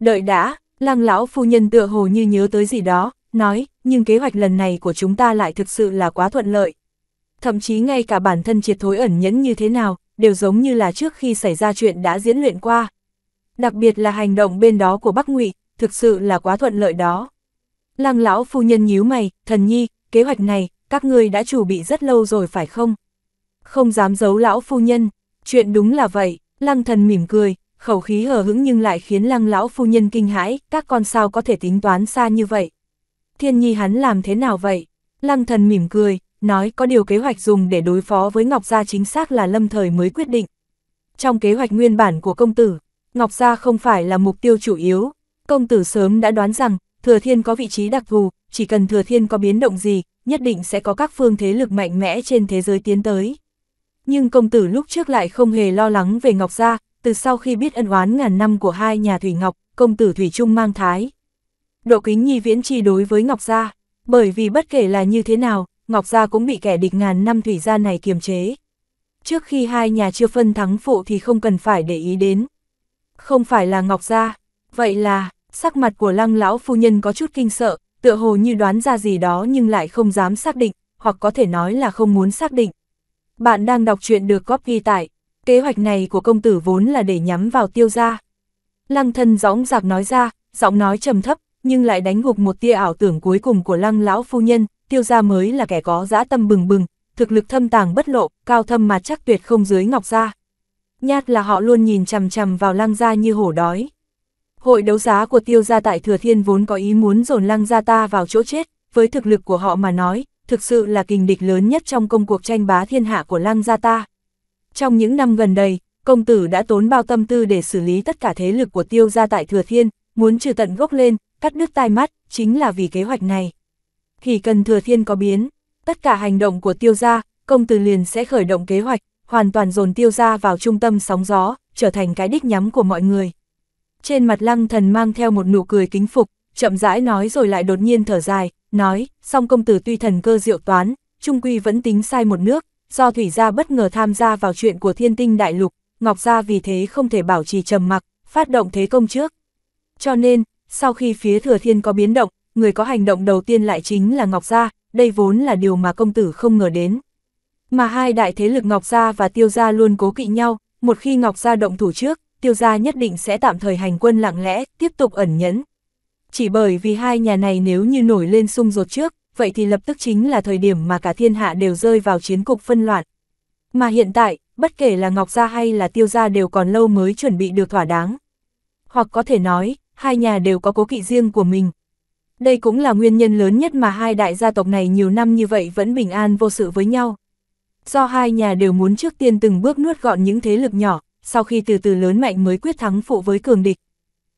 Speaker 1: Đợi đã, lăng lão phu nhân tựa hồ như nhớ tới gì đó, nói, nhưng kế hoạch lần này của chúng ta lại thực sự là quá thuận lợi. Thậm chí ngay cả bản thân triệt thối ẩn nhẫn như thế nào, đều giống như là trước khi xảy ra chuyện đã diễn luyện qua đặc biệt là hành động bên đó của Bắc Ngụy, thực sự là quá thuận lợi đó. Lăng lão phu nhân nhíu mày, thần nhi, kế hoạch này, các ngươi đã chuẩn bị rất lâu rồi phải không? Không dám giấu lão phu nhân, chuyện đúng là vậy, lăng thần mỉm cười, khẩu khí hờ hững nhưng lại khiến lăng lão phu nhân kinh hãi, các con sao có thể tính toán xa như vậy? Thiên nhi hắn làm thế nào vậy? Lăng thần mỉm cười, nói có điều kế hoạch dùng để đối phó với Ngọc Gia chính xác là lâm thời mới quyết định. Trong kế hoạch nguyên bản của công tử, Ngọc Gia không phải là mục tiêu chủ yếu. Công tử sớm đã đoán rằng, Thừa Thiên có vị trí đặc thù, chỉ cần Thừa Thiên có biến động gì, nhất định sẽ có các phương thế lực mạnh mẽ trên thế giới tiến tới. Nhưng công tử lúc trước lại không hề lo lắng về Ngọc Gia, từ sau khi biết ân oán ngàn năm của hai nhà Thủy Ngọc, công tử Thủy Trung mang thái. Độ kính nhi viễn chi đối với Ngọc Gia, bởi vì bất kể là như thế nào, Ngọc Gia cũng bị kẻ địch ngàn năm Thủy Gia này kiềm chế. Trước khi hai nhà chưa phân thắng phụ thì không cần phải để ý đến, không phải là Ngọc Gia, vậy là, sắc mặt của lăng lão phu nhân có chút kinh sợ, tựa hồ như đoán ra gì đó nhưng lại không dám xác định, hoặc có thể nói là không muốn xác định. Bạn đang đọc chuyện được copy tại, kế hoạch này của công tử vốn là để nhắm vào tiêu gia. Lăng thân gióng giạc nói ra, giọng nói trầm thấp, nhưng lại đánh gục một tia ảo tưởng cuối cùng của lăng lão phu nhân, tiêu gia mới là kẻ có dã tâm bừng bừng, thực lực thâm tàng bất lộ, cao thâm mà chắc tuyệt không dưới ngọc gia nhát là họ luôn nhìn chằm chằm vào lăng gia như hổ đói. Hội đấu giá của tiêu gia tại Thừa Thiên vốn có ý muốn dồn lăng gia ta vào chỗ chết, với thực lực của họ mà nói, thực sự là kình địch lớn nhất trong công cuộc tranh bá thiên hạ của lăng gia ta. Trong những năm gần đây, công tử đã tốn bao tâm tư để xử lý tất cả thế lực của tiêu gia tại Thừa Thiên, muốn trừ tận gốc lên, cắt đứt tai mắt, chính là vì kế hoạch này. Khi cần Thừa Thiên có biến, tất cả hành động của tiêu gia, công tử liền sẽ khởi động kế hoạch, hoàn toàn dồn tiêu ra vào trung tâm sóng gió, trở thành cái đích nhắm của mọi người. Trên mặt lăng thần mang theo một nụ cười kính phục, chậm rãi nói rồi lại đột nhiên thở dài, nói, song công tử tuy thần cơ diệu toán, trung quy vẫn tính sai một nước, do thủy gia bất ngờ tham gia vào chuyện của thiên tinh đại lục, ngọc gia vì thế không thể bảo trì trầm mặc, phát động thế công trước. Cho nên, sau khi phía thừa thiên có biến động, người có hành động đầu tiên lại chính là ngọc gia, đây vốn là điều mà công tử không ngờ đến. Mà hai đại thế lực Ngọc Gia và Tiêu Gia luôn cố kỵ nhau, một khi Ngọc Gia động thủ trước, Tiêu Gia nhất định sẽ tạm thời hành quân lặng lẽ, tiếp tục ẩn nhẫn. Chỉ bởi vì hai nhà này nếu như nổi lên xung rột trước, vậy thì lập tức chính là thời điểm mà cả thiên hạ đều rơi vào chiến cục phân loạn. Mà hiện tại, bất kể là Ngọc Gia hay là Tiêu Gia đều còn lâu mới chuẩn bị được thỏa đáng. Hoặc có thể nói, hai nhà đều có cố kỵ riêng của mình. Đây cũng là nguyên nhân lớn nhất mà hai đại gia tộc này nhiều năm như vậy vẫn bình an vô sự với nhau. Do hai nhà đều muốn trước tiên từng bước nuốt gọn những thế lực nhỏ, sau khi từ từ lớn mạnh mới quyết thắng phụ với cường địch.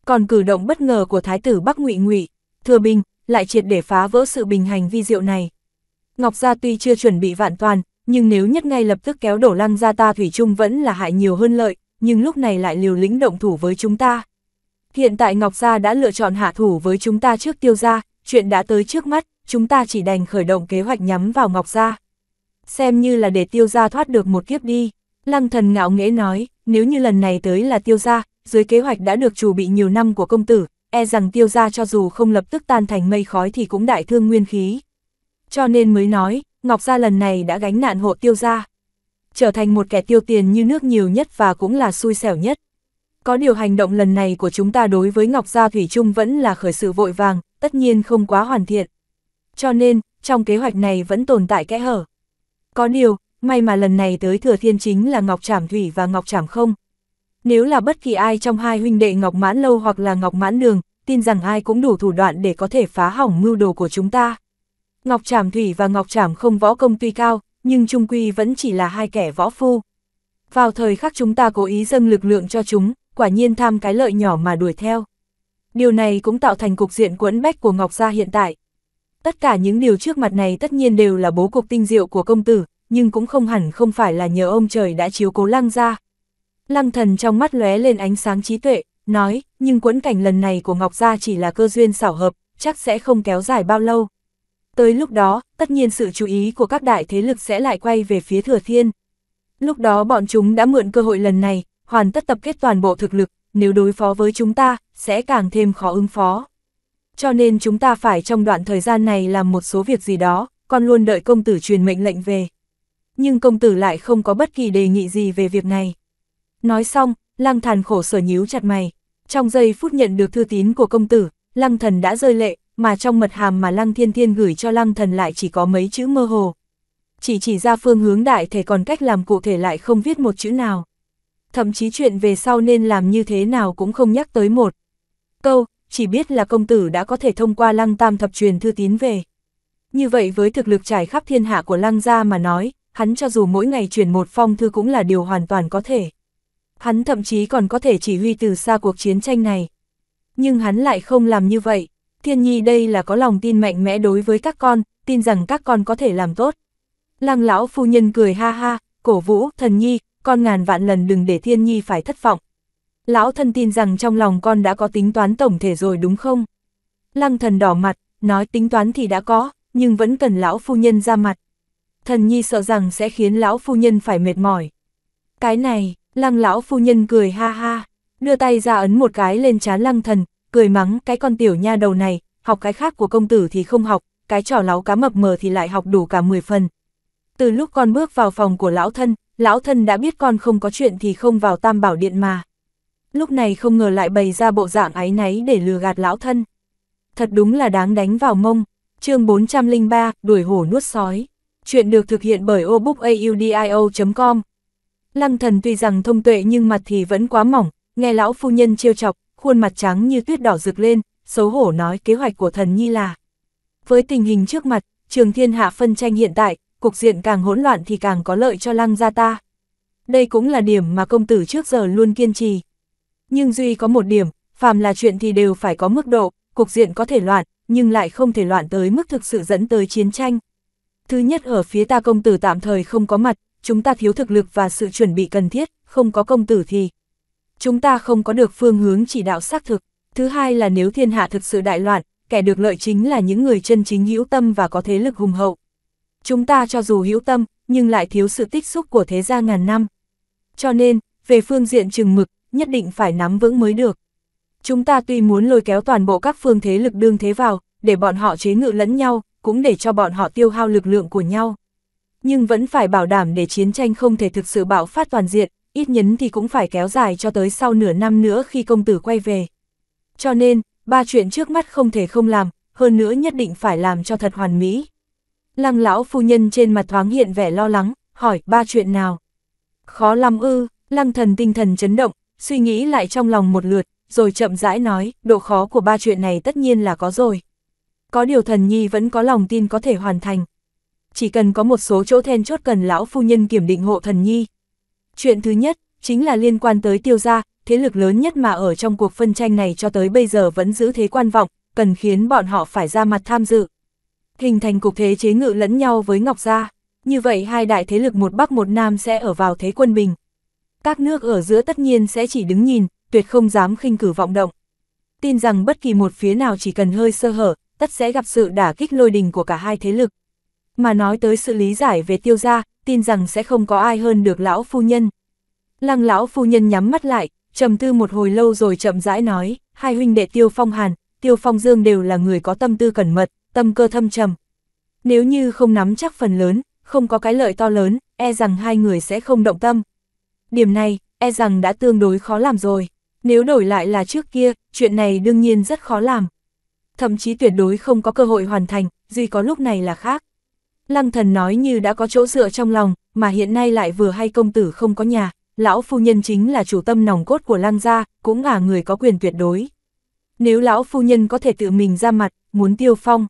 Speaker 1: Còn cử động bất ngờ của thái tử Bắc Ngụy Ngụy, Thừa binh lại triệt để phá vỡ sự bình hành vi diệu này. Ngọc Gia tuy chưa chuẩn bị vạn toàn, nhưng nếu nhất ngay lập tức kéo đổ lăng ra ta Thủy chung vẫn là hại nhiều hơn lợi, nhưng lúc này lại liều lĩnh động thủ với chúng ta. Hiện tại Ngọc Gia đã lựa chọn hạ thủ với chúng ta trước tiêu gia, chuyện đã tới trước mắt, chúng ta chỉ đành khởi động kế hoạch nhắm vào Ngọc Gia xem như là để tiêu gia thoát được một kiếp đi. Lăng thần ngạo nghễ nói, nếu như lần này tới là tiêu gia, dưới kế hoạch đã được chủ bị nhiều năm của công tử, e rằng tiêu gia cho dù không lập tức tan thành mây khói thì cũng đại thương nguyên khí. Cho nên mới nói, Ngọc gia lần này đã gánh nạn hộ tiêu gia. Trở thành một kẻ tiêu tiền như nước nhiều nhất và cũng là xui xẻo nhất. Có điều hành động lần này của chúng ta đối với Ngọc Gia Thủy Trung vẫn là khởi sự vội vàng, tất nhiên không quá hoàn thiện. Cho nên, trong kế hoạch này vẫn tồn tại kẽ hở. Có điều, may mà lần này tới thừa thiên chính là Ngọc Trảm Thủy và Ngọc Trảm không. Nếu là bất kỳ ai trong hai huynh đệ Ngọc Mãn Lâu hoặc là Ngọc Mãn Đường, tin rằng ai cũng đủ thủ đoạn để có thể phá hỏng mưu đồ của chúng ta. Ngọc Trảm Thủy và Ngọc Trảm không võ công tuy cao, nhưng Trung Quy vẫn chỉ là hai kẻ võ phu. Vào thời khắc chúng ta cố ý dâng lực lượng cho chúng, quả nhiên tham cái lợi nhỏ mà đuổi theo. Điều này cũng tạo thành cục diện quẫn bách của Ngọc Gia hiện tại. Tất cả những điều trước mặt này tất nhiên đều là bố cục tinh diệu của công tử, nhưng cũng không hẳn không phải là nhờ ông trời đã chiếu cố lăng ra. Lăng thần trong mắt lóe lên ánh sáng trí tuệ, nói, nhưng quẫn cảnh lần này của Ngọc Gia chỉ là cơ duyên xảo hợp, chắc sẽ không kéo dài bao lâu. Tới lúc đó, tất nhiên sự chú ý của các đại thế lực sẽ lại quay về phía Thừa Thiên. Lúc đó bọn chúng đã mượn cơ hội lần này, hoàn tất tập kết toàn bộ thực lực, nếu đối phó với chúng ta, sẽ càng thêm khó ứng phó cho nên chúng ta phải trong đoạn thời gian này làm một số việc gì đó, con luôn đợi công tử truyền mệnh lệnh về. Nhưng công tử lại không có bất kỳ đề nghị gì về việc này. Nói xong, lăng thần khổ sở nhíu chặt mày. Trong giây phút nhận được thư tín của công tử, lăng thần đã rơi lệ, mà trong mật hàm mà lăng thiên thiên gửi cho lăng thần lại chỉ có mấy chữ mơ hồ. Chỉ chỉ ra phương hướng đại thể còn cách làm cụ thể lại không viết một chữ nào. Thậm chí chuyện về sau nên làm như thế nào cũng không nhắc tới một. Câu, chỉ biết là công tử đã có thể thông qua lăng tam thập truyền thư tín về. Như vậy với thực lực trải khắp thiên hạ của lăng gia mà nói, hắn cho dù mỗi ngày truyền một phong thư cũng là điều hoàn toàn có thể. Hắn thậm chí còn có thể chỉ huy từ xa cuộc chiến tranh này. Nhưng hắn lại không làm như vậy, thiên nhi đây là có lòng tin mạnh mẽ đối với các con, tin rằng các con có thể làm tốt. Lăng lão phu nhân cười ha ha, cổ vũ, thần nhi, con ngàn vạn lần đừng để thiên nhi phải thất vọng lão thân tin rằng trong lòng con đã có tính toán tổng thể rồi đúng không? Lăng thần đỏ mặt, nói tính toán thì đã có, nhưng vẫn cần lão phu nhân ra mặt. Thần nhi sợ rằng sẽ khiến lão phu nhân phải mệt mỏi. Cái này, lăng lão phu nhân cười ha ha, đưa tay ra ấn một cái lên trán lăng thần, cười mắng cái con tiểu nha đầu này, học cái khác của công tử thì không học, cái trò láo cá mập mờ thì lại học đủ cả 10 phần. Từ lúc con bước vào phòng của lão thân, lão thân đã biết con không có chuyện thì không vào tam bảo điện mà lúc này không ngờ lại bày ra bộ dạng áy náy để lừa gạt lão thân. Thật đúng là đáng đánh vào mông. chương 403, đuổi hổ nuốt sói. Chuyện được thực hiện bởi obookaudio.com. Lăng thần tuy rằng thông tuệ nhưng mặt thì vẫn quá mỏng, nghe lão phu nhân trêu chọc, khuôn mặt trắng như tuyết đỏ rực lên, xấu hổ nói kế hoạch của thần nhi là. Với tình hình trước mặt, trường thiên hạ phân tranh hiện tại, cục diện càng hỗn loạn thì càng có lợi cho lăng gia ta. Đây cũng là điểm mà công tử trước giờ luôn kiên trì, nhưng Duy có một điểm, phàm là chuyện thì đều phải có mức độ, cục diện có thể loạn, nhưng lại không thể loạn tới mức thực sự dẫn tới chiến tranh. Thứ nhất ở phía ta công tử tạm thời không có mặt, chúng ta thiếu thực lực và sự chuẩn bị cần thiết, không có công tử thì chúng ta không có được phương hướng chỉ đạo xác thực. Thứ hai là nếu thiên hạ thực sự đại loạn, kẻ được lợi chính là những người chân chính hữu tâm và có thế lực hùng hậu. Chúng ta cho dù hữu tâm, nhưng lại thiếu sự tích xúc của thế gia ngàn năm. Cho nên, về phương diện chừng mực, nhất định phải nắm vững mới được. Chúng ta tuy muốn lôi kéo toàn bộ các phương thế lực đương thế vào, để bọn họ chế ngự lẫn nhau, cũng để cho bọn họ tiêu hao lực lượng của nhau. Nhưng vẫn phải bảo đảm để chiến tranh không thể thực sự bạo phát toàn diện, ít nhấn thì cũng phải kéo dài cho tới sau nửa năm nữa khi công tử quay về. Cho nên, ba chuyện trước mắt không thể không làm, hơn nữa nhất định phải làm cho thật hoàn mỹ. Lăng lão phu nhân trên mặt thoáng hiện vẻ lo lắng, hỏi ba chuyện nào. Khó lắm ư, lăng thần tinh thần chấn động, suy nghĩ lại trong lòng một lượt, rồi chậm rãi nói, độ khó của ba chuyện này tất nhiên là có rồi. Có điều thần nhi vẫn có lòng tin có thể hoàn thành. Chỉ cần có một số chỗ then chốt cần lão phu nhân kiểm định hộ thần nhi. Chuyện thứ nhất, chính là liên quan tới tiêu gia, thế lực lớn nhất mà ở trong cuộc phân tranh này cho tới bây giờ vẫn giữ thế quan vọng, cần khiến bọn họ phải ra mặt tham dự. Hình thành cục thế chế ngự lẫn nhau với Ngọc Gia. Như vậy hai đại thế lực một Bắc một Nam sẽ ở vào thế quân bình các nước ở giữa tất nhiên sẽ chỉ đứng nhìn, tuyệt không dám khinh cử vọng động. Tin rằng bất kỳ một phía nào chỉ cần hơi sơ hở, tất sẽ gặp sự đả kích lôi đình của cả hai thế lực. Mà nói tới sự lý giải về tiêu gia, tin rằng sẽ không có ai hơn được lão phu nhân. Lăng lão phu nhân nhắm mắt lại, trầm tư một hồi lâu rồi chậm rãi nói, hai huynh đệ tiêu phong hàn, tiêu phong dương đều là người có tâm tư cẩn mật, tâm cơ thâm trầm. Nếu như không nắm chắc phần lớn, không có cái lợi to lớn, e rằng hai người sẽ không động tâm, điểm này, e rằng đã tương đối khó làm rồi. Nếu đổi lại là trước kia, chuyện này đương nhiên rất khó làm. Thậm chí tuyệt đối không có cơ hội hoàn thành, duy có lúc này là khác. Lăng thần nói như đã có chỗ dựa trong lòng, mà hiện nay lại vừa hay công tử không có nhà, lão phu nhân chính là chủ tâm nòng cốt của lăng gia, cũng là người có quyền tuyệt đối. Nếu lão phu nhân có thể tự mình ra mặt, muốn tiêu phong.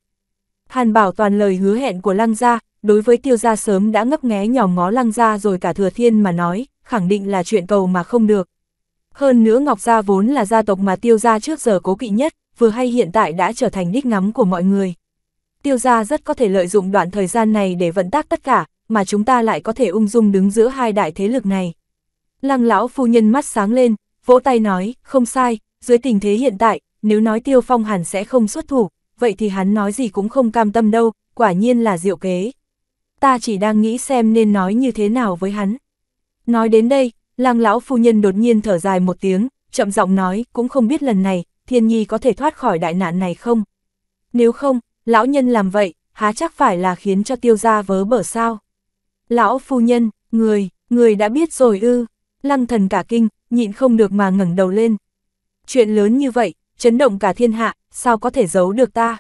Speaker 1: Hàn bảo toàn lời hứa hẹn của lăng gia, đối với tiêu gia sớm đã ngấp nghé nhỏ ngó lăng gia rồi cả thừa thiên mà nói, khẳng định là chuyện cầu mà không được. Hơn nữa Ngọc Gia vốn là gia tộc mà tiêu gia trước giờ cố kỵ nhất, vừa hay hiện tại đã trở thành đích ngắm của mọi người. Tiêu gia rất có thể lợi dụng đoạn thời gian này để vận tác tất cả, mà chúng ta lại có thể ung dung đứng giữa hai đại thế lực này. Lăng lão phu nhân mắt sáng lên, vỗ tay nói, không sai, dưới tình thế hiện tại, nếu nói tiêu phong hẳn sẽ không xuất thủ, vậy thì hắn nói gì cũng không cam tâm đâu, quả nhiên là diệu kế. Ta chỉ đang nghĩ xem nên nói như thế nào với hắn. Nói đến đây, lang lão phu nhân đột nhiên thở dài một tiếng, chậm giọng nói, cũng không biết lần này, thiên nhi có thể thoát khỏi đại nạn này không? Nếu không, lão nhân làm vậy, há chắc phải là khiến cho tiêu gia vớ bở sao? Lão phu nhân, người, người đã biết rồi ư, lăng thần cả kinh, nhịn không được mà ngẩng đầu lên. Chuyện lớn như vậy, chấn động cả thiên hạ, sao có thể giấu được ta?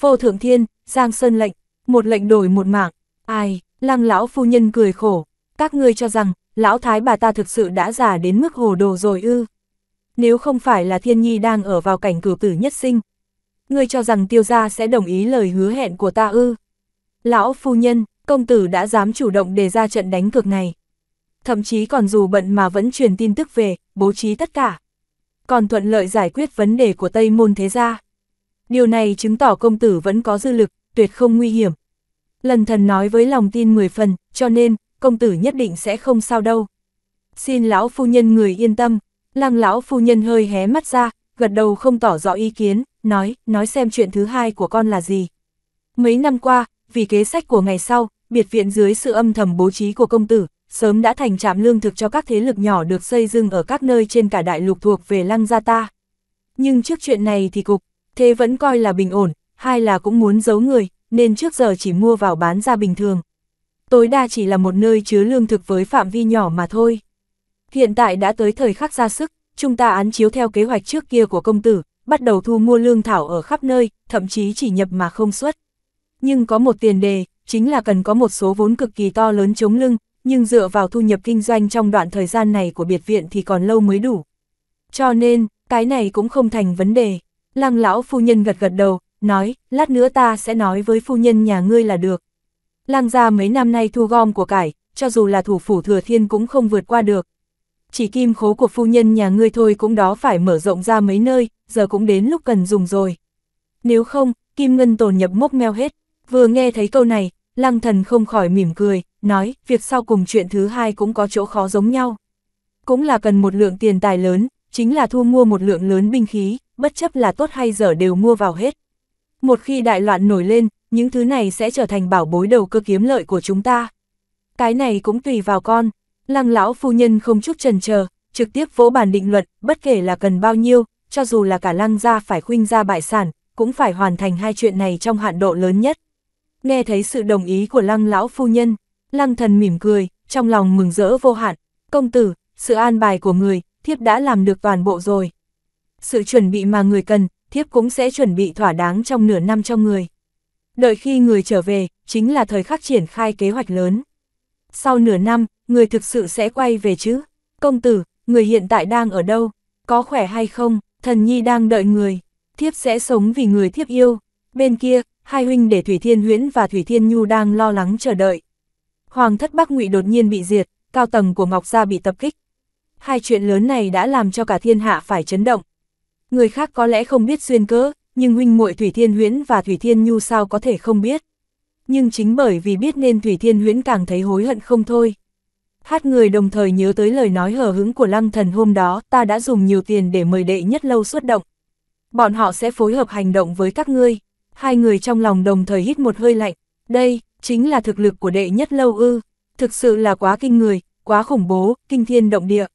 Speaker 1: Vô thượng thiên, giang sơn lệnh, một lệnh đổi một mạng, ai, lăng lão phu nhân cười khổ, các ngươi cho rằng, lão thái bà ta thực sự đã già đến mức hồ đồ rồi ư. Nếu không phải là thiên nhi đang ở vào cảnh cử tử nhất sinh, ngươi cho rằng tiêu gia sẽ đồng ý lời hứa hẹn của ta ư. Lão phu nhân, công tử đã dám chủ động đề ra trận đánh cược này. Thậm chí còn dù bận mà vẫn truyền tin tức về, bố trí tất cả. Còn thuận lợi giải quyết vấn đề của Tây Môn Thế Gia. Điều này chứng tỏ công tử vẫn có dư lực, tuyệt không nguy hiểm. Lần thần nói với lòng tin 10 phần, cho nên, công tử nhất định sẽ không sao đâu. Xin lão phu nhân người yên tâm, Lăng lão phu nhân hơi hé mắt ra, gật đầu không tỏ rõ ý kiến, nói, nói xem chuyện thứ hai của con là gì. Mấy năm qua, vì kế sách của ngày sau, biệt viện dưới sự âm thầm bố trí của công tử, sớm đã thành trạm lương thực cho các thế lực nhỏ được xây dựng ở các nơi trên cả đại lục thuộc về lăng gia ta. Nhưng trước chuyện này thì cục, thế vẫn coi là bình ổn, hay là cũng muốn giấu người, nên trước giờ chỉ mua vào bán ra bình thường tối đa chỉ là một nơi chứa lương thực với phạm vi nhỏ mà thôi. Hiện tại đã tới thời khắc ra sức, chúng ta án chiếu theo kế hoạch trước kia của công tử, bắt đầu thu mua lương thảo ở khắp nơi, thậm chí chỉ nhập mà không xuất. Nhưng có một tiền đề, chính là cần có một số vốn cực kỳ to lớn chống lưng, nhưng dựa vào thu nhập kinh doanh trong đoạn thời gian này của biệt viện thì còn lâu mới đủ. Cho nên, cái này cũng không thành vấn đề. Lăng lão phu nhân gật gật đầu, nói, lát nữa ta sẽ nói với phu nhân nhà ngươi là được lang gia mấy năm nay thu gom của cải, cho dù là thủ phủ thừa thiên cũng không vượt qua được. Chỉ kim khố của phu nhân nhà ngươi thôi cũng đó phải mở rộng ra mấy nơi, giờ cũng đến lúc cần dùng rồi. Nếu không, kim ngân tồn nhập mốc meo hết. Vừa nghe thấy câu này, lăng thần không khỏi mỉm cười, nói, việc sau cùng chuyện thứ hai cũng có chỗ khó giống nhau. Cũng là cần một lượng tiền tài lớn, chính là thu mua một lượng lớn binh khí, bất chấp là tốt hay dở đều mua vào hết. Một khi đại loạn nổi lên, những thứ này sẽ trở thành bảo bối đầu cơ kiếm lợi của chúng ta. Cái này cũng tùy vào con, lăng lão phu nhân không chút trần chờ trực tiếp vỗ bàn định luật, bất kể là cần bao nhiêu, cho dù là cả lăng gia phải khuynh ra bại sản, cũng phải hoàn thành hai chuyện này trong hạn độ lớn nhất. Nghe thấy sự đồng ý của lăng lão phu nhân, lăng thần mỉm cười, trong lòng mừng rỡ vô hạn, công tử, sự an bài của người, thiếp đã làm được toàn bộ rồi. Sự chuẩn bị mà người cần, thiếp cũng sẽ chuẩn bị thỏa đáng trong nửa năm cho người. Đợi khi người trở về, chính là thời khắc triển khai kế hoạch lớn. Sau nửa năm, người thực sự sẽ quay về chứ? Công tử, người hiện tại đang ở đâu? Có khỏe hay không? Thần nhi đang đợi người. Thiếp sẽ sống vì người thiếp yêu. Bên kia, hai huynh để Thủy Thiên Huyễn và Thủy Thiên Nhu đang lo lắng chờ đợi. Hoàng thất Bắc Ngụy đột nhiên bị diệt, cao tầng của Ngọc Gia bị tập kích. Hai chuyện lớn này đã làm cho cả thiên hạ phải chấn động. Người khác có lẽ không biết xuyên cớ nhưng huynh muội Thủy Thiên Huyễn và Thủy Thiên Nhu sao có thể không biết. Nhưng chính bởi vì biết nên Thủy Thiên Huyễn càng thấy hối hận không thôi. Hát người đồng thời nhớ tới lời nói hờ hứng của lăng thần hôm đó ta đã dùng nhiều tiền để mời đệ nhất lâu xuất động. Bọn họ sẽ phối hợp hành động với các ngươi. Hai người trong lòng đồng thời hít một hơi lạnh. Đây, chính là thực lực của đệ nhất lâu ư. Thực sự là quá kinh người, quá khủng bố, kinh thiên động địa.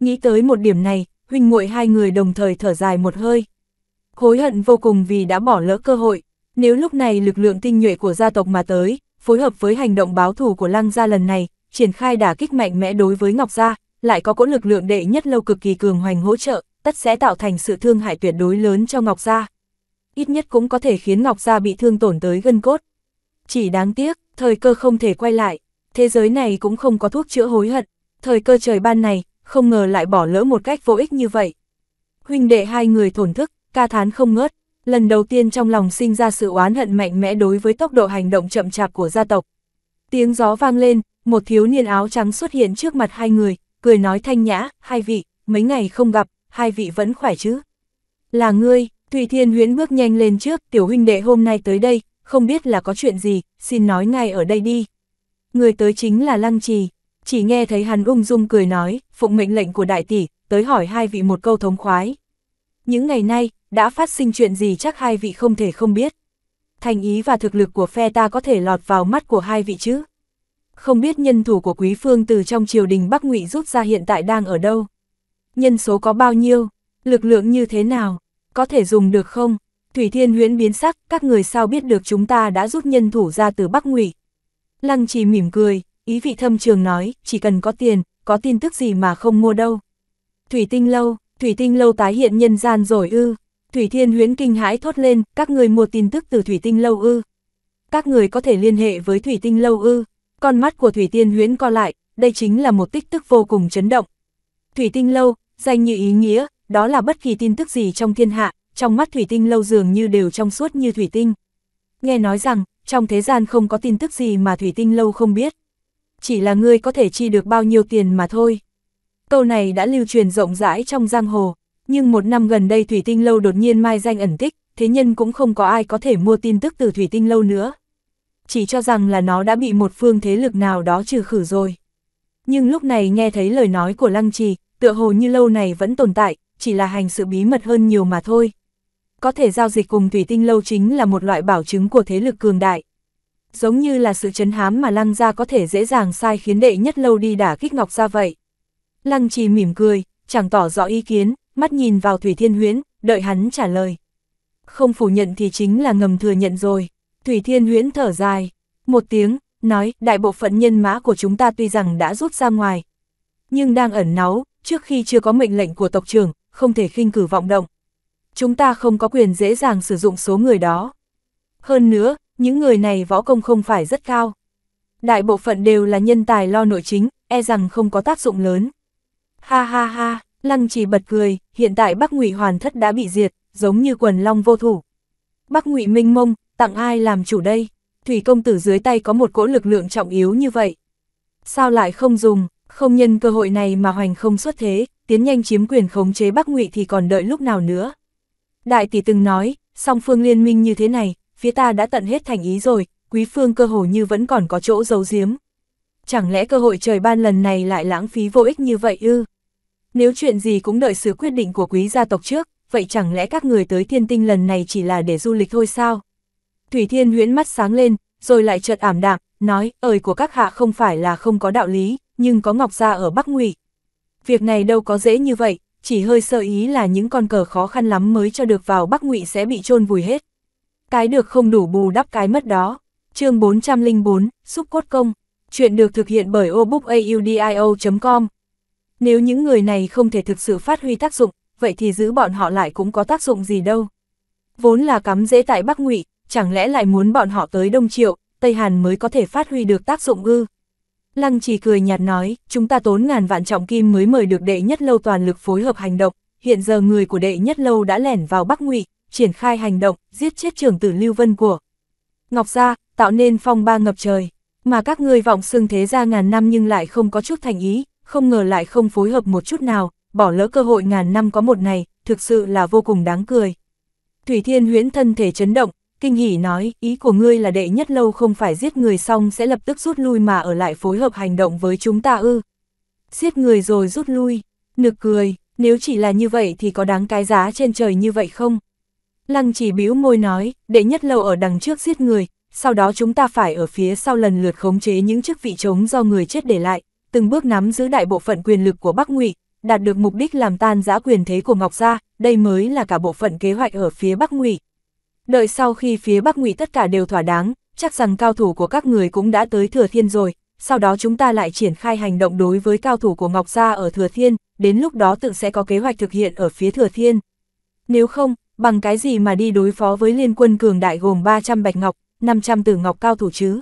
Speaker 1: Nghĩ tới một điểm này, huynh muội hai người đồng thời thở dài một hơi hối hận vô cùng vì đã bỏ lỡ cơ hội. Nếu lúc này lực lượng tinh nhuệ của gia tộc mà tới, phối hợp với hành động báo thù của Lăng Gia lần này, triển khai đả kích mạnh mẽ đối với Ngọc Gia, lại có cỗ lực lượng đệ nhất lâu cực kỳ cường hoành hỗ trợ, tất sẽ tạo thành sự thương hại tuyệt đối lớn cho Ngọc Gia. Ít nhất cũng có thể khiến Ngọc Gia bị thương tổn tới gân cốt. Chỉ đáng tiếc, thời cơ không thể quay lại, thế giới này cũng không có thuốc chữa hối hận, thời cơ trời ban này, không ngờ lại bỏ lỡ một cách vô ích như vậy. Huynh đệ hai người thổn thức, ca thán không ngớt, lần đầu tiên trong lòng sinh ra sự oán hận mạnh mẽ đối với tốc độ hành động chậm chạp của gia tộc. Tiếng gió vang lên, một thiếu niên áo trắng xuất hiện trước mặt hai người, cười nói thanh nhã, hai vị, mấy ngày không gặp, hai vị vẫn khỏe chứ. Là ngươi, Thùy Thiên Huyễn bước nhanh lên trước, tiểu huynh đệ hôm nay tới đây, không biết là có chuyện gì, xin nói ngay ở đây đi. Người tới chính là Lăng Trì, chỉ nghe thấy hắn ung dung cười nói, phụng mệnh lệnh của đại tỷ, tới hỏi hai vị một câu thống khoái. Những ngày nay, đã phát sinh chuyện gì chắc hai vị không thể không biết. Thành ý và thực lực của phe ta có thể lọt vào mắt của hai vị chứ. Không biết nhân thủ của quý phương từ trong triều đình Bắc ngụy rút ra hiện tại đang ở đâu. Nhân số có bao nhiêu, lực lượng như thế nào, có thể dùng được không? Thủy Thiên huyễn biến sắc, các người sao biết được chúng ta đã rút nhân thủ ra từ Bắc ngụy Lăng trì mỉm cười, ý vị thâm trường nói, chỉ cần có tiền, có tin tức gì mà không mua đâu. Thủy tinh lâu, thủy tinh lâu tái hiện nhân gian rồi ư. Thủy Thiên Huyễn kinh hãi thốt lên, các người mua tin tức từ Thủy Tinh Lâu ư. Các người có thể liên hệ với Thủy Tinh Lâu ư. Con mắt của Thủy Thiên Huyễn co lại, đây chính là một tích tức vô cùng chấn động. Thủy Tinh Lâu, danh như ý nghĩa, đó là bất kỳ tin tức gì trong thiên hạ, trong mắt Thủy Tinh Lâu dường như đều trong suốt như Thủy Tinh. Nghe nói rằng, trong thế gian không có tin tức gì mà Thủy Tinh Lâu không biết. Chỉ là người có thể chi được bao nhiêu tiền mà thôi. Câu này đã lưu truyền rộng rãi trong giang hồ, nhưng một năm gần đây Thủy Tinh Lâu đột nhiên mai danh ẩn tích, thế nhân cũng không có ai có thể mua tin tức từ Thủy Tinh Lâu nữa. Chỉ cho rằng là nó đã bị một phương thế lực nào đó trừ khử rồi. Nhưng lúc này nghe thấy lời nói của Lăng Trì, tựa hồ như lâu này vẫn tồn tại, chỉ là hành sự bí mật hơn nhiều mà thôi. Có thể giao dịch cùng Thủy Tinh Lâu chính là một loại bảo chứng của thế lực cường đại. Giống như là sự chấn hám mà Lăng gia có thể dễ dàng sai khiến đệ nhất lâu đi đả kích Ngọc gia vậy. Lăng Trì mỉm cười, chẳng tỏ rõ ý kiến, mắt nhìn vào Thủy Thiên Huyễn, đợi hắn trả lời. Không phủ nhận thì chính là ngầm thừa nhận rồi. Thủy Thiên Huyễn thở dài, một tiếng, nói, đại bộ phận nhân mã của chúng ta tuy rằng đã rút ra ngoài, nhưng đang ẩn náu, trước khi chưa có mệnh lệnh của tộc trưởng, không thể khinh cử vọng động. Chúng ta không có quyền dễ dàng sử dụng số người đó. Hơn nữa, những người này võ công không phải rất cao. Đại bộ phận đều là nhân tài lo nội chính, e rằng không có tác dụng lớn. Ha ha ha, Lăng trì bật cười, hiện tại Bắc Ngụy Hoàn thất đã bị diệt, giống như quần long vô thủ. Bắc Ngụy Minh Mông, tặng ai làm chủ đây? Thủy công tử dưới tay có một cỗ lực lượng trọng yếu như vậy. Sao lại không dùng, không nhân cơ hội này mà hoành không xuất thế, tiến nhanh chiếm quyền khống chế Bắc Ngụy thì còn đợi lúc nào nữa. Đại tỷ từng nói, song phương liên minh như thế này, phía ta đã tận hết thành ý rồi, quý phương cơ hồ như vẫn còn có chỗ giấu giếm. Chẳng lẽ cơ hội trời ban lần này lại lãng phí vô ích như vậy ư? Nếu chuyện gì cũng đợi sự quyết định của quý gia tộc trước, vậy chẳng lẽ các người tới thiên tinh lần này chỉ là để du lịch thôi sao? Thủy Thiên huyễn mắt sáng lên, rồi lại chợt ảm đạm, nói, ời của các hạ không phải là không có đạo lý, nhưng có Ngọc Gia ở Bắc ngụy Việc này đâu có dễ như vậy, chỉ hơi sơ ý là những con cờ khó khăn lắm mới cho được vào Bắc ngụy sẽ bị chôn vùi hết. Cái được không đủ bù đắp cái mất đó. chương 404, Xúc Cốt Công. Chuyện được thực hiện bởi obookaudio.com nếu những người này không thể thực sự phát huy tác dụng, vậy thì giữ bọn họ lại cũng có tác dụng gì đâu. Vốn là cắm dễ tại Bắc Ngụy, chẳng lẽ lại muốn bọn họ tới Đông Triệu, Tây Hàn mới có thể phát huy được tác dụng ư? Lăng chỉ cười nhạt nói, chúng ta tốn ngàn vạn trọng kim mới mời được đệ nhất lâu toàn lực phối hợp hành động, hiện giờ người của đệ nhất lâu đã lẻn vào Bắc Ngụy, triển khai hành động, giết chết trưởng tử Lưu Vân của Ngọc Gia, tạo nên phong ba ngập trời, mà các ngươi vọng xưng thế gia ngàn năm nhưng lại không có chút thành ý, không ngờ lại không phối hợp một chút nào, bỏ lỡ cơ hội ngàn năm có một ngày, thực sự là vô cùng đáng cười. Thủy Thiên huyễn thân thể chấn động, kinh hỉ nói, ý của ngươi là đệ nhất lâu không phải giết người xong sẽ lập tức rút lui mà ở lại phối hợp hành động với chúng ta ư. Giết người rồi rút lui, nực cười, nếu chỉ là như vậy thì có đáng cái giá trên trời như vậy không? Lăng chỉ bĩu môi nói, đệ nhất lâu ở đằng trước giết người, sau đó chúng ta phải ở phía sau lần lượt khống chế những chức vị trống do người chết để lại, từng bước nắm giữ đại bộ phận quyền lực của Bắc Ngụy, đạt được mục đích làm tan rã quyền thế của Ngọc Gia, đây mới là cả bộ phận kế hoạch ở phía Bắc Ngụy. Đợi sau khi phía Bắc Ngụy tất cả đều thỏa đáng, chắc rằng cao thủ của các người cũng đã tới Thừa Thiên rồi, sau đó chúng ta lại triển khai hành động đối với cao thủ của Ngọc Gia ở Thừa Thiên, đến lúc đó tự sẽ có kế hoạch thực hiện ở phía Thừa Thiên. Nếu không, bằng cái gì mà đi đối phó với liên quân cường đại gồm 300 bạch ngọc, 500 tử ngọc cao thủ chứ?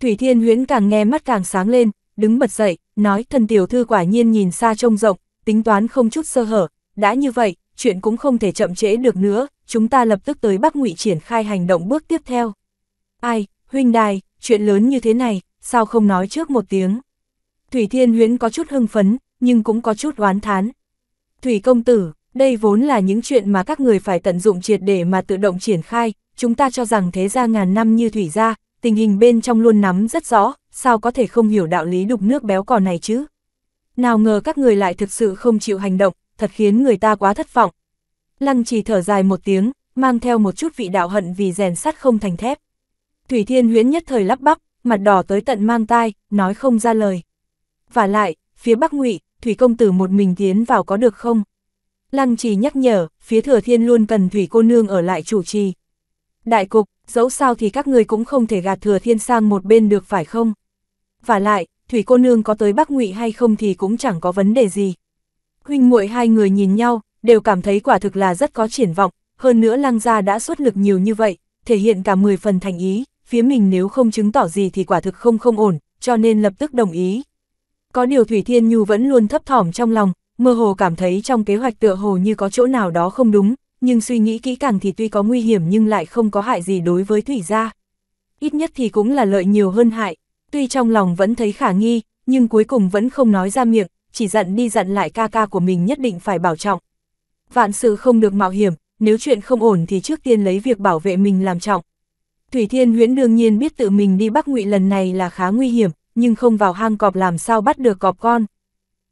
Speaker 1: Thủy Thiên Huyễn càng nghe mắt càng sáng lên, đứng bật dậy, nói thần tiểu thư quả nhiên nhìn xa trông rộng, tính toán không chút sơ hở, đã như vậy, chuyện cũng không thể chậm trễ được nữa, chúng ta lập tức tới Bắc Ngụy triển khai hành động bước tiếp theo. Ai, huynh đài, chuyện lớn như thế này, sao không nói trước một tiếng? Thủy Thiên Huyễn có chút hưng phấn, nhưng cũng có chút oán thán. Thủy công tử, đây vốn là những chuyện mà các người phải tận dụng triệt để mà tự động triển khai, chúng ta cho rằng thế gia ngàn năm như thủy gia, tình hình bên trong luôn nắm rất rõ, sao có thể không hiểu đạo lý đục nước béo cò này chứ. Nào ngờ các người lại thực sự không chịu hành động, thật khiến người ta quá thất vọng. Lăng trì thở dài một tiếng, mang theo một chút vị đạo hận vì rèn sắt không thành thép. Thủy Thiên Huyễn nhất thời lắp bắp, mặt đỏ tới tận mang tai, nói không ra lời. Và lại, phía Bắc Ngụy, Thủy công tử một mình tiến vào có được không? Lăng Trì nhắc nhở, phía Thừa Thiên luôn cần Thủy cô nương ở lại chủ trì. Đại cục, dẫu sao thì các người cũng không thể gạt thừa thiên sang một bên được phải không? Và lại, Thủy cô nương có tới Bắc Ngụy hay không thì cũng chẳng có vấn đề gì. Huynh muội hai người nhìn nhau, đều cảm thấy quả thực là rất có triển vọng, hơn nữa Lăng gia đã xuất lực nhiều như vậy, thể hiện cả 10 phần thành ý, phía mình nếu không chứng tỏ gì thì quả thực không không ổn, cho nên lập tức đồng ý. Có điều Thủy Thiên Nhu vẫn luôn thấp thỏm trong lòng, mơ hồ cảm thấy trong kế hoạch tựa hồ như có chỗ nào đó không đúng, nhưng suy nghĩ kỹ càng thì tuy có nguy hiểm nhưng lại không có hại gì đối với thủy gia. Ít nhất thì cũng là lợi nhiều hơn hại, tuy trong lòng vẫn thấy khả nghi, nhưng cuối cùng vẫn không nói ra miệng, chỉ dặn đi dặn lại ca ca của mình nhất định phải bảo trọng. Vạn sự không được mạo hiểm, nếu chuyện không ổn thì trước tiên lấy việc bảo vệ mình làm trọng. Thủy Thiên Huyễn đương nhiên biết tự mình đi bắt Ngụy lần này là khá nguy hiểm, nhưng không vào hang cọp làm sao bắt được cọp con.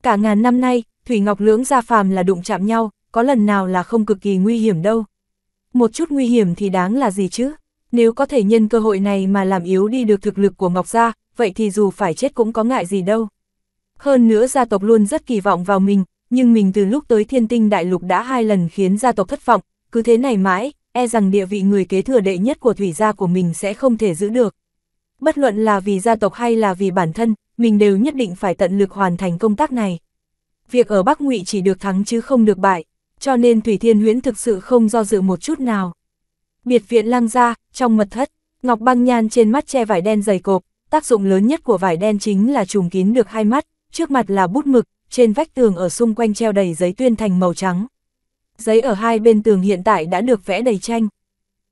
Speaker 1: Cả ngàn năm nay, Thủy Ngọc Lưỡng gia phàm là đụng chạm nhau, có lần nào là không cực kỳ nguy hiểm đâu. Một chút nguy hiểm thì đáng là gì chứ? Nếu có thể nhân cơ hội này mà làm yếu đi được thực lực của Ngọc Gia, vậy thì dù phải chết cũng có ngại gì đâu. Hơn nữa gia tộc luôn rất kỳ vọng vào mình, nhưng mình từ lúc tới thiên tinh đại lục đã hai lần khiến gia tộc thất vọng, cứ thế này mãi, e rằng địa vị người kế thừa đệ nhất của thủy gia của mình sẽ không thể giữ được. Bất luận là vì gia tộc hay là vì bản thân, mình đều nhất định phải tận lực hoàn thành công tác này. Việc ở Bắc Ngụy chỉ được thắng chứ không được bại cho nên Thủy Thiên Huyễn thực sự không do dự một chút nào. Biệt viện lăng ra, trong mật thất, Ngọc Băng Nhan trên mắt che vải đen dày cộp, tác dụng lớn nhất của vải đen chính là trùng kín được hai mắt, trước mặt là bút mực, trên vách tường ở xung quanh treo đầy giấy tuyên thành màu trắng. Giấy ở hai bên tường hiện tại đã được vẽ đầy tranh.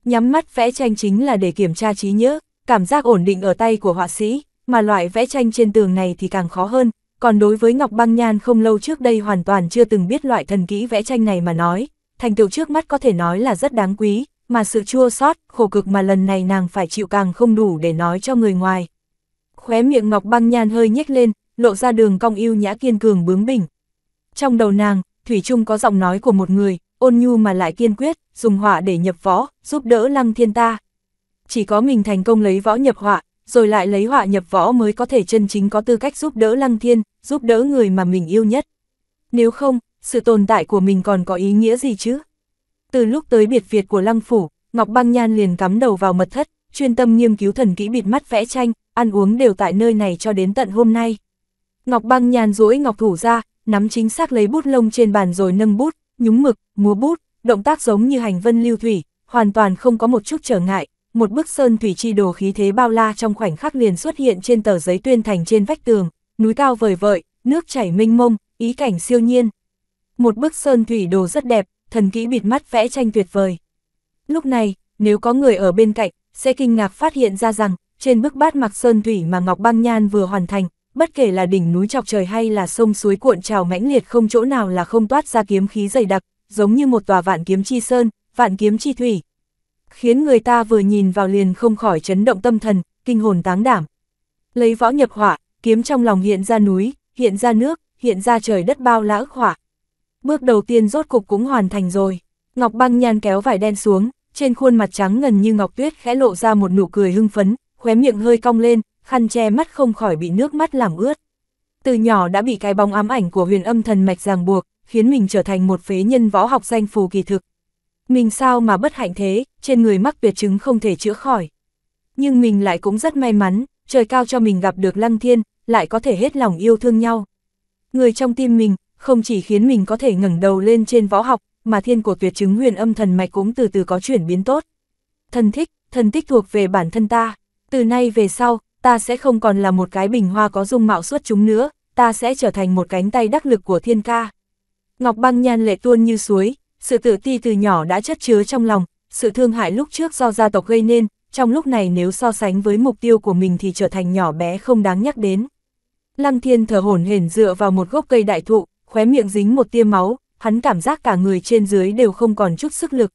Speaker 1: Nhắm mắt vẽ tranh chính là để kiểm tra trí nhớ, cảm giác ổn định ở tay của họa sĩ, mà loại vẽ tranh trên tường này thì càng khó hơn, còn đối với Ngọc Băng Nhan không lâu trước đây hoàn toàn chưa từng biết loại thần kỹ vẽ tranh này mà nói, thành tựu trước mắt có thể nói là rất đáng quý, mà sự chua sót, khổ cực mà lần này nàng phải chịu càng không đủ để nói cho người ngoài. Khóe miệng Ngọc Băng Nhan hơi nhếch lên, lộ ra đường cong yêu nhã kiên cường bướng bỉnh. Trong đầu nàng, Thủy chung có giọng nói của một người, ôn nhu mà lại kiên quyết, dùng họa để nhập võ, giúp đỡ lăng thiên ta. Chỉ có mình thành công lấy võ nhập họa, rồi lại lấy họa nhập võ mới có thể chân chính có tư cách giúp đỡ Lăng Thiên, giúp đỡ người mà mình yêu nhất. Nếu không, sự tồn tại của mình còn có ý nghĩa gì chứ? Từ lúc tới biệt Việt của Lăng Phủ, Ngọc Băng Nhan liền cắm đầu vào mật thất, chuyên tâm nghiên cứu thần kỹ bịt mắt vẽ tranh, ăn uống đều tại nơi này cho đến tận hôm nay. Ngọc Băng Nhan rũi ngọc thủ ra, nắm chính xác lấy bút lông trên bàn rồi nâng bút, nhúng mực, múa bút, động tác giống như hành vân lưu thủy, hoàn toàn không có một chút trở ngại, một bức sơn thủy chi đồ khí thế bao la trong khoảnh khắc liền xuất hiện trên tờ giấy tuyên thành trên vách tường, núi cao vời vợi, nước chảy mênh mông, ý cảnh siêu nhiên. Một bức sơn thủy đồ rất đẹp, thần kỹ bịt mắt vẽ tranh tuyệt vời. Lúc này, nếu có người ở bên cạnh, sẽ kinh ngạc phát hiện ra rằng, trên bức bát mặc sơn thủy mà Ngọc Băng Nhan vừa hoàn thành, bất kể là đỉnh núi chọc trời hay là sông suối cuộn trào mãnh liệt không chỗ nào là không toát ra kiếm khí dày đặc, giống như một tòa vạn kiếm chi sơn, vạn kiếm chi thủy, khiến người ta vừa nhìn vào liền không khỏi chấn động tâm thần, kinh hồn táng đảm. Lấy võ nhập hỏa, kiếm trong lòng hiện ra núi, hiện ra nước, hiện ra trời đất bao lã ức hỏa. Bước đầu tiên rốt cục cũng hoàn thành rồi. Ngọc băng nhan kéo vải đen xuống, trên khuôn mặt trắng ngần như ngọc tuyết khẽ lộ ra một nụ cười hưng phấn, khóe miệng hơi cong lên, khăn che mắt không khỏi bị nước mắt làm ướt. Từ nhỏ đã bị cái bóng ám ảnh của huyền âm thần mạch ràng buộc, khiến mình trở thành một phế nhân võ học danh phù kỳ thực, mình sao mà bất hạnh thế, trên người mắc tuyệt chứng không thể chữa khỏi. Nhưng mình lại cũng rất may mắn, trời cao cho mình gặp được Lăng Thiên, lại có thể hết lòng yêu thương nhau. Người trong tim mình, không chỉ khiến mình có thể ngẩng đầu lên trên võ học, mà thiên của tuyệt chứng huyền âm thần mạch cũng từ từ có chuyển biến tốt. Thần thích, thần tích thuộc về bản thân ta. Từ nay về sau, ta sẽ không còn là một cái bình hoa có dung mạo xuất chúng nữa, ta sẽ trở thành một cánh tay đắc lực của thiên ca. Ngọc băng nhan lệ tuôn như suối, sự tự ti từ nhỏ đã chất chứa trong lòng, sự thương hại lúc trước do gia tộc gây nên, trong lúc này nếu so sánh với mục tiêu của mình thì trở thành nhỏ bé không đáng nhắc đến. Lăng thiên thở hổn hển dựa vào một gốc cây đại thụ, khóe miệng dính một tia máu, hắn cảm giác cả người trên dưới đều không còn chút sức lực.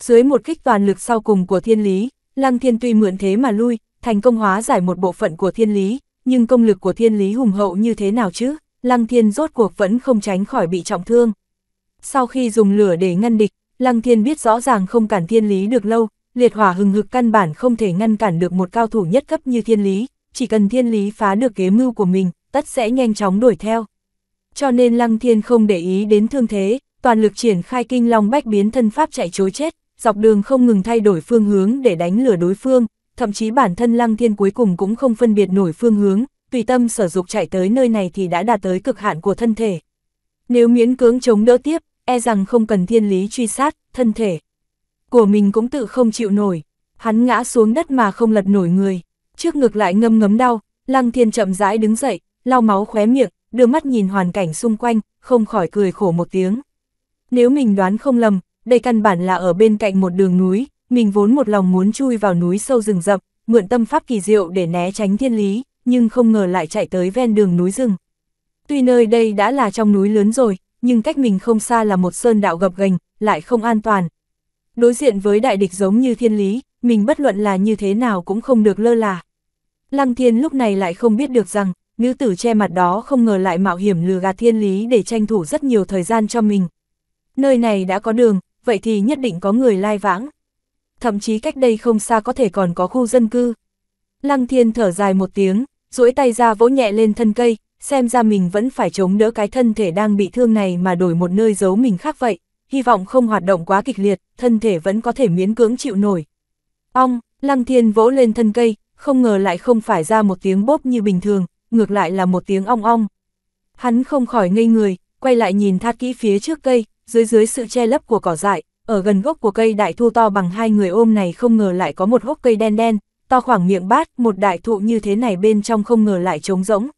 Speaker 1: Dưới một kích toàn lực sau cùng của thiên lý, lăng thiên tuy mượn thế mà lui, thành công hóa giải một bộ phận của thiên lý, nhưng công lực của thiên lý hùng hậu như thế nào chứ, lăng thiên rốt cuộc vẫn không tránh khỏi bị trọng thương. Sau khi dùng lửa để ngăn địch, Lăng Thiên biết rõ ràng không cản thiên lý được lâu, liệt hỏa hừng hực căn bản không thể ngăn cản được một cao thủ nhất cấp như thiên lý, chỉ cần thiên lý phá được kế mưu của mình, tất sẽ nhanh chóng đuổi theo. Cho nên Lăng Thiên không để ý đến thương thế, toàn lực triển khai kinh long bách biến thân pháp chạy chối chết, dọc đường không ngừng thay đổi phương hướng để đánh lửa đối phương, thậm chí bản thân Lăng Thiên cuối cùng cũng không phân biệt nổi phương hướng, tùy tâm sở dục chạy tới nơi này thì đã đạt tới cực hạn của thân thể. Nếu miễn cưỡng chống đỡ tiếp, e rằng không cần thiên lý truy sát, thân thể của mình cũng tự không chịu nổi. Hắn ngã xuống đất mà không lật nổi người, trước ngực lại ngâm ngấm đau, Lăng Thiên chậm rãi đứng dậy, lau máu khóe miệng, đưa mắt nhìn hoàn cảnh xung quanh, không khỏi cười khổ một tiếng. Nếu mình đoán không lầm, đây căn bản là ở bên cạnh một đường núi, mình vốn một lòng muốn chui vào núi sâu rừng rậm, mượn tâm pháp kỳ diệu để né tránh thiên lý, nhưng không ngờ lại chạy tới ven đường núi rừng. Tuy nơi đây đã là trong núi lớn rồi, nhưng cách mình không xa là một sơn đạo gập ghềnh lại không an toàn. Đối diện với đại địch giống như thiên lý, mình bất luận là như thế nào cũng không được lơ là. Lăng thiên lúc này lại không biết được rằng, nữ tử che mặt đó không ngờ lại mạo hiểm lừa gạt thiên lý để tranh thủ rất nhiều thời gian cho mình. Nơi này đã có đường, vậy thì nhất định có người lai vãng. Thậm chí cách đây không xa có thể còn có khu dân cư. Lăng thiên thở dài một tiếng, duỗi tay ra vỗ nhẹ lên thân cây, xem ra mình vẫn phải chống đỡ cái thân thể đang bị thương này mà đổi một nơi giấu mình khác vậy, hy vọng không hoạt động quá kịch liệt, thân thể vẫn có thể miễn cưỡng chịu nổi. Ong, Lăng Thiên vỗ lên thân cây, không ngờ lại không phải ra một tiếng bốp như bình thường, ngược lại là một tiếng ong ong. Hắn không khỏi ngây người, quay lại nhìn thát kỹ phía trước cây, dưới dưới sự che lấp của cỏ dại, ở gần gốc của cây đại thu to bằng hai người ôm này không ngờ lại có một gốc cây đen đen, to khoảng miệng bát, một đại thụ như thế này bên trong không ngờ lại trống rỗng,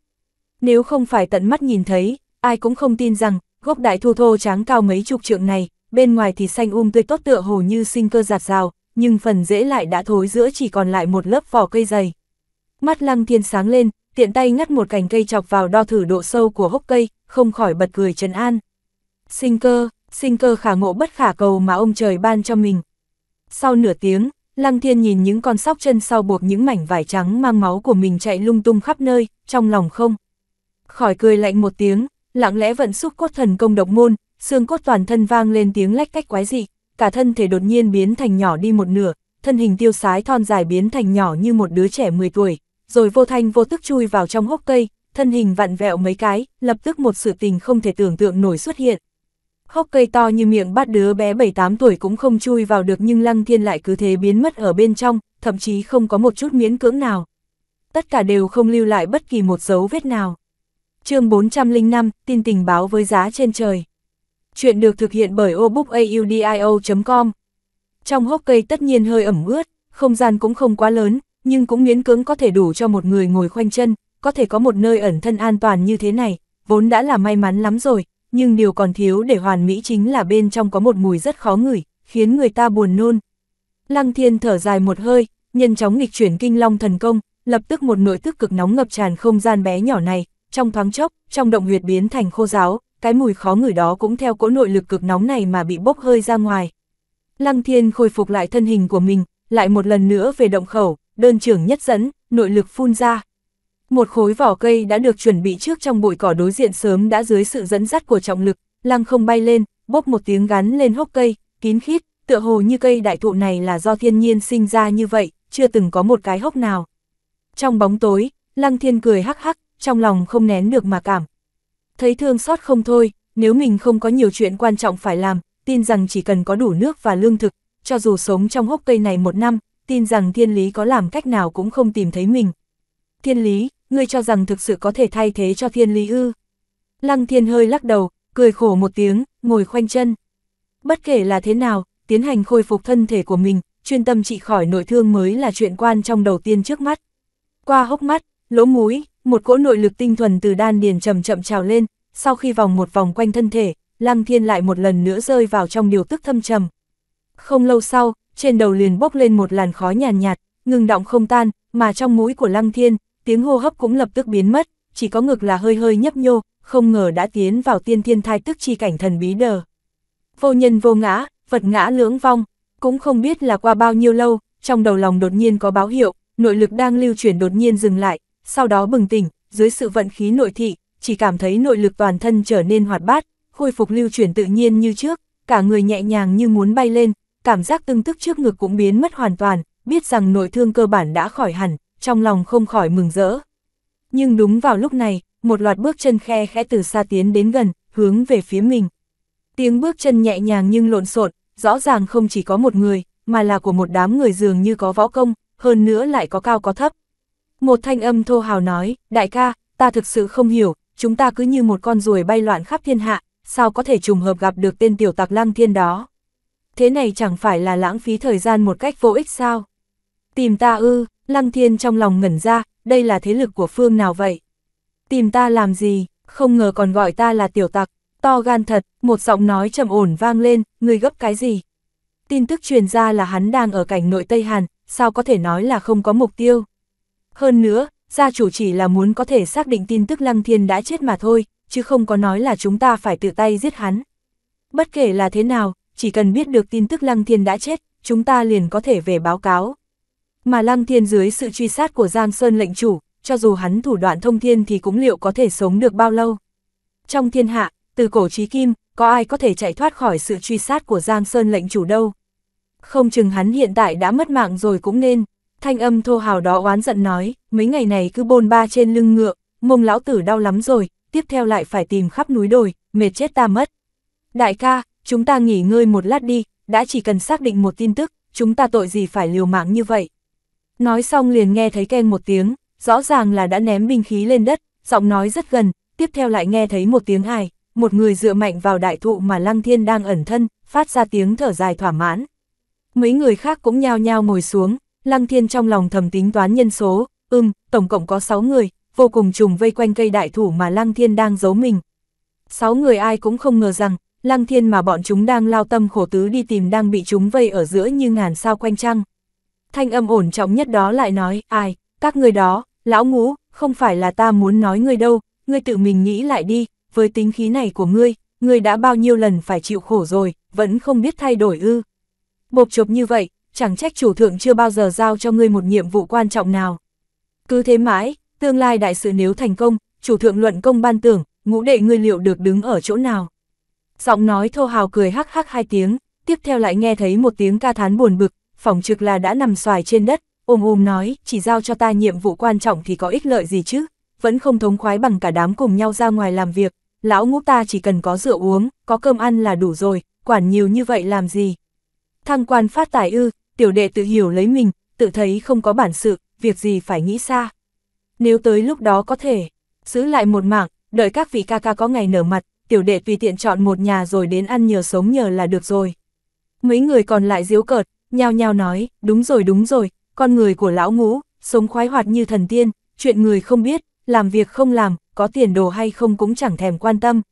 Speaker 1: nếu không phải tận mắt nhìn thấy, ai cũng không tin rằng, gốc đại thu thô tráng cao mấy chục trượng này, bên ngoài thì xanh um tươi tốt tựa hồ như sinh cơ giạt rào, nhưng phần dễ lại đã thối giữa chỉ còn lại một lớp vỏ cây dày. Mắt lăng thiên sáng lên, tiện tay ngắt một cành cây chọc vào đo thử độ sâu của hốc cây, không khỏi bật cười trấn an. Sinh cơ, sinh cơ khả ngộ bất khả cầu mà ông trời ban cho mình. Sau nửa tiếng, lăng thiên nhìn những con sóc chân sau buộc những mảnh vải trắng mang máu của mình chạy lung tung khắp nơi, trong lòng không khỏi cười lạnh một tiếng, lặng lẽ vận xúc cốt thần công độc môn, xương cốt toàn thân vang lên tiếng lách cách quái dị, cả thân thể đột nhiên biến thành nhỏ đi một nửa, thân hình tiêu sái thon dài biến thành nhỏ như một đứa trẻ 10 tuổi, rồi vô thanh vô tức chui vào trong hốc cây, thân hình vặn vẹo mấy cái, lập tức một sự tình không thể tưởng tượng nổi xuất hiện. Hốc cây to như miệng bát đứa bé 7-8 tuổi cũng không chui vào được nhưng Lăng Thiên lại cứ thế biến mất ở bên trong, thậm chí không có một chút miễn cưỡng nào. Tất cả đều không lưu lại bất kỳ một dấu vết nào chương 405, tin tình báo với giá trên trời. Chuyện được thực hiện bởi obookaudio.com. Trong hốc cây tất nhiên hơi ẩm ướt, không gian cũng không quá lớn, nhưng cũng miễn cưỡng có thể đủ cho một người ngồi khoanh chân, có thể có một nơi ẩn thân an toàn như thế này, vốn đã là may mắn lắm rồi, nhưng điều còn thiếu để hoàn mỹ chính là bên trong có một mùi rất khó ngửi, khiến người ta buồn nôn. Lăng thiên thở dài một hơi, nhanh chóng nghịch chuyển kinh long thần công, lập tức một nội tức cực nóng ngập tràn không gian bé nhỏ này, trong thoáng chốc, trong động huyệt biến thành khô giáo, cái mùi khó ngửi đó cũng theo cỗ nội lực cực nóng này mà bị bốc hơi ra ngoài. Lăng Thiên khôi phục lại thân hình của mình, lại một lần nữa về động khẩu, đơn trưởng nhất dẫn, nội lực phun ra. Một khối vỏ cây đã được chuẩn bị trước trong bụi cỏ đối diện sớm đã dưới sự dẫn dắt của trọng lực, lăng không bay lên, bốc một tiếng gắn lên hốc cây, kín khít, tựa hồ như cây đại thụ này là do thiên nhiên sinh ra như vậy, chưa từng có một cái hốc nào. Trong bóng tối, lăng thiên cười hắc hắc, trong lòng không nén được mà cảm. Thấy thương xót không thôi, nếu mình không có nhiều chuyện quan trọng phải làm, tin rằng chỉ cần có đủ nước và lương thực, cho dù sống trong hốc cây này một năm, tin rằng thiên lý có làm cách nào cũng không tìm thấy mình. Thiên lý, ngươi cho rằng thực sự có thể thay thế cho thiên lý ư. Lăng thiên hơi lắc đầu, cười khổ một tiếng, ngồi khoanh chân. Bất kể là thế nào, tiến hành khôi phục thân thể của mình, chuyên tâm trị khỏi nội thương mới là chuyện quan trong đầu tiên trước mắt. Qua hốc mắt, lỗ mũi, một cỗ nội lực tinh thuần từ đan điền chậm chậm trào lên, sau khi vòng một vòng quanh thân thể, Lăng Thiên lại một lần nữa rơi vào trong điều tức thâm trầm. Không lâu sau, trên đầu liền bốc lên một làn khói nhàn nhạt, nhạt, ngừng động không tan, mà trong mũi của Lăng Thiên, tiếng hô hấp cũng lập tức biến mất, chỉ có ngực là hơi hơi nhấp nhô, không ngờ đã tiến vào tiên thiên thai tức chi cảnh thần bí đờ. Vô nhân vô ngã, vật ngã lưỡng vong, cũng không biết là qua bao nhiêu lâu, trong đầu lòng đột nhiên có báo hiệu, nội lực đang lưu chuyển đột nhiên dừng lại, sau đó bừng tỉnh, dưới sự vận khí nội thị, chỉ cảm thấy nội lực toàn thân trở nên hoạt bát, khôi phục lưu chuyển tự nhiên như trước, cả người nhẹ nhàng như muốn bay lên, cảm giác tương tức trước ngực cũng biến mất hoàn toàn, biết rằng nội thương cơ bản đã khỏi hẳn, trong lòng không khỏi mừng rỡ. Nhưng đúng vào lúc này, một loạt bước chân khe khẽ từ xa tiến đến gần, hướng về phía mình. Tiếng bước chân nhẹ nhàng nhưng lộn xộn, rõ ràng không chỉ có một người, mà là của một đám người dường như có võ công, hơn nữa lại có cao có thấp. Một thanh âm thô hào nói, đại ca, ta thực sự không hiểu, chúng ta cứ như một con ruồi bay loạn khắp thiên hạ, sao có thể trùng hợp gặp được tên tiểu tặc lăng thiên đó. Thế này chẳng phải là lãng phí thời gian một cách vô ích sao? Tìm ta ư, lăng thiên trong lòng ngẩn ra, đây là thế lực của phương nào vậy? Tìm ta làm gì, không ngờ còn gọi ta là tiểu tặc, to gan thật, một giọng nói trầm ổn vang lên, người gấp cái gì? Tin tức truyền ra là hắn đang ở cảnh nội Tây Hàn, sao có thể nói là không có mục tiêu? Hơn nữa, gia chủ chỉ là muốn có thể xác định tin tức Lăng Thiên đã chết mà thôi, chứ không có nói là chúng ta phải tự tay giết hắn. Bất kể là thế nào, chỉ cần biết được tin tức Lăng Thiên đã chết, chúng ta liền có thể về báo cáo. Mà Lăng Thiên dưới sự truy sát của Giang Sơn lệnh chủ, cho dù hắn thủ đoạn thông thiên thì cũng liệu có thể sống được bao lâu. Trong thiên hạ, từ cổ chí kim, có ai có thể chạy thoát khỏi sự truy sát của Giang Sơn lệnh chủ đâu. Không chừng hắn hiện tại đã mất mạng rồi cũng nên. Thanh âm thô hào đó oán giận nói, mấy ngày này cứ bôn ba trên lưng ngựa, mông lão tử đau lắm rồi, tiếp theo lại phải tìm khắp núi đồi, mệt chết ta mất. Đại ca, chúng ta nghỉ ngơi một lát đi, đã chỉ cần xác định một tin tức, chúng ta tội gì phải liều mạng như vậy. Nói xong liền nghe thấy keng một tiếng, rõ ràng là đã ném binh khí lên đất, giọng nói rất gần, tiếp theo lại nghe thấy một tiếng hài, một người dựa mạnh vào đại thụ mà Lăng Thiên đang ẩn thân, phát ra tiếng thở dài thỏa mãn. Mấy người khác cũng nhao nhao ngồi xuống, Lăng Thiên trong lòng thầm tính toán nhân số, ưm, tổng cộng có 6 người, vô cùng trùng vây quanh cây đại thủ mà Lăng Thiên đang giấu mình. 6 người ai cũng không ngờ rằng, Lăng Thiên mà bọn chúng đang lao tâm khổ tứ đi tìm đang bị chúng vây ở giữa như ngàn sao quanh trăng. Thanh âm ổn trọng nhất đó lại nói, ai, các người đó, lão ngũ, không phải là ta muốn nói ngươi đâu, ngươi tự mình nghĩ lại đi, với tính khí này của ngươi, ngươi đã bao nhiêu lần phải chịu khổ rồi, vẫn không biết thay đổi ư. Bộp chộp như vậy, chẳng trách chủ thượng chưa bao giờ giao cho ngươi một nhiệm vụ quan trọng nào. Cứ thế mãi, tương lai đại sự nếu thành công, chủ thượng luận công ban tưởng, ngũ đệ ngươi liệu được đứng ở chỗ nào. Giọng nói thô hào cười hắc hắc hai tiếng, tiếp theo lại nghe thấy một tiếng ca thán buồn bực, phỏng trực là đã nằm xoài trên đất, ôm ôm nói, chỉ giao cho ta nhiệm vụ quan trọng thì có ích lợi gì chứ, vẫn không thống khoái bằng cả đám cùng nhau ra ngoài làm việc, lão ngũ ta chỉ cần có rượu uống, có cơm ăn là đủ rồi, quản nhiều như vậy làm gì. Thăng quan phát tài ư, tiểu đệ tự hiểu lấy mình, tự thấy không có bản sự, việc gì phải nghĩ xa. Nếu tới lúc đó có thể, giữ lại một mảng, đợi các vị ca ca có ngày nở mặt, tiểu đệ vì tiện chọn một nhà rồi đến ăn nhờ sống nhờ là được rồi. Mấy người còn lại diếu cợt, nhao nhao nói, đúng rồi đúng rồi, con người của lão ngũ, sống khoái hoạt như thần tiên, chuyện người không biết, làm việc không làm, có tiền đồ hay không cũng chẳng thèm quan tâm.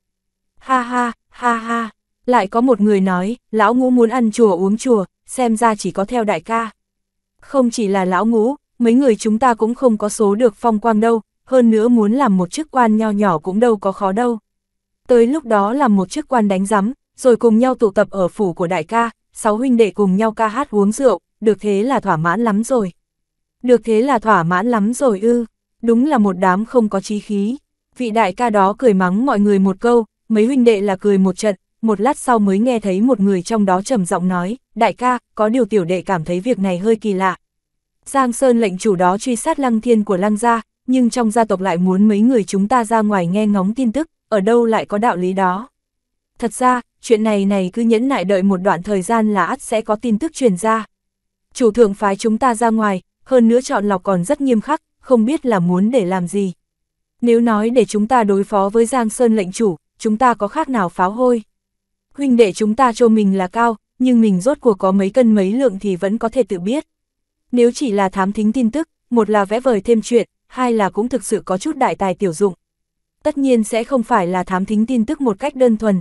Speaker 1: Ha ha, ha ha, lại có một người nói, lão ngũ muốn ăn chùa uống chùa, xem ra chỉ có theo đại ca. Không chỉ là lão ngũ, mấy người chúng ta cũng không có số được phong quang đâu, hơn nữa muốn làm một chức quan nho nhỏ cũng đâu có khó đâu. Tới lúc đó làm một chức quan đánh rắm, rồi cùng nhau tụ tập ở phủ của đại ca, sáu huynh đệ cùng nhau ca hát uống rượu, được thế là thỏa mãn lắm rồi. Được thế là thỏa mãn lắm rồi ư, đúng là một đám không có chí khí. Vị đại ca đó cười mắng mọi người một câu, mấy huynh đệ là cười một trận, một lát sau mới nghe thấy một người trong đó trầm giọng nói, đại ca, có điều tiểu đệ cảm thấy việc này hơi kỳ lạ. Giang Sơn lệnh chủ đó truy sát lăng thiên của lăng gia, nhưng trong gia tộc lại muốn mấy người chúng ta ra ngoài nghe ngóng tin tức, ở đâu lại có đạo lý đó. Thật ra, chuyện này này cứ nhẫn nại đợi một đoạn thời gian là ắt sẽ có tin tức truyền ra. Chủ thượng phái chúng ta ra ngoài, hơn nữa chọn lọc còn rất nghiêm khắc, không biết là muốn để làm gì. Nếu nói để chúng ta đối phó với Giang Sơn lệnh chủ, chúng ta có khác nào pháo hôi? huynh đệ chúng ta cho mình là cao, nhưng mình rốt cuộc có mấy cân mấy lượng thì vẫn có thể tự biết. Nếu chỉ là thám thính tin tức, một là vẽ vời thêm chuyện, hai là cũng thực sự có chút đại tài tiểu dụng. Tất nhiên sẽ không phải là thám thính tin tức một cách đơn thuần.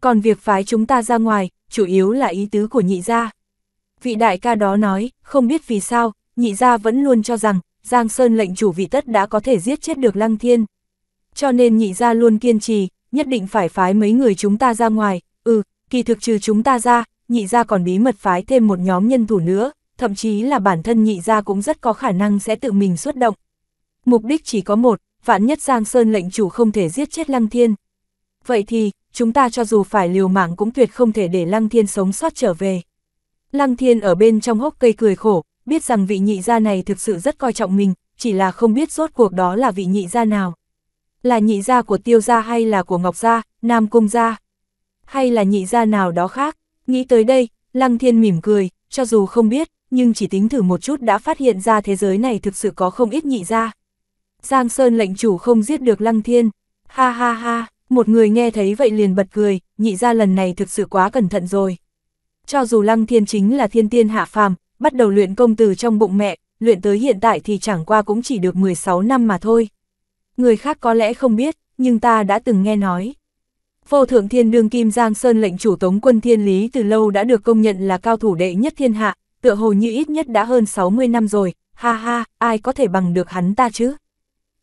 Speaker 1: Còn việc phái chúng ta ra ngoài, chủ yếu là ý tứ của nhị gia. Vị đại ca đó nói, không biết vì sao, nhị gia vẫn luôn cho rằng, Giang Sơn lệnh chủ vị tất đã có thể giết chết được Lăng Thiên. Cho nên nhị gia luôn kiên trì, nhất định phải phái mấy người chúng ta ra ngoài, Ừ, kỳ thực trừ chúng ta ra, nhị gia còn bí mật phái thêm một nhóm nhân thủ nữa, thậm chí là bản thân nhị gia cũng rất có khả năng sẽ tự mình xuất động. Mục đích chỉ có một, vạn nhất Giang Sơn lệnh chủ không thể giết chết Lăng Thiên. Vậy thì, chúng ta cho dù phải liều mạng cũng tuyệt không thể để Lăng Thiên sống sót trở về. Lăng Thiên ở bên trong hốc cây cười khổ, biết rằng vị nhị gia này thực sự rất coi trọng mình, chỉ là không biết rốt cuộc đó là vị nhị gia nào. Là nhị gia của tiêu gia hay là của ngọc gia, nam cung gia hay là nhị gia nào đó khác. Nghĩ tới đây, Lăng Thiên mỉm cười, cho dù không biết, nhưng chỉ tính thử một chút đã phát hiện ra thế giới này thực sự có không ít nhị gia. Giang Sơn lệnh chủ không giết được Lăng Thiên. Ha ha ha, một người nghe thấy vậy liền bật cười, nhị gia lần này thực sự quá cẩn thận rồi. Cho dù Lăng Thiên chính là thiên tiên hạ phàm, bắt đầu luyện công từ trong bụng mẹ, luyện tới hiện tại thì chẳng qua cũng chỉ được 16 năm mà thôi. Người khác có lẽ không biết, nhưng ta đã từng nghe nói. Vô thượng thiên đương kim Giang Sơn lệnh chủ tống quân thiên lý từ lâu đã được công nhận là cao thủ đệ nhất thiên hạ, tựa hồ như ít nhất đã hơn 60 năm rồi, ha ha, ai có thể bằng được hắn ta chứ?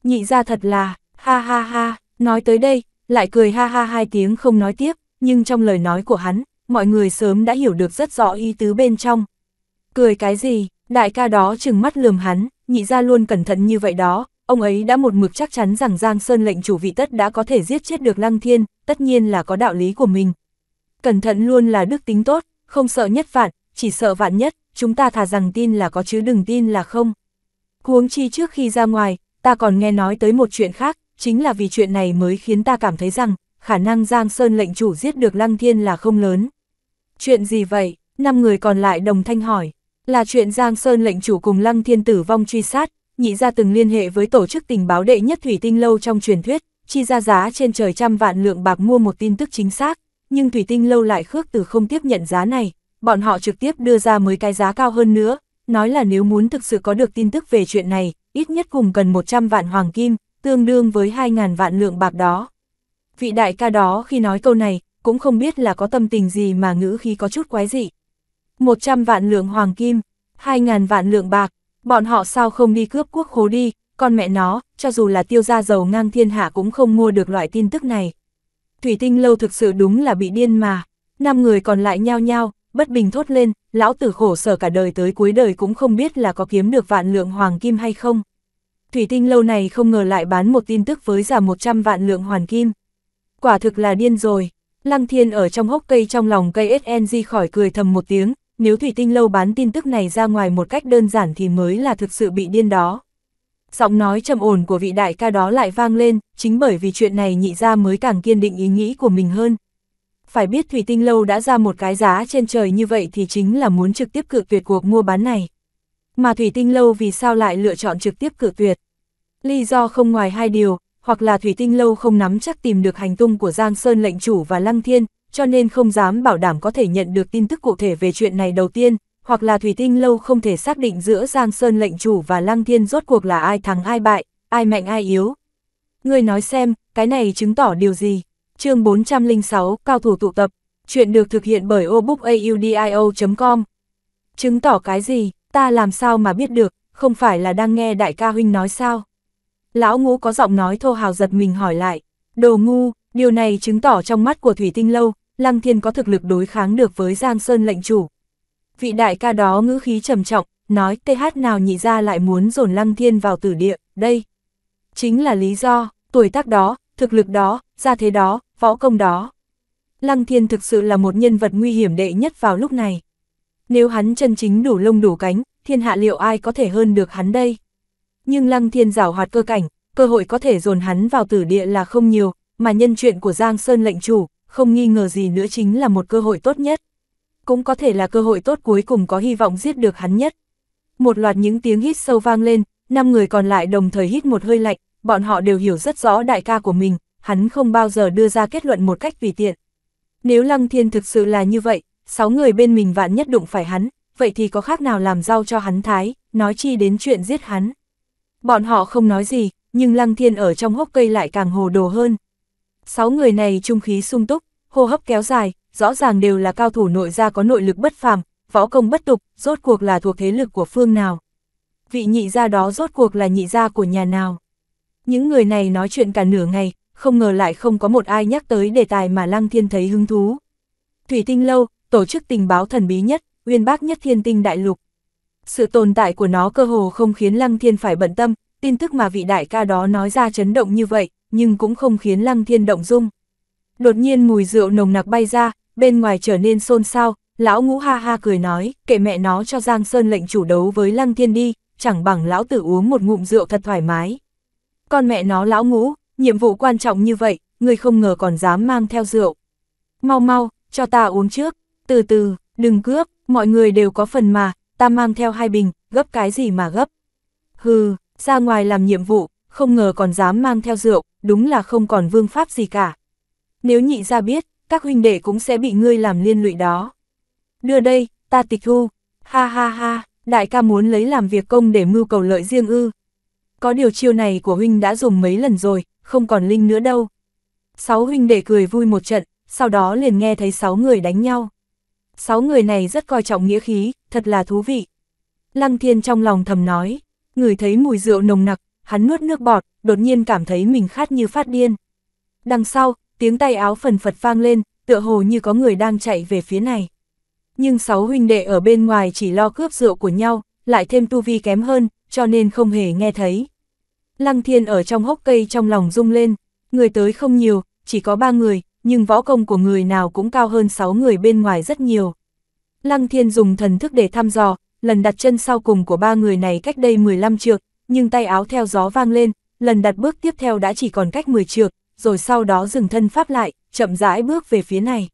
Speaker 1: Nhị ra thật là, ha ha ha, nói tới đây, lại cười ha ha hai tiếng không nói tiếp, nhưng trong lời nói của hắn, mọi người sớm đã hiểu được rất rõ ý tứ bên trong. Cười cái gì, đại ca đó chừng mắt lườm hắn, nhị ra luôn cẩn thận như vậy đó, Ông ấy đã một mực chắc chắn rằng Giang Sơn lệnh chủ vị tất đã có thể giết chết được Lăng Thiên, tất nhiên là có đạo lý của mình. Cẩn thận luôn là đức tính tốt, không sợ nhất vạn, chỉ sợ vạn nhất, chúng ta thà rằng tin là có chứ đừng tin là không. Huống chi trước khi ra ngoài, ta còn nghe nói tới một chuyện khác, chính là vì chuyện này mới khiến ta cảm thấy rằng, khả năng Giang Sơn lệnh chủ giết được Lăng Thiên là không lớn. Chuyện gì vậy? Năm người còn lại đồng thanh hỏi. Là chuyện Giang Sơn lệnh chủ cùng Lăng Thiên tử vong truy sát, nhị ra từng liên hệ với tổ chức tình báo đệ nhất Thủy Tinh Lâu trong truyền thuyết, chi ra giá trên trời trăm vạn lượng bạc mua một tin tức chính xác, nhưng Thủy Tinh Lâu lại khước từ không tiếp nhận giá này, bọn họ trực tiếp đưa ra mới cái giá cao hơn nữa, nói là nếu muốn thực sự có được tin tức về chuyện này, ít nhất cùng cần 100 vạn hoàng kim, tương đương với 2.000 vạn lượng bạc đó. Vị đại ca đó khi nói câu này, cũng không biết là có tâm tình gì mà ngữ khi có chút quái dị. 100 vạn lượng hoàng kim, 2.000 vạn lượng bạc, Bọn họ sao không đi cướp quốc khố đi, con mẹ nó, cho dù là tiêu gia giàu ngang thiên hạ cũng không mua được loại tin tức này. Thủy tinh lâu thực sự đúng là bị điên mà, năm người còn lại nhao nhao, bất bình thốt lên, lão tử khổ sở cả đời tới cuối đời cũng không biết là có kiếm được vạn lượng hoàng kim hay không. Thủy tinh lâu này không ngờ lại bán một tin tức với giả 100 vạn lượng hoàn kim. Quả thực là điên rồi, Lăng Thiên ở trong hốc cây trong lòng cây SNG khỏi cười thầm một tiếng, nếu thủy tinh lâu bán tin tức này ra ngoài một cách đơn giản thì mới là thực sự bị điên đó. Giọng nói trầm ổn của vị đại ca đó lại vang lên, chính bởi vì chuyện này nhị ra mới càng kiên định ý nghĩ của mình hơn. Phải biết thủy tinh lâu đã ra một cái giá trên trời như vậy thì chính là muốn trực tiếp cự tuyệt cuộc mua bán này. Mà thủy tinh lâu vì sao lại lựa chọn trực tiếp cự tuyệt? Lý do không ngoài hai điều, hoặc là thủy tinh lâu không nắm chắc tìm được hành tung của Giang Sơn lệnh chủ và Lăng Thiên, cho nên không dám bảo đảm có thể nhận được tin tức cụ thể về chuyện này đầu tiên, hoặc là Thủy Tinh Lâu không thể xác định giữa Giang Sơn lệnh chủ và Lăng Thiên rốt cuộc là ai thắng ai bại, ai mạnh ai yếu. Người nói xem, cái này chứng tỏ điều gì? chương 406, Cao thủ tụ tập, chuyện được thực hiện bởi obookaudio.com. Chứng tỏ cái gì, ta làm sao mà biết được, không phải là đang nghe đại ca huynh nói sao? Lão ngũ có giọng nói thô hào giật mình hỏi lại, đồ ngu, điều này chứng tỏ trong mắt của Thủy Tinh Lâu, Lăng Thiên có thực lực đối kháng được với Giang Sơn lệnh chủ. Vị đại ca đó ngữ khí trầm trọng, nói TH nào nhị ra lại muốn dồn Lăng Thiên vào tử địa, đây. Chính là lý do, tuổi tác đó, thực lực đó, gia thế đó, võ công đó. Lăng Thiên thực sự là một nhân vật nguy hiểm đệ nhất vào lúc này. Nếu hắn chân chính đủ lông đủ cánh, thiên hạ liệu ai có thể hơn được hắn đây? Nhưng Lăng Thiên giảo hoạt cơ cảnh, cơ hội có thể dồn hắn vào tử địa là không nhiều, mà nhân chuyện của Giang Sơn lệnh chủ, không nghi ngờ gì nữa chính là một cơ hội tốt nhất. Cũng có thể là cơ hội tốt cuối cùng có hy vọng giết được hắn nhất. Một loạt những tiếng hít sâu vang lên, năm người còn lại đồng thời hít một hơi lạnh, bọn họ đều hiểu rất rõ đại ca của mình, hắn không bao giờ đưa ra kết luận một cách vì tiện. Nếu Lăng Thiên thực sự là như vậy, sáu người bên mình vạn nhất đụng phải hắn, vậy thì có khác nào làm rau cho hắn thái, nói chi đến chuyện giết hắn. Bọn họ không nói gì, nhưng Lăng Thiên ở trong hốc cây lại càng hồ đồ hơn, Sáu người này trung khí sung túc, hô hấp kéo dài, rõ ràng đều là cao thủ nội gia có nội lực bất phàm, võ công bất tục, rốt cuộc là thuộc thế lực của phương nào. Vị nhị gia đó rốt cuộc là nhị gia của nhà nào. Những người này nói chuyện cả nửa ngày, không ngờ lại không có một ai nhắc tới đề tài mà Lăng Thiên thấy hứng thú. Thủy Tinh Lâu, tổ chức tình báo thần bí nhất, uyên bác nhất thiên tinh đại lục. Sự tồn tại của nó cơ hồ không khiến Lăng Thiên phải bận tâm, tin tức mà vị đại ca đó nói ra chấn động như vậy, nhưng cũng không khiến Lăng Thiên động dung. Đột nhiên mùi rượu nồng nặc bay ra, bên ngoài trở nên xôn xao, lão ngũ ha ha cười nói, kệ mẹ nó cho Giang Sơn lệnh chủ đấu với Lăng Thiên đi, chẳng bằng lão tử uống một ngụm rượu thật thoải mái. Con mẹ nó lão ngũ, nhiệm vụ quan trọng như vậy, người không ngờ còn dám mang theo rượu. Mau mau, cho ta uống trước, từ từ, đừng cướp, mọi người đều có phần mà, ta mang theo hai bình, gấp cái gì mà gấp. Hừ, ra ngoài làm nhiệm vụ, không ngờ còn dám mang theo rượu, đúng là không còn vương pháp gì cả. Nếu nhị ra biết, các huynh đệ cũng sẽ bị ngươi làm liên lụy đó. Đưa đây, ta tịch thu. Ha ha ha, đại ca muốn lấy làm việc công để mưu cầu lợi riêng ư. Có điều chiêu này của huynh đã dùng mấy lần rồi, không còn linh nữa đâu. Sáu huynh đệ cười vui một trận, sau đó liền nghe thấy sáu người đánh nhau. Sáu người này rất coi trọng nghĩa khí, thật là thú vị. Lăng thiên trong lòng thầm nói, người thấy mùi rượu nồng nặc, hắn nuốt nước bọt, đột nhiên cảm thấy mình khát như phát điên. Đằng sau, tiếng tay áo phần phật vang lên, tựa hồ như có người đang chạy về phía này. Nhưng sáu huynh đệ ở bên ngoài chỉ lo cướp rượu của nhau, lại thêm tu vi kém hơn, cho nên không hề nghe thấy. Lăng thiên ở trong hốc cây trong lòng rung lên, người tới không nhiều, chỉ có ba người, nhưng võ công của người nào cũng cao hơn sáu người bên ngoài rất nhiều. Lăng thiên dùng thần thức để thăm dò, lần đặt chân sau cùng của ba người này cách đây 15 trượng, nhưng tay áo theo gió vang lên, lần đặt bước tiếp theo đã chỉ còn cách 10 trượng, rồi sau đó dừng thân pháp lại, chậm rãi bước về phía này.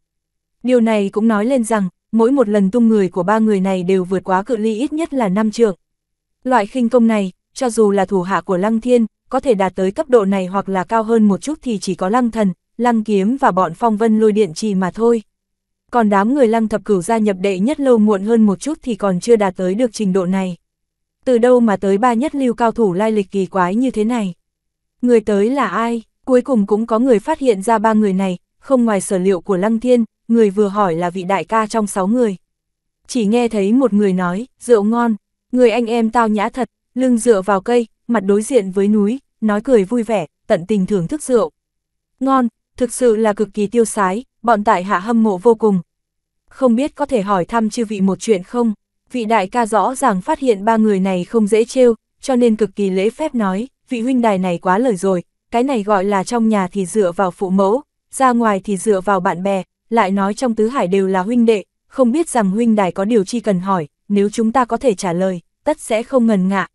Speaker 1: Điều này cũng nói lên rằng, mỗi một lần tung người của ba người này đều vượt quá cự ly ít nhất là 5 trượng. Loại khinh công này, cho dù là thủ hạ của Lăng Thiên, có thể đạt tới cấp độ này hoặc là cao hơn một chút thì chỉ có Lăng Thần, Lăng Kiếm và bọn phong vân lôi điện trì mà thôi. Còn đám người Lăng Thập Cửu gia nhập đệ nhất lâu muộn hơn một chút thì còn chưa đạt tới được trình độ này từ đâu mà tới ba nhất lưu cao thủ lai lịch kỳ quái như thế này. Người tới là ai, cuối cùng cũng có người phát hiện ra ba người này, không ngoài sở liệu của Lăng Thiên, người vừa hỏi là vị đại ca trong sáu người. Chỉ nghe thấy một người nói, rượu ngon, người anh em tao nhã thật, lưng dựa vào cây, mặt đối diện với núi, nói cười vui vẻ, tận tình thưởng thức rượu. Ngon, thực sự là cực kỳ tiêu sái, bọn tại hạ hâm mộ vô cùng. Không biết có thể hỏi thăm chư vị một chuyện không? vị đại ca rõ ràng phát hiện ba người này không dễ trêu, cho nên cực kỳ lễ phép nói, vị huynh đài này quá lời rồi, cái này gọi là trong nhà thì dựa vào phụ mẫu, ra ngoài thì dựa vào bạn bè, lại nói trong tứ hải đều là huynh đệ, không biết rằng huynh đài có điều chi cần hỏi, nếu chúng ta có thể trả lời, tất sẽ không ngần ngạ.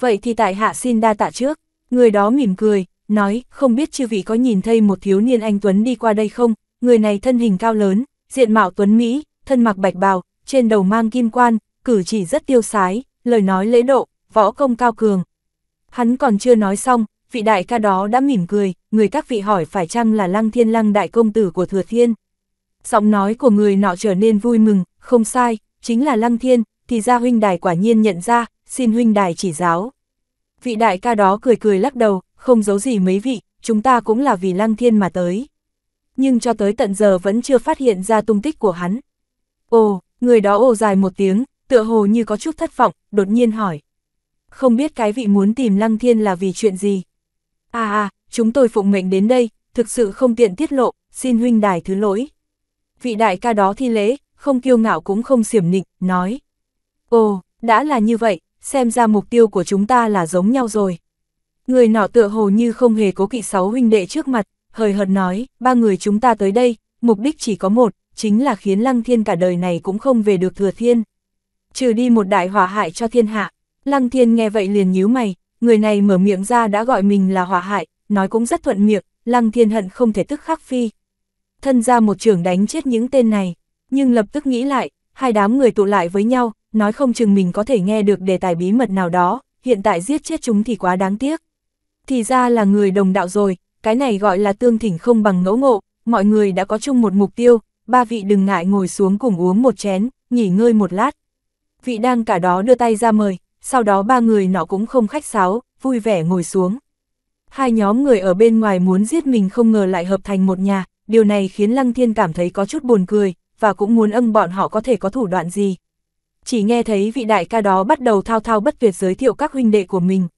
Speaker 1: Vậy thì tại hạ xin đa tạ trước, người đó mỉm cười, nói, không biết chư vị có nhìn thấy một thiếu niên anh Tuấn đi qua đây không, người này thân hình cao lớn, diện mạo Tuấn Mỹ, thân mặc bạch bào, trên đầu mang kim quan, cử chỉ rất tiêu sái, lời nói lễ độ, võ công cao cường. Hắn còn chưa nói xong, vị đại ca đó đã mỉm cười, người các vị hỏi phải chăng là lăng thiên lăng đại công tử của thừa thiên. Giọng nói của người nọ trở nên vui mừng, không sai, chính là lăng thiên, thì ra huynh đài quả nhiên nhận ra, xin huynh đài chỉ giáo. Vị đại ca đó cười cười lắc đầu, không giấu gì mấy vị, chúng ta cũng là vì lăng thiên mà tới. Nhưng cho tới tận giờ vẫn chưa phát hiện ra tung tích của hắn. Ồ, Người đó ồ dài một tiếng, tựa hồ như có chút thất vọng, đột nhiên hỏi. Không biết cái vị muốn tìm Lăng Thiên là vì chuyện gì? À à, chúng tôi phụng mệnh đến đây, thực sự không tiện tiết lộ, xin huynh đài thứ lỗi. Vị đại ca đó thi lễ, không kiêu ngạo cũng không xiểm nịnh, nói. Ồ, đã là như vậy, xem ra mục tiêu của chúng ta là giống nhau rồi. Người nọ tựa hồ như không hề cố kỵ sáu huynh đệ trước mặt, hời hợt nói, ba người chúng ta tới đây, mục đích chỉ có một, chính là khiến Lăng Thiên cả đời này cũng không về được thừa thiên. Trừ đi một đại hỏa hại cho thiên hạ, Lăng Thiên nghe vậy liền nhíu mày, người này mở miệng ra đã gọi mình là hỏa hại, nói cũng rất thuận miệng, Lăng Thiên hận không thể tức khắc phi. Thân ra một trưởng đánh chết những tên này, nhưng lập tức nghĩ lại, hai đám người tụ lại với nhau, nói không chừng mình có thể nghe được đề tài bí mật nào đó, hiện tại giết chết chúng thì quá đáng tiếc. Thì ra là người đồng đạo rồi, cái này gọi là tương thỉnh không bằng ngẫu ngộ, mọi người đã có chung một mục tiêu, ba vị đừng ngại ngồi xuống cùng uống một chén, nghỉ ngơi một lát. Vị đang cả đó đưa tay ra mời, sau đó ba người nọ cũng không khách sáo, vui vẻ ngồi xuống. Hai nhóm người ở bên ngoài muốn giết mình không ngờ lại hợp thành một nhà, điều này khiến Lăng Thiên cảm thấy có chút buồn cười, và cũng muốn âng bọn họ có thể có thủ đoạn gì. Chỉ nghe thấy vị đại ca đó bắt đầu thao thao bất tuyệt giới thiệu các huynh đệ của mình.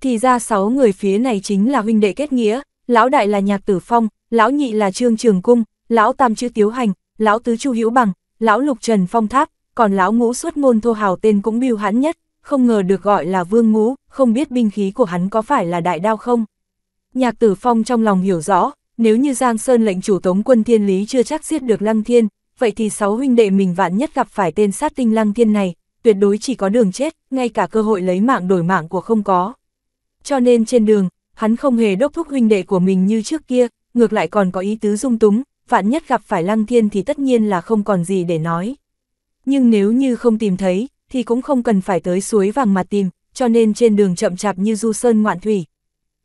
Speaker 1: Thì ra sáu người phía này chính là huynh đệ kết nghĩa, lão đại là Nhạc Tử Phong, lão nhị là Trương Trường Cung, lão tam chữ tiếu hành, lão tứ chu hữu bằng, lão lục trần phong tháp, còn lão ngũ suốt ngôn thô hào tên cũng biêu hãn nhất, không ngờ được gọi là vương ngũ, không biết binh khí của hắn có phải là đại đao không. Nhạc tử phong trong lòng hiểu rõ, nếu như Giang Sơn lệnh chủ tống quân thiên lý chưa chắc giết được lăng thiên, vậy thì sáu huynh đệ mình vạn nhất gặp phải tên sát tinh lăng thiên này, tuyệt đối chỉ có đường chết, ngay cả cơ hội lấy mạng đổi mạng của không có. Cho nên trên đường, hắn không hề đốc thúc huynh đệ của mình như trước kia, ngược lại còn có ý tứ dung túng, vạn nhất gặp phải lăng thiên thì tất nhiên là không còn gì để nói. Nhưng nếu như không tìm thấy, thì cũng không cần phải tới suối vàng mà tìm, cho nên trên đường chậm chạp như du sơn ngoạn thủy.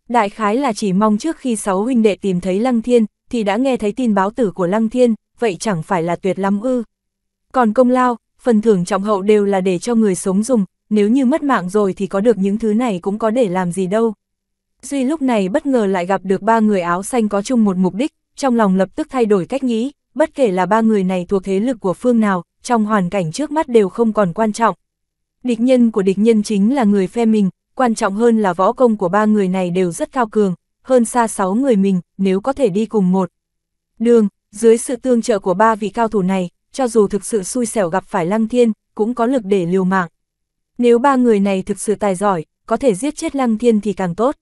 Speaker 1: Đại khái là chỉ mong trước khi sáu huynh đệ tìm thấy lăng thiên, thì đã nghe thấy tin báo tử của lăng thiên, vậy chẳng phải là tuyệt lắm ư. Còn công lao, phần thưởng trọng hậu đều là để cho người sống dùng, nếu như mất mạng rồi thì có được những thứ này cũng có để làm gì đâu. Duy lúc này bất ngờ lại gặp được ba người áo xanh có chung một mục đích, trong lòng lập tức thay đổi cách nghĩ, bất kể là ba người này thuộc thế lực của phương nào, trong hoàn cảnh trước mắt đều không còn quan trọng. Địch nhân của địch nhân chính là người phe mình, quan trọng hơn là võ công của ba người này đều rất cao cường, hơn xa sáu người mình, nếu có thể đi cùng một. Đường, dưới sự tương trợ của ba vị cao thủ này, cho dù thực sự xui xẻo gặp phải Lăng Thiên, cũng có lực để liều mạng. Nếu ba người này thực sự tài giỏi, có thể giết chết Lăng Thiên thì càng tốt.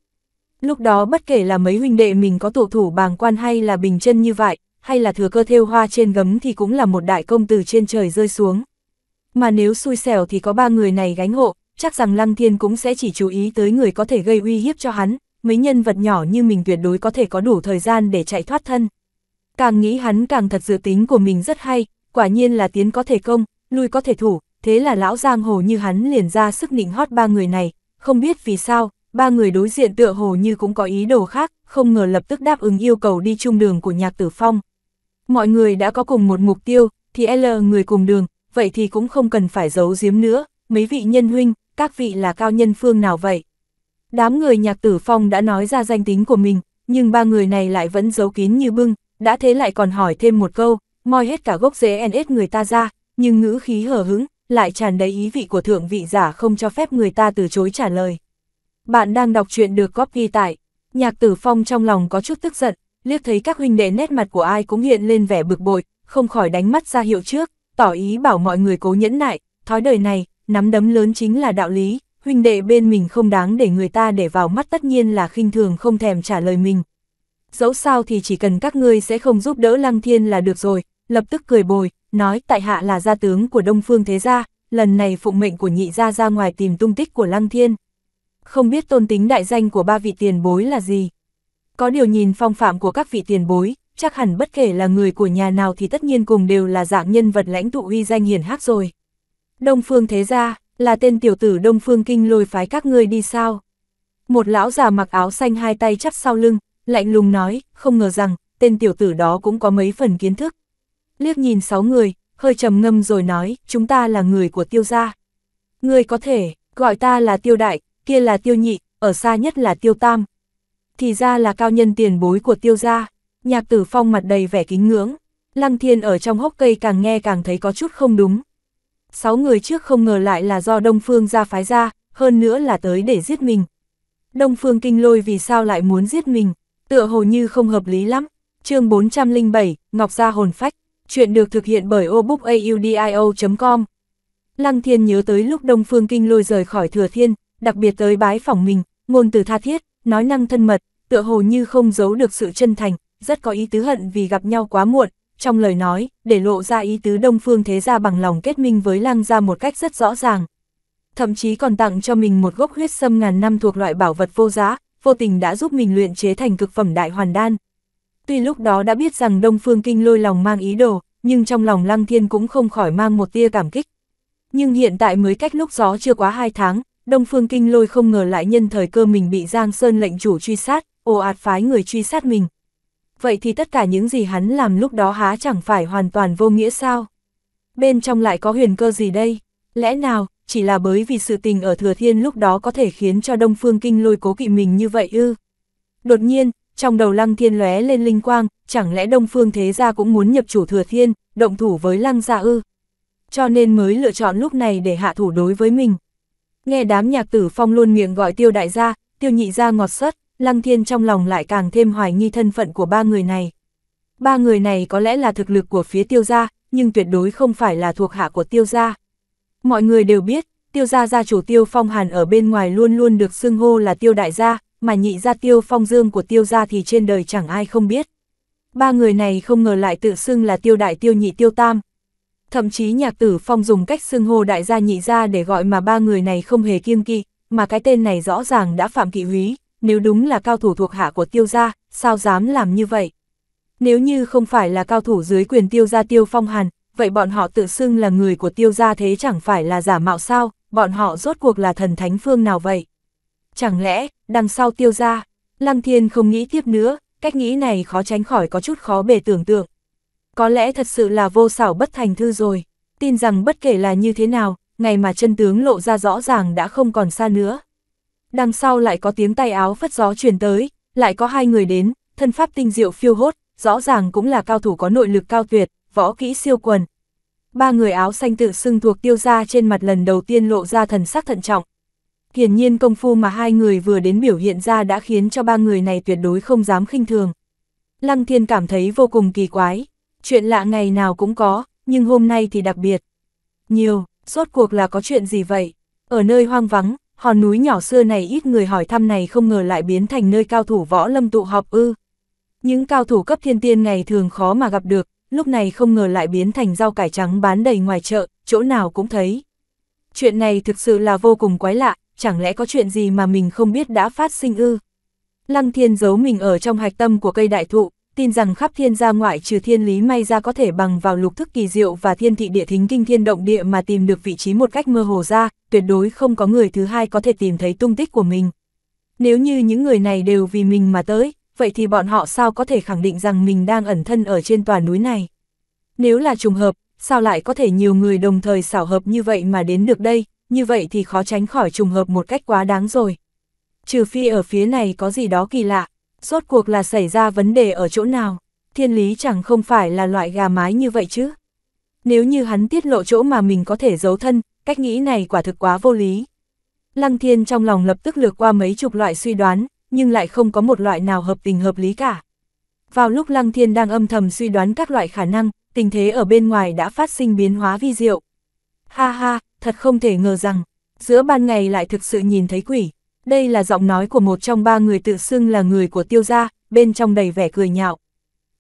Speaker 1: Lúc đó bất kể là mấy huynh đệ mình có tổ thủ bàng quan hay là bình chân như vậy, hay là thừa cơ thêu hoa trên gấm thì cũng là một đại công từ trên trời rơi xuống. Mà nếu xui xẻo thì có ba người này gánh hộ, chắc rằng Lăng Thiên cũng sẽ chỉ chú ý tới người có thể gây uy hiếp cho hắn, mấy nhân vật nhỏ như mình tuyệt đối có thể có đủ thời gian để chạy thoát thân. Càng nghĩ hắn càng thật dự tính của mình rất hay, quả nhiên là tiến có thể công, lui có thể thủ, thế là lão giang hồ như hắn liền ra sức nịnh hót ba người này, không biết vì sao, ba người đối diện tựa hồ như cũng có ý đồ khác, không ngờ lập tức đáp ứng yêu cầu đi chung đường của nhạc tử phong. Mọi người đã có cùng một mục tiêu, thì L người cùng đường, vậy thì cũng không cần phải giấu giếm nữa, mấy vị nhân huynh, các vị là cao nhân phương nào vậy? Đám người nhạc tử phong đã nói ra danh tính của mình, nhưng ba người này lại vẫn giấu kín như bưng, đã thế lại còn hỏi thêm một câu, moi hết cả gốc rễ NS người ta ra, nhưng ngữ khí hở hững, lại tràn đầy ý vị của thượng vị giả không cho phép người ta từ chối trả lời. Bạn đang đọc truyện được copy tại. Nhạc tử phong trong lòng có chút tức giận, liếc thấy các huynh đệ nét mặt của ai cũng hiện lên vẻ bực bội, không khỏi đánh mắt ra hiệu trước, tỏ ý bảo mọi người cố nhẫn nại, thói đời này, nắm đấm lớn chính là đạo lý, huynh đệ bên mình không đáng để người ta để vào mắt tất nhiên là khinh thường không thèm trả lời mình. Dẫu sao thì chỉ cần các ngươi sẽ không giúp đỡ Lăng Thiên là được rồi, lập tức cười bồi, nói tại hạ là gia tướng của Đông Phương Thế Gia, lần này phụng mệnh của nhị gia ra ngoài tìm tung tích của Lăng Thiên không biết tôn tính đại danh của ba vị tiền bối là gì. Có điều nhìn phong phạm của các vị tiền bối, chắc hẳn bất kể là người của nhà nào thì tất nhiên cùng đều là dạng nhân vật lãnh tụ uy danh hiển hách rồi. Đông Phương Thế Gia, là tên tiểu tử Đông Phương Kinh lôi phái các ngươi đi sao? Một lão già mặc áo xanh hai tay chắp sau lưng, lạnh lùng nói, không ngờ rằng, tên tiểu tử đó cũng có mấy phần kiến thức. Liếc nhìn sáu người, hơi trầm ngâm rồi nói, chúng ta là người của tiêu gia. người có thể, gọi ta là tiêu đại, kia là tiêu nhị, ở xa nhất là tiêu tam. Thì ra là cao nhân tiền bối của tiêu gia, nhạc tử phong mặt đầy vẻ kính ngưỡng, lăng thiên ở trong hốc cây càng nghe càng thấy có chút không đúng. Sáu người trước không ngờ lại là do Đông Phương ra phái ra, hơn nữa là tới để giết mình. Đông Phương kinh lôi vì sao lại muốn giết mình, tựa hồ như không hợp lý lắm. chương 407, Ngọc Gia Hồn Phách, chuyện được thực hiện bởi obookaudio.com. Lăng Thiên nhớ tới lúc Đông Phương Kinh lôi rời khỏi Thừa Thiên, đặc biệt tới bái phỏng mình, ngôn từ tha thiết, nói năng thân mật, tựa hồ như không giấu được sự chân thành, rất có ý tứ hận vì gặp nhau quá muộn, trong lời nói, để lộ ra ý tứ Đông Phương Thế Gia bằng lòng kết minh với Lăng Gia một cách rất rõ ràng. Thậm chí còn tặng cho mình một gốc huyết sâm ngàn năm thuộc loại bảo vật vô giá, vô tình đã giúp mình luyện chế thành cực phẩm đại hoàn đan. Tuy lúc đó đã biết rằng Đông Phương Kinh lôi lòng mang ý đồ, nhưng trong lòng Lăng Thiên cũng không khỏi mang một tia cảm kích. Nhưng hiện tại mới cách lúc gió chưa quá hai tháng, Đông Phương Kinh lôi không ngờ lại nhân thời cơ mình bị Giang Sơn lệnh chủ truy sát, ồ ạt phái người truy sát mình. Vậy thì tất cả những gì hắn làm lúc đó há chẳng phải hoàn toàn vô nghĩa sao? Bên trong lại có huyền cơ gì đây? Lẽ nào, chỉ là bởi vì sự tình ở Thừa Thiên lúc đó có thể khiến cho Đông Phương Kinh lôi cố kỵ mình như vậy ư? Đột nhiên, trong đầu Lăng Thiên lóe lên linh quang, chẳng lẽ Đông Phương Thế Gia cũng muốn nhập chủ Thừa Thiên, động thủ với Lăng Gia ư? Cho nên mới lựa chọn lúc này để hạ thủ đối với mình nghe đám nhạc tử phong luôn miệng gọi tiêu đại gia, tiêu nhị gia ngọt sất, Lăng Thiên trong lòng lại càng thêm hoài nghi thân phận của ba người này. Ba người này có lẽ là thực lực của phía tiêu gia, nhưng tuyệt đối không phải là thuộc hạ của tiêu gia. Mọi người đều biết, tiêu gia gia chủ tiêu phong hàn ở bên ngoài luôn luôn được xưng hô là tiêu đại gia, mà nhị gia tiêu phong dương của tiêu gia thì trên đời chẳng ai không biết. Ba người này không ngờ lại tự xưng là tiêu đại tiêu nhị tiêu tam, Thậm chí nhạc tử phong dùng cách xưng hô đại gia nhị gia để gọi mà ba người này không hề kiêng kỵ, mà cái tên này rõ ràng đã phạm kỵ húy, nếu đúng là cao thủ thuộc hạ của tiêu gia, sao dám làm như vậy? Nếu như không phải là cao thủ dưới quyền tiêu gia tiêu phong hàn, vậy bọn họ tự xưng là người của tiêu gia thế chẳng phải là giả mạo sao, bọn họ rốt cuộc là thần thánh phương nào vậy? Chẳng lẽ, đằng sau tiêu gia, Lăng Thiên không nghĩ tiếp nữa, cách nghĩ này khó tránh khỏi có chút khó bề tưởng tượng, có lẽ thật sự là vô xảo bất thành thư rồi, tin rằng bất kể là như thế nào, ngày mà chân tướng lộ ra rõ ràng đã không còn xa nữa. Đằng sau lại có tiếng tay áo phất gió truyền tới, lại có hai người đến, thân pháp tinh diệu phiêu hốt, rõ ràng cũng là cao thủ có nội lực cao tuyệt, võ kỹ siêu quần. Ba người áo xanh tự xưng thuộc tiêu gia trên mặt lần đầu tiên lộ ra thần sắc thận trọng. Hiển nhiên công phu mà hai người vừa đến biểu hiện ra đã khiến cho ba người này tuyệt đối không dám khinh thường. Lăng thiên cảm thấy vô cùng kỳ quái, chuyện lạ ngày nào cũng có, nhưng hôm nay thì đặc biệt. Nhiều, rốt cuộc là có chuyện gì vậy? Ở nơi hoang vắng, hòn núi nhỏ xưa này ít người hỏi thăm này không ngờ lại biến thành nơi cao thủ võ lâm tụ họp ư. Những cao thủ cấp thiên tiên ngày thường khó mà gặp được, lúc này không ngờ lại biến thành rau cải trắng bán đầy ngoài chợ, chỗ nào cũng thấy. Chuyện này thực sự là vô cùng quái lạ, chẳng lẽ có chuyện gì mà mình không biết đã phát sinh ư? Lăng thiên giấu mình ở trong hạch tâm của cây đại thụ, tin rằng khắp thiên gia ngoại trừ thiên lý may ra có thể bằng vào lục thức kỳ diệu và thiên thị địa thính kinh thiên động địa mà tìm được vị trí một cách mơ hồ ra, tuyệt đối không có người thứ hai có thể tìm thấy tung tích của mình. Nếu như những người này đều vì mình mà tới, vậy thì bọn họ sao có thể khẳng định rằng mình đang ẩn thân ở trên tòa núi này? Nếu là trùng hợp, sao lại có thể nhiều người đồng thời xảo hợp như vậy mà đến được đây, như vậy thì khó tránh khỏi trùng hợp một cách quá đáng rồi. Trừ phi ở phía này có gì đó kỳ lạ, Rốt cuộc là xảy ra vấn đề ở chỗ nào, thiên lý chẳng không phải là loại gà mái như vậy chứ. Nếu như hắn tiết lộ chỗ mà mình có thể giấu thân, cách nghĩ này quả thực quá vô lý. Lăng thiên trong lòng lập tức lược qua mấy chục loại suy đoán, nhưng lại không có một loại nào hợp tình hợp lý cả. Vào lúc lăng thiên đang âm thầm suy đoán các loại khả năng, tình thế ở bên ngoài đã phát sinh biến hóa vi diệu. Ha ha, thật không thể ngờ rằng, giữa ban ngày lại thực sự nhìn thấy quỷ. Đây là giọng nói của một trong ba người tự xưng là người của tiêu gia, bên trong đầy vẻ cười nhạo.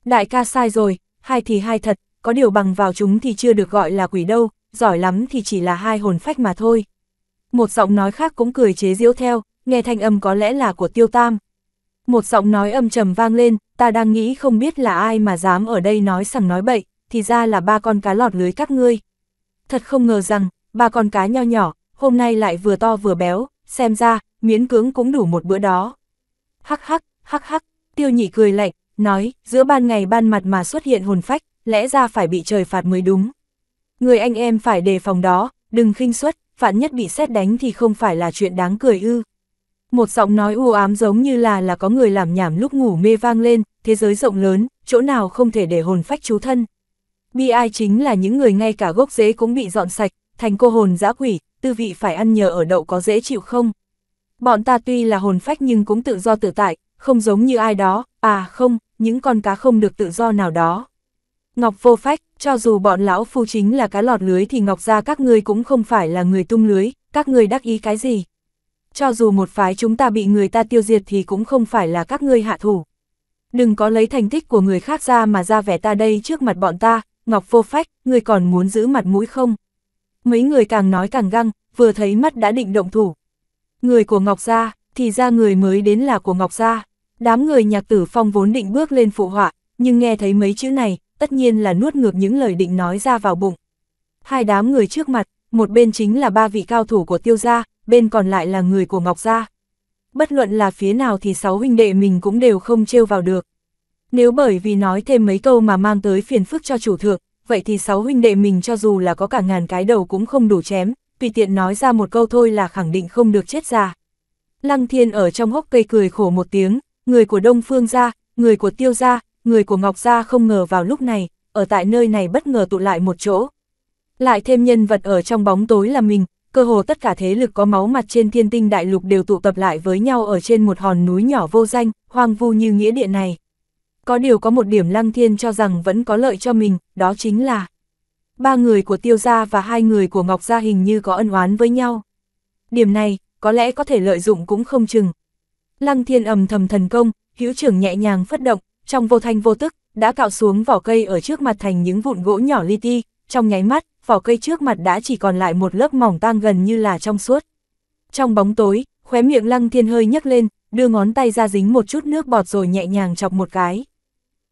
Speaker 1: Đại ca sai rồi, hai thì hai thật, có điều bằng vào chúng thì chưa được gọi là quỷ đâu, giỏi lắm thì chỉ là hai hồn phách mà thôi. Một giọng nói khác cũng cười chế diễu theo, nghe thanh âm có lẽ là của tiêu tam. Một giọng nói âm trầm vang lên, ta đang nghĩ không biết là ai mà dám ở đây nói sằng nói bậy, thì ra là ba con cá lọt lưới các ngươi. Thật không ngờ rằng, ba con cá nho nhỏ, hôm nay lại vừa to vừa béo, xem ra, miễn cưỡng cũng đủ một bữa đó. Hắc hắc, hắc hắc, tiêu nhị cười lạnh, nói, giữa ban ngày ban mặt mà xuất hiện hồn phách, lẽ ra phải bị trời phạt mới đúng. Người anh em phải đề phòng đó, đừng khinh suất, phản nhất bị xét đánh thì không phải là chuyện đáng cười ư. Một giọng nói u ám giống như là là có người làm nhảm lúc ngủ mê vang lên, thế giới rộng lớn, chỗ nào không thể để hồn phách chú thân. Bi ai chính là những người ngay cả gốc rễ cũng bị dọn sạch, thành cô hồn dã quỷ, tư vị phải ăn nhờ ở đậu có dễ chịu không? Bọn ta tuy là hồn phách nhưng cũng tự do tự tại, không giống như ai đó, à không, những con cá không được tự do nào đó. Ngọc vô phách, cho dù bọn lão phu chính là cá lọt lưới thì Ngọc ra các ngươi cũng không phải là người tung lưới, các ngươi đắc ý cái gì? Cho dù một phái chúng ta bị người ta tiêu diệt thì cũng không phải là các ngươi hạ thủ. Đừng có lấy thành tích của người khác ra mà ra vẻ ta đây trước mặt bọn ta, Ngọc vô phách, ngươi còn muốn giữ mặt mũi không? mấy người càng nói càng găng, vừa thấy mắt đã định động thủ. Người của Ngọc Gia, thì ra người mới đến là của Ngọc Gia. Đám người nhạc tử phong vốn định bước lên phụ họa, nhưng nghe thấy mấy chữ này, tất nhiên là nuốt ngược những lời định nói ra vào bụng. Hai đám người trước mặt, một bên chính là ba vị cao thủ của tiêu gia, bên còn lại là người của Ngọc Gia. Bất luận là phía nào thì sáu huynh đệ mình cũng đều không trêu vào được. Nếu bởi vì nói thêm mấy câu mà mang tới phiền phức cho chủ thượng, vậy thì sáu huynh đệ mình cho dù là có cả ngàn cái đầu cũng không đủ chém, tùy tiện nói ra một câu thôi là khẳng định không được chết ra. Lăng thiên ở trong hốc cây cười khổ một tiếng, người của Đông Phương ra, người của Tiêu ra, người của Ngọc ra không ngờ vào lúc này, ở tại nơi này bất ngờ tụ lại một chỗ. Lại thêm nhân vật ở trong bóng tối là mình, cơ hồ tất cả thế lực có máu mặt trên thiên tinh đại lục đều tụ tập lại với nhau ở trên một hòn núi nhỏ vô danh, hoang vu như nghĩa địa này có điều có một điểm Lăng Thiên cho rằng vẫn có lợi cho mình, đó chính là ba người của Tiêu Gia và hai người của Ngọc Gia hình như có ân oán với nhau. Điểm này, có lẽ có thể lợi dụng cũng không chừng. Lăng Thiên ầm thầm thần công, hữu trưởng nhẹ nhàng phất động, trong vô thanh vô tức, đã cạo xuống vỏ cây ở trước mặt thành những vụn gỗ nhỏ li ti, trong nháy mắt, vỏ cây trước mặt đã chỉ còn lại một lớp mỏng tang gần như là trong suốt. Trong bóng tối, khóe miệng Lăng Thiên hơi nhấc lên, đưa ngón tay ra dính một chút nước bọt rồi nhẹ nhàng chọc một cái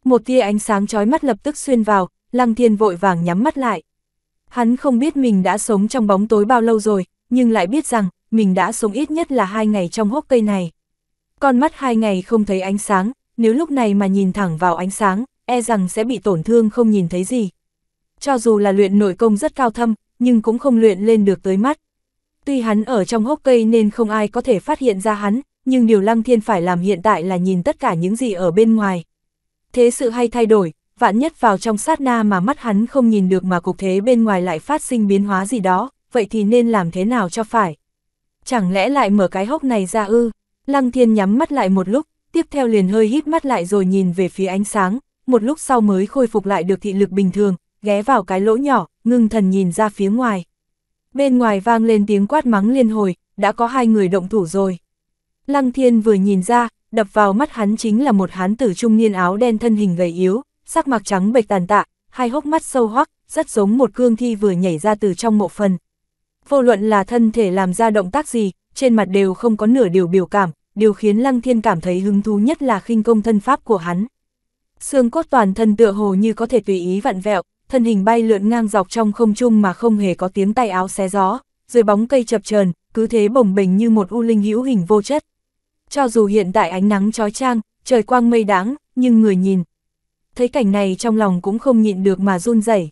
Speaker 1: một tia ánh sáng chói mắt lập tức xuyên vào, Lăng Thiên vội vàng nhắm mắt lại. Hắn không biết mình đã sống trong bóng tối bao lâu rồi, nhưng lại biết rằng, mình đã sống ít nhất là hai ngày trong hốc cây này. Con mắt hai ngày không thấy ánh sáng, nếu lúc này mà nhìn thẳng vào ánh sáng, e rằng sẽ bị tổn thương không nhìn thấy gì. Cho dù là luyện nội công rất cao thâm, nhưng cũng không luyện lên được tới mắt. Tuy hắn ở trong hốc cây nên không ai có thể phát hiện ra hắn, nhưng điều Lăng Thiên phải làm hiện tại là nhìn tất cả những gì ở bên ngoài thế sự hay thay đổi, vạn nhất vào trong sát na mà mắt hắn không nhìn được mà cục thế bên ngoài lại phát sinh biến hóa gì đó, vậy thì nên làm thế nào cho phải? Chẳng lẽ lại mở cái hốc này ra ư? Lăng thiên nhắm mắt lại một lúc, tiếp theo liền hơi hít mắt lại rồi nhìn về phía ánh sáng, một lúc sau mới khôi phục lại được thị lực bình thường, ghé vào cái lỗ nhỏ, ngưng thần nhìn ra phía ngoài. Bên ngoài vang lên tiếng quát mắng liên hồi, đã có hai người động thủ rồi. Lăng thiên vừa nhìn ra, đập vào mắt hắn chính là một hán tử trung niên áo đen thân hình gầy yếu, sắc mặt trắng bệch tàn tạ, hai hốc mắt sâu hoắc, rất giống một cương thi vừa nhảy ra từ trong mộ phần. Vô luận là thân thể làm ra động tác gì, trên mặt đều không có nửa điều biểu cảm, điều khiến Lăng Thiên cảm thấy hứng thú nhất là khinh công thân pháp của hắn. Xương cốt toàn thân tựa hồ như có thể tùy ý vặn vẹo, thân hình bay lượn ngang dọc trong không trung mà không hề có tiếng tay áo xé gió, dưới bóng cây chập chờn, cứ thế bồng bềnh như một u linh hữu hình vô chất cho dù hiện tại ánh nắng chói trang, trời quang mây đáng, nhưng người nhìn. Thấy cảnh này trong lòng cũng không nhịn được mà run rẩy.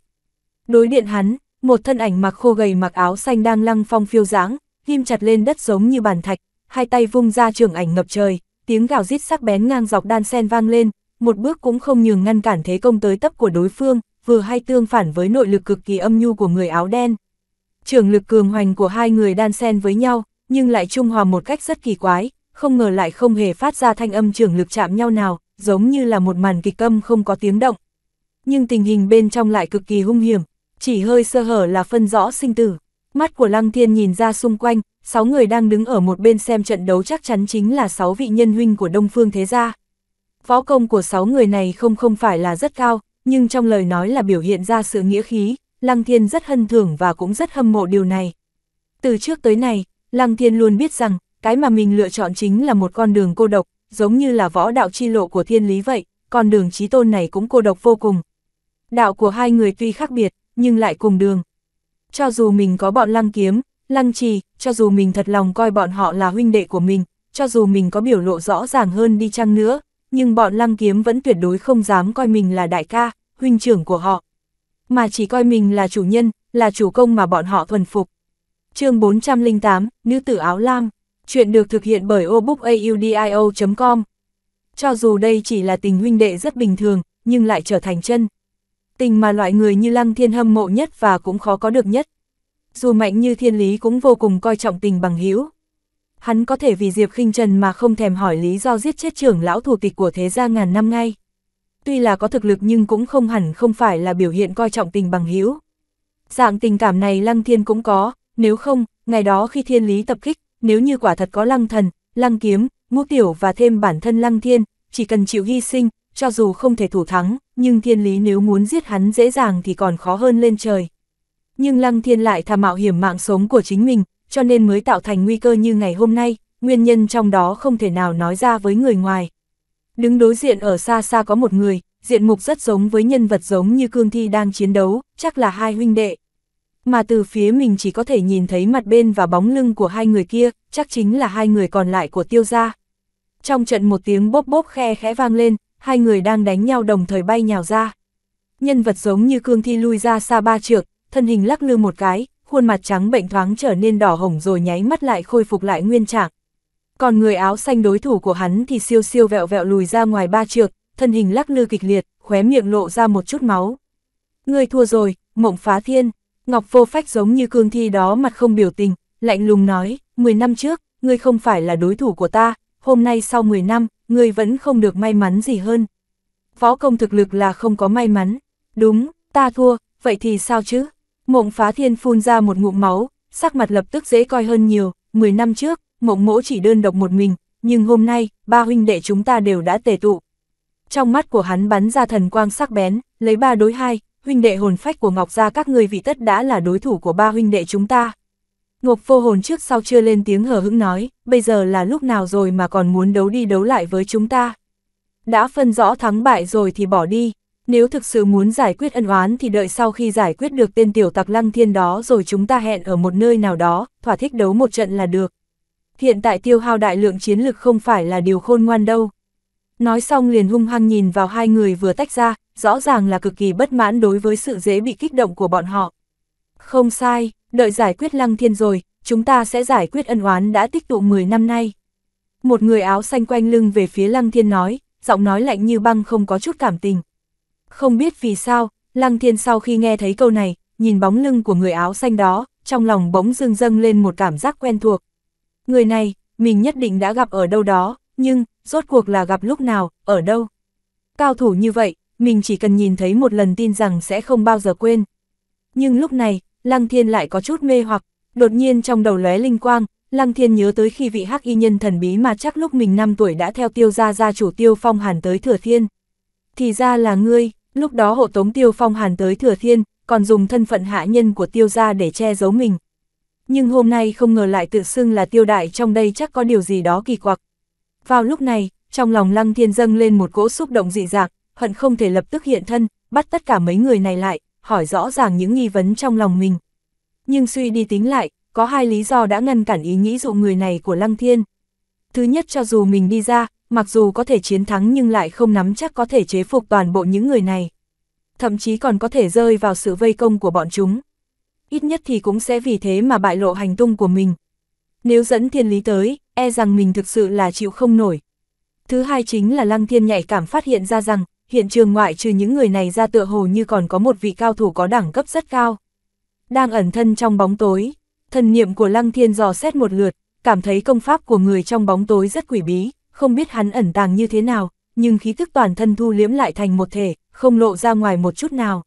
Speaker 1: Đối điện hắn, một thân ảnh mặc khô gầy mặc áo xanh đang lăng phong phiêu dáng, ghim chặt lên đất giống như bàn thạch, hai tay vung ra trường ảnh ngập trời, tiếng gào rít sắc bén ngang dọc đan sen vang lên, một bước cũng không nhường ngăn cản thế công tới tấp của đối phương, vừa hay tương phản với nội lực cực kỳ âm nhu của người áo đen. Trường lực cường hoành của hai người đan sen với nhau, nhưng lại trung hòa một cách rất kỳ quái, không ngờ lại không hề phát ra thanh âm trường lực chạm nhau nào, giống như là một màn kịch câm không có tiếng động. Nhưng tình hình bên trong lại cực kỳ hung hiểm, chỉ hơi sơ hở là phân rõ sinh tử. Mắt của Lăng Thiên nhìn ra xung quanh, sáu người đang đứng ở một bên xem trận đấu chắc chắn chính là sáu vị nhân huynh của Đông Phương Thế Gia. Võ công của sáu người này không không phải là rất cao, nhưng trong lời nói là biểu hiện ra sự nghĩa khí, Lăng Thiên rất hân thưởng và cũng rất hâm mộ điều này. Từ trước tới này, Lăng Thiên luôn biết rằng, cái mà mình lựa chọn chính là một con đường cô độc, giống như là võ đạo chi lộ của thiên lý vậy, con đường trí tôn này cũng cô độc vô cùng. Đạo của hai người tuy khác biệt, nhưng lại cùng đường. Cho dù mình có bọn lăng kiếm, lăng trì, cho dù mình thật lòng coi bọn họ là huynh đệ của mình, cho dù mình có biểu lộ rõ ràng hơn đi chăng nữa, nhưng bọn lăng kiếm vẫn tuyệt đối không dám coi mình là đại ca, huynh trưởng của họ. Mà chỉ coi mình là chủ nhân, là chủ công mà bọn họ thuần phục. chương 408, Nữ tử áo lam Chuyện được thực hiện bởi obookaudio.com. Cho dù đây chỉ là tình huynh đệ rất bình thường, nhưng lại trở thành chân. Tình mà loại người như Lăng Thiên hâm mộ nhất và cũng khó có được nhất. Dù mạnh như thiên lý cũng vô cùng coi trọng tình bằng hữu. Hắn có thể vì Diệp khinh Trần mà không thèm hỏi lý do giết chết trưởng lão thủ tịch của thế gia ngàn năm ngay. Tuy là có thực lực nhưng cũng không hẳn không phải là biểu hiện coi trọng tình bằng hữu. Dạng tình cảm này Lăng Thiên cũng có, nếu không, ngày đó khi thiên lý tập kích, nếu như quả thật có lăng thần, lăng kiếm, ngũ tiểu và thêm bản thân lăng thiên, chỉ cần chịu hy sinh, cho dù không thể thủ thắng, nhưng thiên lý nếu muốn giết hắn dễ dàng thì còn khó hơn lên trời. Nhưng lăng thiên lại thà mạo hiểm mạng sống của chính mình, cho nên mới tạo thành nguy cơ như ngày hôm nay, nguyên nhân trong đó không thể nào nói ra với người ngoài. Đứng đối diện ở xa xa có một người, diện mục rất giống với nhân vật giống như cương thi đang chiến đấu, chắc là hai huynh đệ, mà từ phía mình chỉ có thể nhìn thấy mặt bên và bóng lưng của hai người kia, chắc chính là hai người còn lại của tiêu gia. Trong trận một tiếng bốp bốp khe khẽ vang lên, hai người đang đánh nhau đồng thời bay nhào ra. Nhân vật giống như cương thi lui ra xa ba trượt, thân hình lắc lư một cái, khuôn mặt trắng bệnh thoáng trở nên đỏ hồng rồi nháy mắt lại khôi phục lại nguyên trạng. Còn người áo xanh đối thủ của hắn thì siêu siêu vẹo vẹo lùi ra ngoài ba trượt, thân hình lắc lư kịch liệt, khóe miệng lộ ra một chút máu. Người thua rồi, mộng phá thiên, Ngọc Vô Phách giống như cương thi đó mặt không biểu tình, lạnh lùng nói, 10 năm trước, ngươi không phải là đối thủ của ta, hôm nay sau 10 năm, ngươi vẫn không được may mắn gì hơn. Võ công thực lực là không có may mắn. Đúng, ta thua, vậy thì sao chứ? Mộng phá thiên phun ra một ngụm máu, sắc mặt lập tức dễ coi hơn nhiều, 10 năm trước, mộng mỗ chỉ đơn độc một mình, nhưng hôm nay, ba huynh đệ chúng ta đều đã tề tụ. Trong mắt của hắn bắn ra thần quang sắc bén, lấy ba đối hai, huynh đệ hồn phách của Ngọc Gia các ngươi vị tất đã là đối thủ của ba huynh đệ chúng ta. Ngọc vô hồn trước sau chưa lên tiếng hờ hững nói, bây giờ là lúc nào rồi mà còn muốn đấu đi đấu lại với chúng ta. Đã phân rõ thắng bại rồi thì bỏ đi, nếu thực sự muốn giải quyết ân oán thì đợi sau khi giải quyết được tên tiểu tặc lăng thiên đó rồi chúng ta hẹn ở một nơi nào đó, thỏa thích đấu một trận là được. Hiện tại tiêu hao đại lượng chiến lực không phải là điều khôn ngoan đâu. Nói xong liền hung hăng nhìn vào hai người vừa tách ra, rõ ràng là cực kỳ bất mãn đối với sự dễ bị kích động của bọn họ. Không sai, đợi giải quyết lăng thiên rồi, chúng ta sẽ giải quyết ân oán đã tích tụ 10 năm nay. Một người áo xanh quanh lưng về phía lăng thiên nói, giọng nói lạnh như băng không có chút cảm tình. Không biết vì sao, lăng thiên sau khi nghe thấy câu này, nhìn bóng lưng của người áo xanh đó, trong lòng bỗng dưng dâng lên một cảm giác quen thuộc. Người này, mình nhất định đã gặp ở đâu đó, nhưng, rốt cuộc là gặp lúc nào, ở đâu. Cao thủ như vậy, mình chỉ cần nhìn thấy một lần tin rằng sẽ không bao giờ quên. Nhưng lúc này, Lăng Thiên lại có chút mê hoặc, đột nhiên trong đầu lóe linh quang, Lăng Thiên nhớ tới khi vị hắc y nhân thần bí mà chắc lúc mình 5 tuổi đã theo tiêu gia gia chủ tiêu phong hàn tới Thừa Thiên. Thì ra là ngươi, lúc đó hộ tống tiêu phong hàn tới Thừa Thiên, còn dùng thân phận hạ nhân của tiêu gia để che giấu mình. Nhưng hôm nay không ngờ lại tự xưng là tiêu đại trong đây chắc có điều gì đó kỳ quặc. Vào lúc này, trong lòng Lăng Thiên dâng lên một cỗ xúc động dị dạng, hận không thể lập tức hiện thân, bắt tất cả mấy người này lại, hỏi rõ ràng những nghi vấn trong lòng mình. Nhưng suy đi tính lại, có hai lý do đã ngăn cản ý nghĩ dụ người này của Lăng Thiên. Thứ nhất cho dù mình đi ra, mặc dù có thể chiến thắng nhưng lại không nắm chắc có thể chế phục toàn bộ những người này. Thậm chí còn có thể rơi vào sự vây công của bọn chúng. Ít nhất thì cũng sẽ vì thế mà bại lộ hành tung của mình. Nếu dẫn thiên lý tới, e rằng mình thực sự là chịu không nổi. Thứ hai chính là Lăng Thiên nhạy cảm phát hiện ra rằng, hiện trường ngoại trừ những người này ra tựa hồ như còn có một vị cao thủ có đẳng cấp rất cao. Đang ẩn thân trong bóng tối, thần niệm của Lăng Thiên dò xét một lượt, cảm thấy công pháp của người trong bóng tối rất quỷ bí, không biết hắn ẩn tàng như thế nào, nhưng khí thức toàn thân thu liếm lại thành một thể, không lộ ra ngoài một chút nào.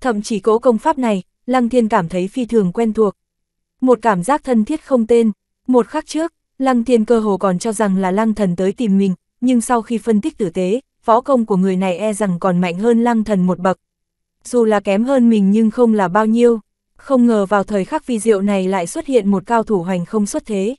Speaker 1: Thậm chí cỗ công pháp này, Lăng Thiên cảm thấy phi thường quen thuộc. Một cảm giác thân thiết không tên, một khắc trước, Lăng Thiên cơ hồ còn cho rằng là Lăng Thần tới tìm mình, nhưng sau khi phân tích tử tế, võ công của người này e rằng còn mạnh hơn lăng thần một bậc. Dù là kém hơn mình nhưng không là bao nhiêu, không ngờ vào thời khắc vi diệu này lại xuất hiện một cao thủ hoành không xuất thế.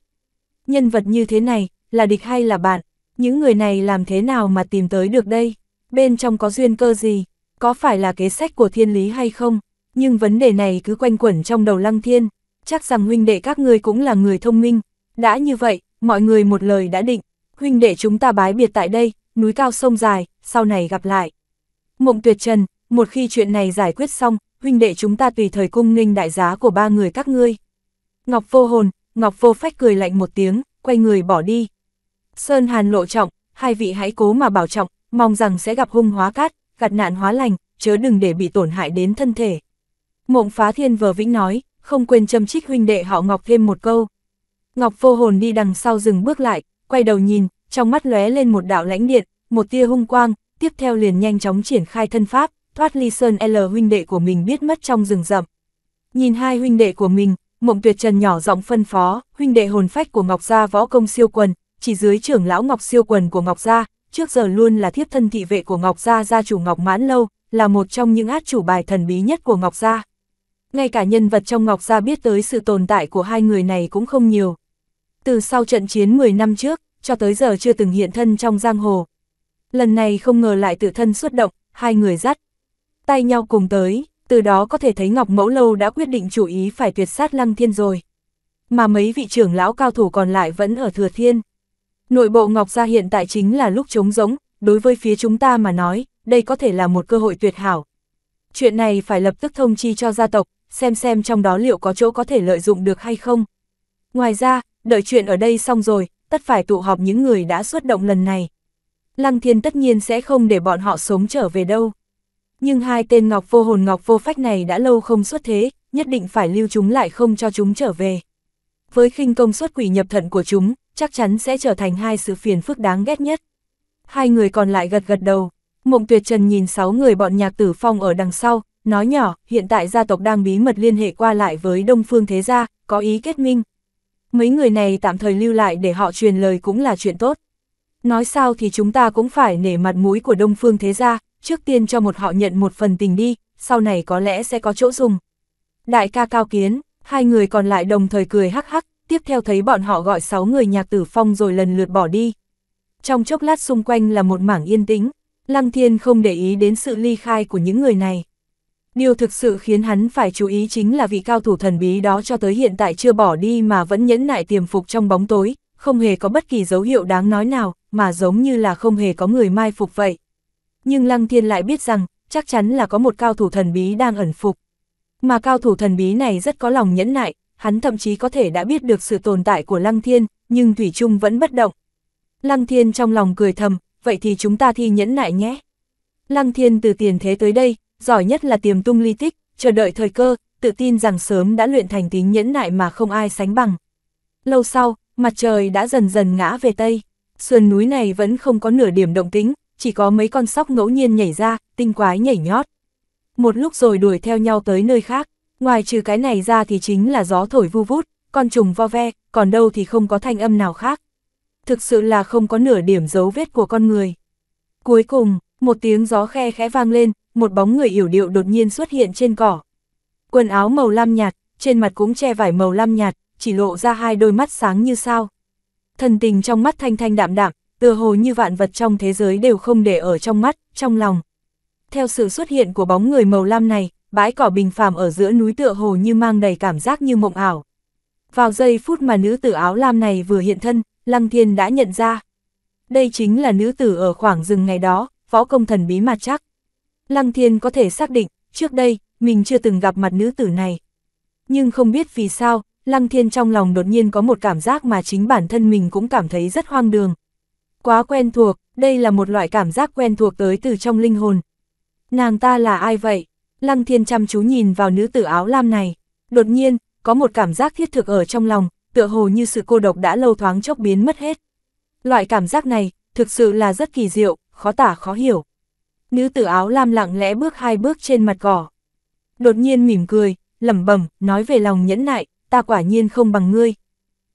Speaker 1: Nhân vật như thế này, là địch hay là bạn, những người này làm thế nào mà tìm tới được đây, bên trong có duyên cơ gì, có phải là kế sách của thiên lý hay không, nhưng vấn đề này cứ quanh quẩn trong đầu lăng thiên, chắc rằng huynh đệ các ngươi cũng là người thông minh, đã như vậy, mọi người một lời đã định, huynh đệ chúng ta bái biệt tại đây, núi cao sông dài, sau này gặp lại. Mộng tuyệt trần, một khi chuyện này giải quyết xong, huynh đệ chúng ta tùy thời cung ninh đại giá của ba người các ngươi. Ngọc vô hồn, Ngọc vô phách cười lạnh một tiếng, quay người bỏ đi. Sơn Hàn lộ trọng, hai vị hãy cố mà bảo trọng, mong rằng sẽ gặp hung hóa cát, gặt nạn hóa lành, chớ đừng để bị tổn hại đến thân thể. Mộng phá thiên vờ vĩnh nói, không quên châm trích huynh đệ họ Ngọc thêm một câu. Ngọc vô hồn đi đằng sau dừng bước lại, quay đầu nhìn, trong mắt lóe lên một đạo lãnh điện, một tia hung quang, tiếp theo liền nhanh chóng triển khai thân pháp, thoát ly Sơn L huynh đệ của mình biết mất trong rừng rậm. Nhìn hai huynh đệ của mình, Mộng Tuyệt Trần nhỏ giọng phân phó, huynh đệ hồn phách của Ngọc Gia võ công siêu quần, chỉ dưới trưởng lão Ngọc siêu quần của Ngọc Gia, trước giờ luôn là thiếp thân thị vệ của Ngọc Gia gia chủ Ngọc Mãn Lâu, là một trong những át chủ bài thần bí nhất của Ngọc Gia. Ngay cả nhân vật trong Ngọc Gia biết tới sự tồn tại của hai người này cũng không nhiều. Từ sau trận chiến 10 năm trước, cho tới giờ chưa từng hiện thân trong giang hồ. Lần này không ngờ lại tự thân xuất động, hai người dắt. Tay nhau cùng tới, từ đó có thể thấy Ngọc Mẫu Lâu đã quyết định chủ ý phải tuyệt sát Lăng Thiên rồi. Mà mấy vị trưởng lão cao thủ còn lại vẫn ở Thừa Thiên. Nội bộ Ngọc Gia hiện tại chính là lúc trống rỗng, đối với phía chúng ta mà nói, đây có thể là một cơ hội tuyệt hảo. Chuyện này phải lập tức thông chi cho gia tộc, xem xem trong đó liệu có chỗ có thể lợi dụng được hay không. Ngoài ra, đợi chuyện ở đây xong rồi, tất phải tụ họp những người đã xuất động lần này. Lăng thiên tất nhiên sẽ không để bọn họ sống trở về đâu. Nhưng hai tên ngọc vô hồn ngọc vô phách này đã lâu không xuất thế, nhất định phải lưu chúng lại không cho chúng trở về. Với khinh công xuất quỷ nhập thận của chúng, chắc chắn sẽ trở thành hai sự phiền phức đáng ghét nhất. Hai người còn lại gật gật đầu, Mộng Tuyệt Trần nhìn sáu người bọn nhạc tử phong ở đằng sau, nói nhỏ, hiện tại gia tộc đang bí mật liên hệ qua lại với Đông Phương Thế Gia, có ý kết minh, mấy người này tạm thời lưu lại để họ truyền lời cũng là chuyện tốt. Nói sao thì chúng ta cũng phải nể mặt mũi của Đông Phương Thế Gia, trước tiên cho một họ nhận một phần tình đi, sau này có lẽ sẽ có chỗ dùng. Đại ca Cao Kiến, hai người còn lại đồng thời cười hắc hắc, tiếp theo thấy bọn họ gọi sáu người nhạc tử phong rồi lần lượt bỏ đi. Trong chốc lát xung quanh là một mảng yên tĩnh, Lăng Thiên không để ý đến sự ly khai của những người này. Điều thực sự khiến hắn phải chú ý chính là vị cao thủ thần bí đó cho tới hiện tại chưa bỏ đi mà vẫn nhẫn nại tiềm phục trong bóng tối, không hề có bất kỳ dấu hiệu đáng nói nào, mà giống như là không hề có người mai phục vậy. Nhưng Lăng Thiên lại biết rằng, chắc chắn là có một cao thủ thần bí đang ẩn phục. Mà cao thủ thần bí này rất có lòng nhẫn nại, hắn thậm chí có thể đã biết được sự tồn tại của Lăng Thiên, nhưng Thủy Trung vẫn bất động. Lăng Thiên trong lòng cười thầm, vậy thì chúng ta thi nhẫn nại nhé. Lăng Thiên từ tiền thế tới đây, giỏi nhất là tiềm tung ly tích, chờ đợi thời cơ, tự tin rằng sớm đã luyện thành tính nhẫn nại mà không ai sánh bằng. Lâu sau, mặt trời đã dần dần ngã về Tây, sườn núi này vẫn không có nửa điểm động tính, chỉ có mấy con sóc ngẫu nhiên nhảy ra, tinh quái nhảy nhót. Một lúc rồi đuổi theo nhau tới nơi khác, ngoài trừ cái này ra thì chính là gió thổi vu vút, con trùng vo ve, còn đâu thì không có thanh âm nào khác. Thực sự là không có nửa điểm dấu vết của con người. Cuối cùng, một tiếng gió khe khẽ vang lên, một bóng người yểu điệu đột nhiên xuất hiện trên cỏ. Quần áo màu lam nhạt, trên mặt cũng che vải màu lam nhạt, chỉ lộ ra hai đôi mắt sáng như sao. Thần tình trong mắt thanh thanh đạm đạm, tựa hồ như vạn vật trong thế giới đều không để ở trong mắt, trong lòng. Theo sự xuất hiện của bóng người màu lam này, bãi cỏ bình phàm ở giữa núi tựa hồ như mang đầy cảm giác như mộng ảo. Vào giây phút mà nữ tử áo lam này vừa hiện thân, Lăng Thiên đã nhận ra. Đây chính là nữ tử ở khoảng rừng ngày đó, võ công thần bí mà chắc. Lăng Thiên có thể xác định, trước đây, mình chưa từng gặp mặt nữ tử này. Nhưng không biết vì sao, Lăng Thiên trong lòng đột nhiên có một cảm giác mà chính bản thân mình cũng cảm thấy rất hoang đường. Quá quen thuộc, đây là một loại cảm giác quen thuộc tới từ trong linh hồn. Nàng ta là ai vậy? Lăng Thiên chăm chú nhìn vào nữ tử áo lam này. Đột nhiên, có một cảm giác thiết thực ở trong lòng, tựa hồ như sự cô độc đã lâu thoáng chốc biến mất hết. Loại cảm giác này, thực sự là rất kỳ diệu, khó tả khó hiểu nữ tử áo lam lặng lẽ bước hai bước trên mặt cỏ. Đột nhiên mỉm cười, lẩm bẩm, nói về lòng nhẫn nại, ta quả nhiên không bằng ngươi.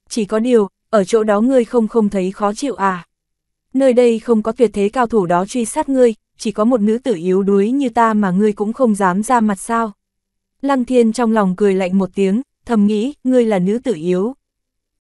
Speaker 1: Chỉ có điều, ở chỗ đó ngươi không không thấy khó chịu à. Nơi đây không có tuyệt thế cao thủ đó truy sát ngươi, chỉ có một nữ tử yếu đuối như ta mà ngươi cũng không dám ra mặt sao. Lăng thiên trong lòng cười lạnh một tiếng, thầm nghĩ, ngươi là nữ tử yếu,